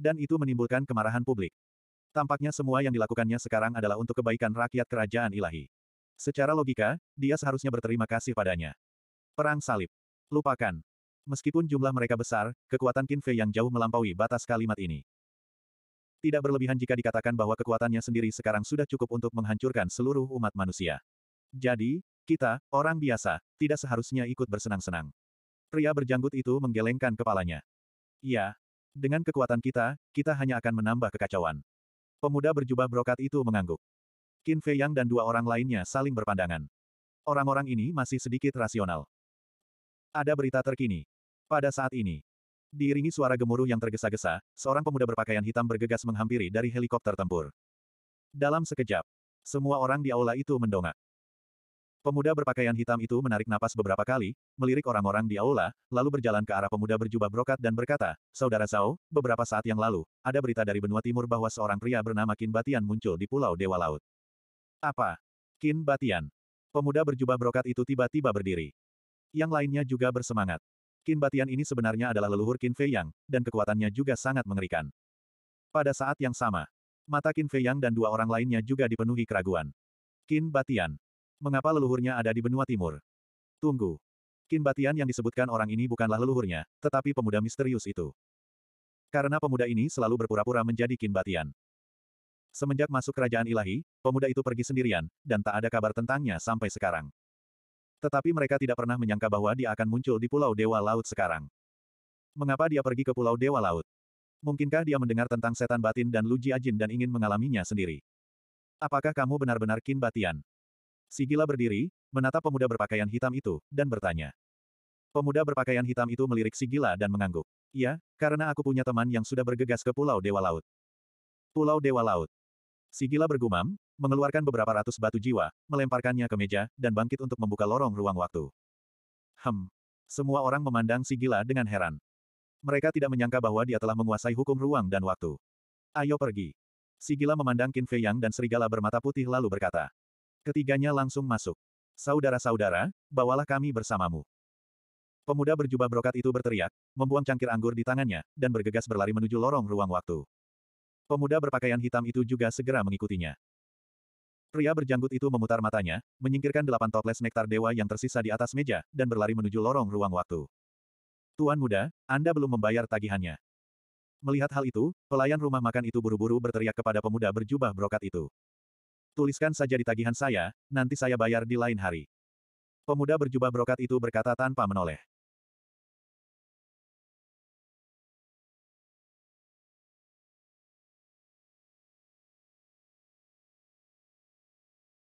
Dan itu menimbulkan kemarahan publik. Tampaknya semua yang dilakukannya sekarang adalah untuk kebaikan rakyat kerajaan ilahi. Secara logika, dia seharusnya berterima kasih padanya. Perang salib. Lupakan. Meskipun jumlah mereka besar, kekuatan Qin Fei yang jauh melampaui batas kalimat ini. Tidak berlebihan jika dikatakan bahwa kekuatannya sendiri sekarang sudah cukup untuk menghancurkan seluruh umat manusia. Jadi, kita, orang biasa, tidak seharusnya ikut bersenang-senang. Pria berjanggut itu menggelengkan kepalanya. Ya, dengan kekuatan kita, kita hanya akan menambah kekacauan. Pemuda berjubah brokat itu mengangguk. Qin Fei Yang dan dua orang lainnya saling berpandangan. Orang-orang ini masih sedikit rasional. Ada berita terkini. Pada saat ini, diiringi suara gemuruh yang tergesa-gesa, seorang pemuda berpakaian hitam bergegas menghampiri dari helikopter tempur. Dalam sekejap, semua orang di aula itu mendongak. Pemuda berpakaian hitam itu menarik napas beberapa kali, melirik orang-orang di aula, lalu berjalan ke arah pemuda berjubah brokat dan berkata, Saudara Zhao, beberapa saat yang lalu, ada berita dari benua timur bahwa seorang pria bernama Kin Batian muncul di Pulau Dewa Laut. Apa? Kin Batian. Pemuda berjubah brokat itu tiba-tiba berdiri. Yang lainnya juga bersemangat. Kin Batian ini sebenarnya adalah leluhur Kin Fei Yang, dan kekuatannya juga sangat mengerikan. Pada saat yang sama, mata Kin Fei Yang dan dua orang lainnya juga dipenuhi keraguan. Kin Batian. Mengapa leluhurnya ada di benua timur? Tunggu. Qin Batian yang disebutkan orang ini bukanlah leluhurnya, tetapi pemuda misterius itu. Karena pemuda ini selalu berpura-pura menjadi Qin Batian. Semenjak masuk kerajaan ilahi, pemuda itu pergi sendirian, dan tak ada kabar tentangnya sampai sekarang. Tetapi mereka tidak pernah menyangka bahwa dia akan muncul di Pulau Dewa Laut sekarang. Mengapa dia pergi ke Pulau Dewa Laut? Mungkinkah dia mendengar tentang setan batin dan luji ajin dan ingin mengalaminya sendiri? Apakah kamu benar-benar kinbatian? Batian? Sigila berdiri, menatap pemuda berpakaian hitam itu, dan bertanya. Pemuda berpakaian hitam itu melirik Sigila dan mengangguk. Ya, karena aku punya teman yang sudah bergegas ke Pulau Dewa Laut. Pulau Dewa Laut. Sigila bergumam, mengeluarkan beberapa ratus batu jiwa, melemparkannya ke meja, dan bangkit untuk membuka lorong ruang waktu. Hem. Semua orang memandang Sigila dengan heran. Mereka tidak menyangka bahwa dia telah menguasai hukum ruang dan waktu. Ayo pergi. Sigila memandang Qin Fei Yang dan serigala bermata putih lalu berkata, Ketiganya langsung masuk. Saudara-saudara, bawalah kami bersamamu. Pemuda berjubah brokat itu berteriak, membuang cangkir anggur di tangannya, dan bergegas berlari menuju lorong ruang waktu. Pemuda berpakaian hitam itu juga segera mengikutinya. Pria berjanggut itu memutar matanya, menyingkirkan delapan toples nektar dewa yang tersisa di atas meja, dan berlari menuju lorong ruang waktu. Tuan muda, Anda belum membayar tagihannya. Melihat hal itu, pelayan rumah makan itu buru-buru berteriak kepada pemuda berjubah brokat itu. Tuliskan saja di tagihan saya, nanti saya bayar di lain hari. Pemuda berjubah brokat itu berkata tanpa menoleh.